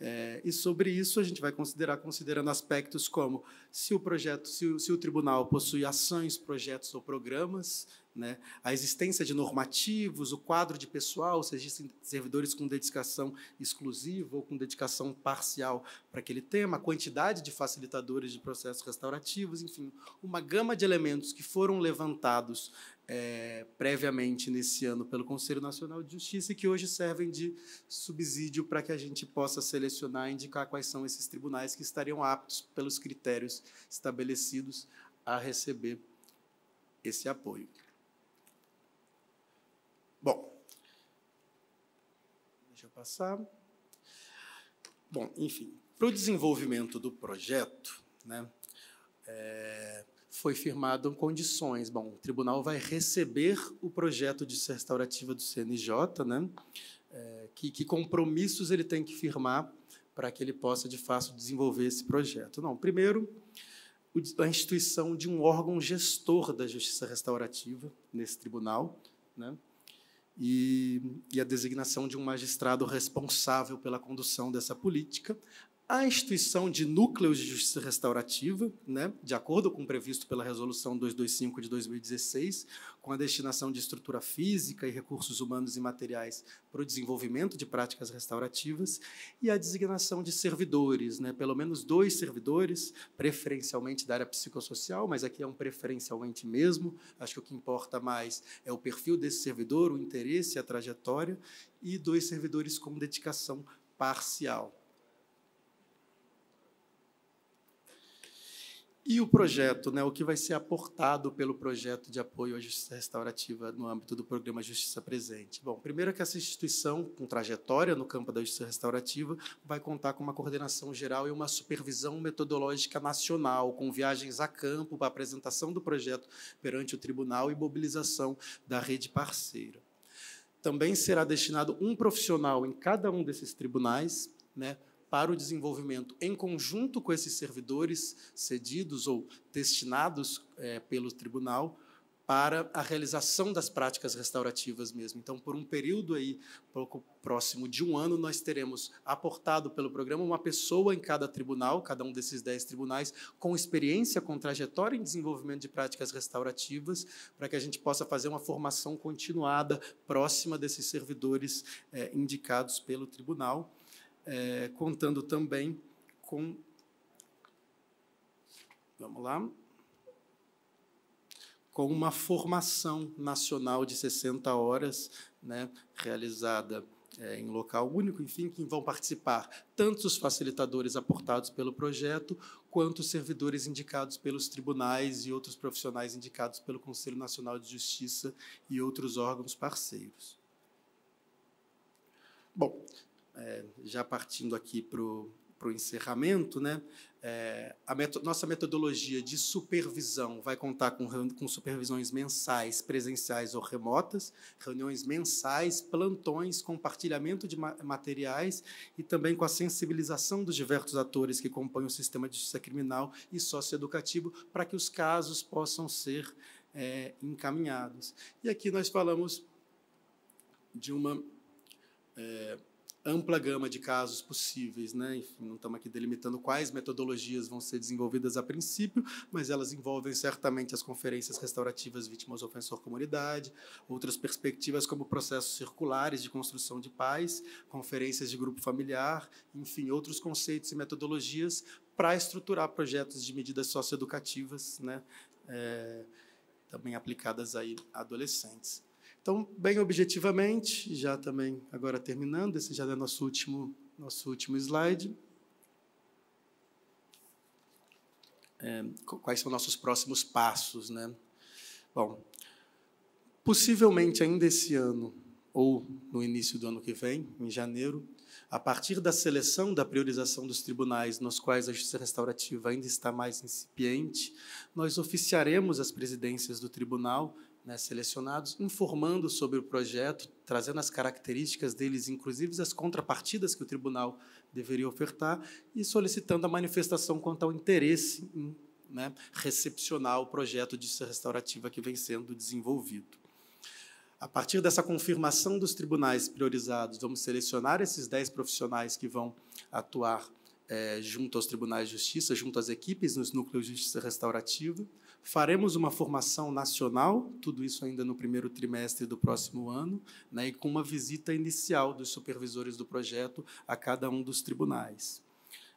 É, e sobre isso a gente vai considerar, considerando aspectos como se o projeto, se o, se o tribunal possui ações, projetos ou programas né? A existência de normativos, o quadro de pessoal, se existem servidores com dedicação exclusiva ou com dedicação parcial para aquele tema, a quantidade de facilitadores de processos restaurativos, enfim, uma gama de elementos que foram levantados é, previamente nesse ano pelo Conselho Nacional de Justiça e que hoje servem de subsídio para que a gente possa selecionar e indicar quais são esses tribunais que estariam aptos, pelos critérios estabelecidos, a receber esse apoio. Bom, deixa eu passar. Bom, enfim, para o desenvolvimento do projeto, né, é, foi firmado condições. Bom, o tribunal vai receber o projeto de restaurativa do CNJ, né, é, que, que compromissos ele tem que firmar para que ele possa, de fato, desenvolver esse projeto. Não, primeiro, a instituição de um órgão gestor da justiça restaurativa nesse tribunal, né? e, e a designação de um magistrado responsável pela condução dessa política, a instituição de núcleos de justiça restaurativa, né, de acordo com o previsto pela Resolução 225 de 2016, com a destinação de estrutura física e recursos humanos e materiais para o desenvolvimento de práticas restaurativas, e a designação de servidores, né, pelo menos dois servidores, preferencialmente da área psicossocial, mas aqui é um preferencialmente mesmo, acho que o que importa mais é o perfil desse servidor, o interesse, a trajetória, e dois servidores com dedicação parcial. E o projeto, né, o que vai ser aportado pelo projeto de apoio à justiça restaurativa no âmbito do programa Justiça Presente? Bom, primeiro que essa instituição, com trajetória no campo da justiça restaurativa, vai contar com uma coordenação geral e uma supervisão metodológica nacional, com viagens a campo para apresentação do projeto perante o tribunal e mobilização da rede parceira. Também será destinado um profissional em cada um desses tribunais, né, para o desenvolvimento em conjunto com esses servidores cedidos ou destinados é, pelo tribunal para a realização das práticas restaurativas mesmo. Então, por um período aí pouco próximo de um ano, nós teremos aportado pelo programa uma pessoa em cada tribunal, cada um desses dez tribunais, com experiência, com trajetória em desenvolvimento de práticas restaurativas, para que a gente possa fazer uma formação continuada próxima desses servidores é, indicados pelo tribunal é, contando também com. Vamos lá. Com uma formação nacional de 60 horas, né, realizada é, em local único, enfim, que vão participar tanto os facilitadores aportados pelo projeto, quanto os servidores indicados pelos tribunais e outros profissionais indicados pelo Conselho Nacional de Justiça e outros órgãos parceiros. Bom, é, já partindo aqui para o encerramento, né? É, a meto nossa metodologia de supervisão vai contar com, com supervisões mensais, presenciais ou remotas, reuniões mensais, plantões, compartilhamento de ma materiais e também com a sensibilização dos diversos atores que compõem o sistema de justiça criminal e socioeducativo para que os casos possam ser é, encaminhados. E aqui nós falamos de uma é, ampla gama de casos possíveis, né? Enfim, não estamos aqui delimitando quais metodologias vão ser desenvolvidas a princípio, mas elas envolvem certamente as conferências restaurativas vítimas ofensor comunidade, outras perspectivas como processos circulares de construção de paz, conferências de grupo familiar, enfim, outros conceitos e metodologias para estruturar projetos de medidas socioeducativas, né? É, também aplicadas aí a adolescentes. Então, bem objetivamente, já também agora terminando, esse já é nosso último, nosso último slide. É, quais são nossos próximos passos, né? Bom, possivelmente ainda esse ano ou no início do ano que vem, em janeiro, a partir da seleção da priorização dos tribunais nos quais a justiça restaurativa ainda está mais incipiente, nós oficiaremos as presidências do tribunal né, selecionados, informando sobre o projeto, trazendo as características deles, inclusive as contrapartidas que o tribunal deveria ofertar, e solicitando a manifestação quanto ao interesse em né, recepcionar o projeto de justiça restaurativa que vem sendo desenvolvido. A partir dessa confirmação dos tribunais priorizados, vamos selecionar esses 10 profissionais que vão atuar é, junto aos tribunais de justiça, junto às equipes nos núcleos de justiça restaurativa Faremos uma formação nacional, tudo isso ainda no primeiro trimestre do próximo ano, né, e com uma visita inicial dos supervisores do projeto a cada um dos tribunais.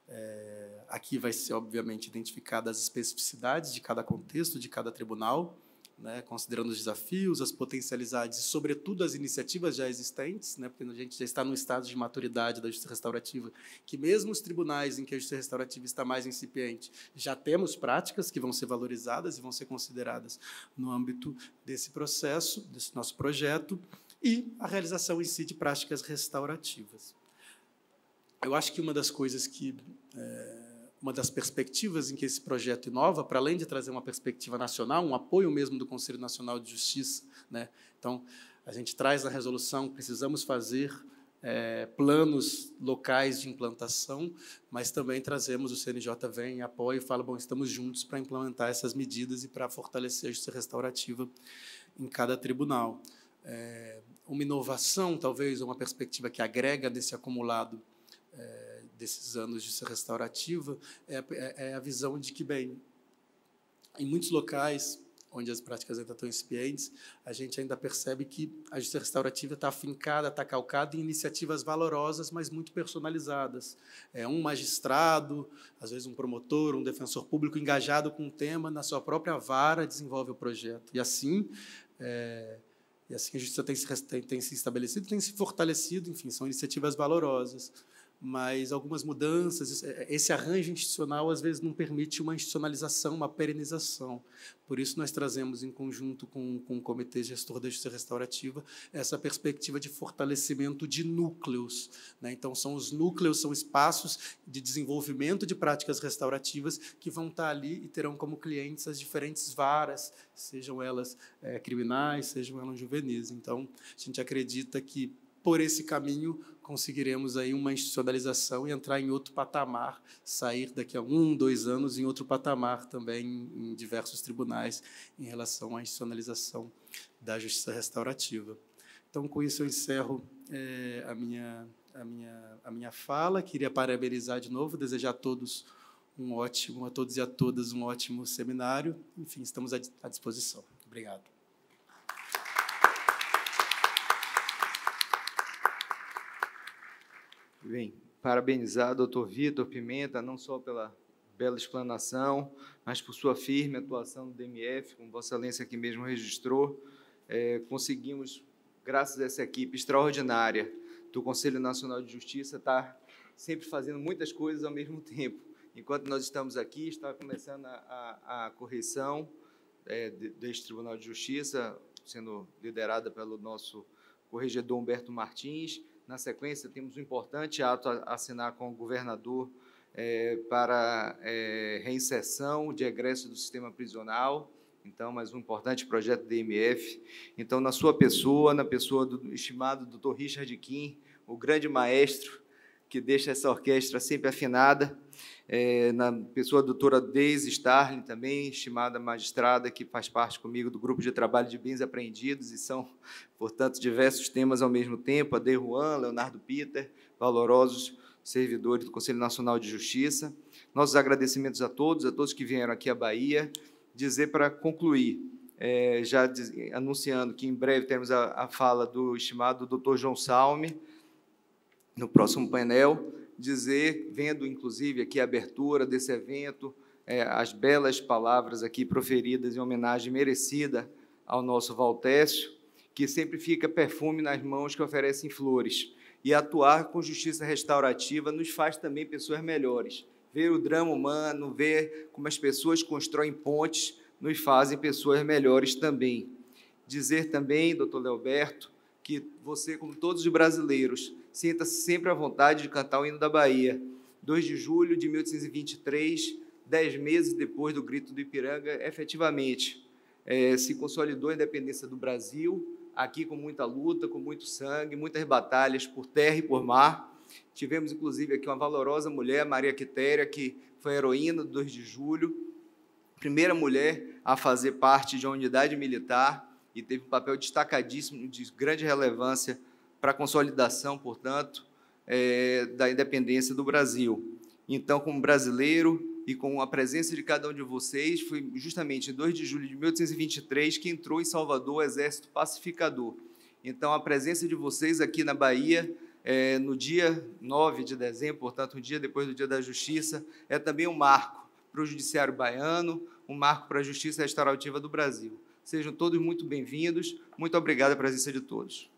É, aqui vai ser, obviamente, identificadas as especificidades de cada contexto, de cada tribunal, né, considerando os desafios, as potencialidades e, sobretudo, as iniciativas já existentes, né, porque a gente já está no estado de maturidade da justiça restaurativa, que mesmo os tribunais em que a justiça restaurativa está mais incipiente, já temos práticas que vão ser valorizadas e vão ser consideradas no âmbito desse processo, desse nosso projeto, e a realização em si de práticas restaurativas. Eu acho que uma das coisas que é, uma das perspectivas em que esse projeto inova, para além de trazer uma perspectiva nacional, um apoio mesmo do Conselho Nacional de Justiça. Né? Então, a gente traz na resolução, precisamos fazer é, planos locais de implantação, mas também trazemos, o CNJ vem em apoio e fala, bom, estamos juntos para implementar essas medidas e para fortalecer a justiça restaurativa em cada tribunal. É, uma inovação, talvez, uma perspectiva que agrega desse acumulado é, desses anos de restaurativa é, é, é a visão de que, bem, em muitos locais onde as práticas ainda estão incipientes, a gente ainda percebe que a justiça restaurativa está afincada, está calcada em iniciativas valorosas, mas muito personalizadas. É um magistrado, às vezes um promotor, um defensor público engajado com o tema, na sua própria vara desenvolve o projeto. E assim, é, e assim a justiça tem se, tem, tem se estabelecido, tem se fortalecido, enfim, são iniciativas valorosas mas algumas mudanças, eh, esse arranjo institucional às vezes não permite uma institucionalização, uma perenização. Por isso, nós trazemos, em conjunto com, com o Comitê Gestor da Justiça Restaurativa, essa perspectiva de fortalecimento de núcleos. Né? Então, são os núcleos, são espaços de desenvolvimento de práticas restaurativas que vão estar ali e terão como clientes as diferentes varas, sejam elas é, criminais, sejam elas juvenis. Então, a gente acredita que por esse caminho conseguiremos aí uma institucionalização e entrar em outro patamar, sair daqui a um, dois anos em outro patamar também em diversos tribunais em relação à institucionalização da justiça restaurativa. Então, com isso eu encerro é, a minha a minha a minha fala. Queria parabenizar de novo, desejar a todos um ótimo a todos e a todas um ótimo seminário. Enfim, estamos à disposição. Obrigado. Bem, parabenizar o Dr. Vitor Pimenta, não só pela bela explanação, mas por sua firme atuação no DMF, como Vossa Excelência aqui mesmo registrou. É, conseguimos, graças a essa equipe extraordinária do Conselho Nacional de Justiça, estar tá sempre fazendo muitas coisas ao mesmo tempo. Enquanto nós estamos aqui, está começando a, a, a correção é, deste Tribunal de Justiça, sendo liderada pelo nosso corregedor Humberto Martins, na sequência, temos um importante ato a assinar com o governador é, para é, reinserção de egresso do sistema prisional, então, mais um importante projeto do IMF. Então, na sua pessoa, na pessoa do estimado doutor Richard Kim, o grande maestro que deixa essa orquestra sempre afinada, é, na pessoa doutora Deise Starling, também, estimada magistrada, que faz parte comigo do grupo de trabalho de bens apreendidos, e são, portanto, diversos temas ao mesmo tempo, a De Juan, Leonardo Peter, valorosos servidores do Conselho Nacional de Justiça. Nossos agradecimentos a todos, a todos que vieram aqui à Bahia, dizer para concluir, é, já diz, anunciando que em breve teremos a, a fala do estimado doutor João Salme, no próximo painel, dizer, vendo inclusive aqui a abertura desse evento, é, as belas palavras aqui proferidas em homenagem merecida ao nosso Valtécio, que sempre fica perfume nas mãos que oferecem flores. E atuar com justiça restaurativa nos faz também pessoas melhores. Ver o drama humano, ver como as pessoas constroem pontes, nos fazem pessoas melhores também. Dizer também, doutor Leoberto, que você, como todos os brasileiros, sinta sempre à vontade de cantar o hino da Bahia. 2 de julho de 1823, dez meses depois do grito do Ipiranga, efetivamente é, se consolidou a independência do Brasil, aqui com muita luta, com muito sangue, muitas batalhas por terra e por mar. Tivemos, inclusive, aqui uma valorosa mulher, Maria Quitéria, que foi heroína do 2 de julho, primeira mulher a fazer parte de uma unidade militar e teve um papel destacadíssimo, de grande relevância para a consolidação, portanto, é, da independência do Brasil. Então, como brasileiro e com a presença de cada um de vocês, foi justamente em 2 de julho de 1823 que entrou em Salvador o Exército Pacificador. Então, a presença de vocês aqui na Bahia, é, no dia 9 de dezembro, portanto, um dia depois do Dia da Justiça, é também um marco para o Judiciário Baiano, um marco para a Justiça Restaurativa do Brasil. Sejam todos muito bem-vindos. Muito obrigado à presença de todos.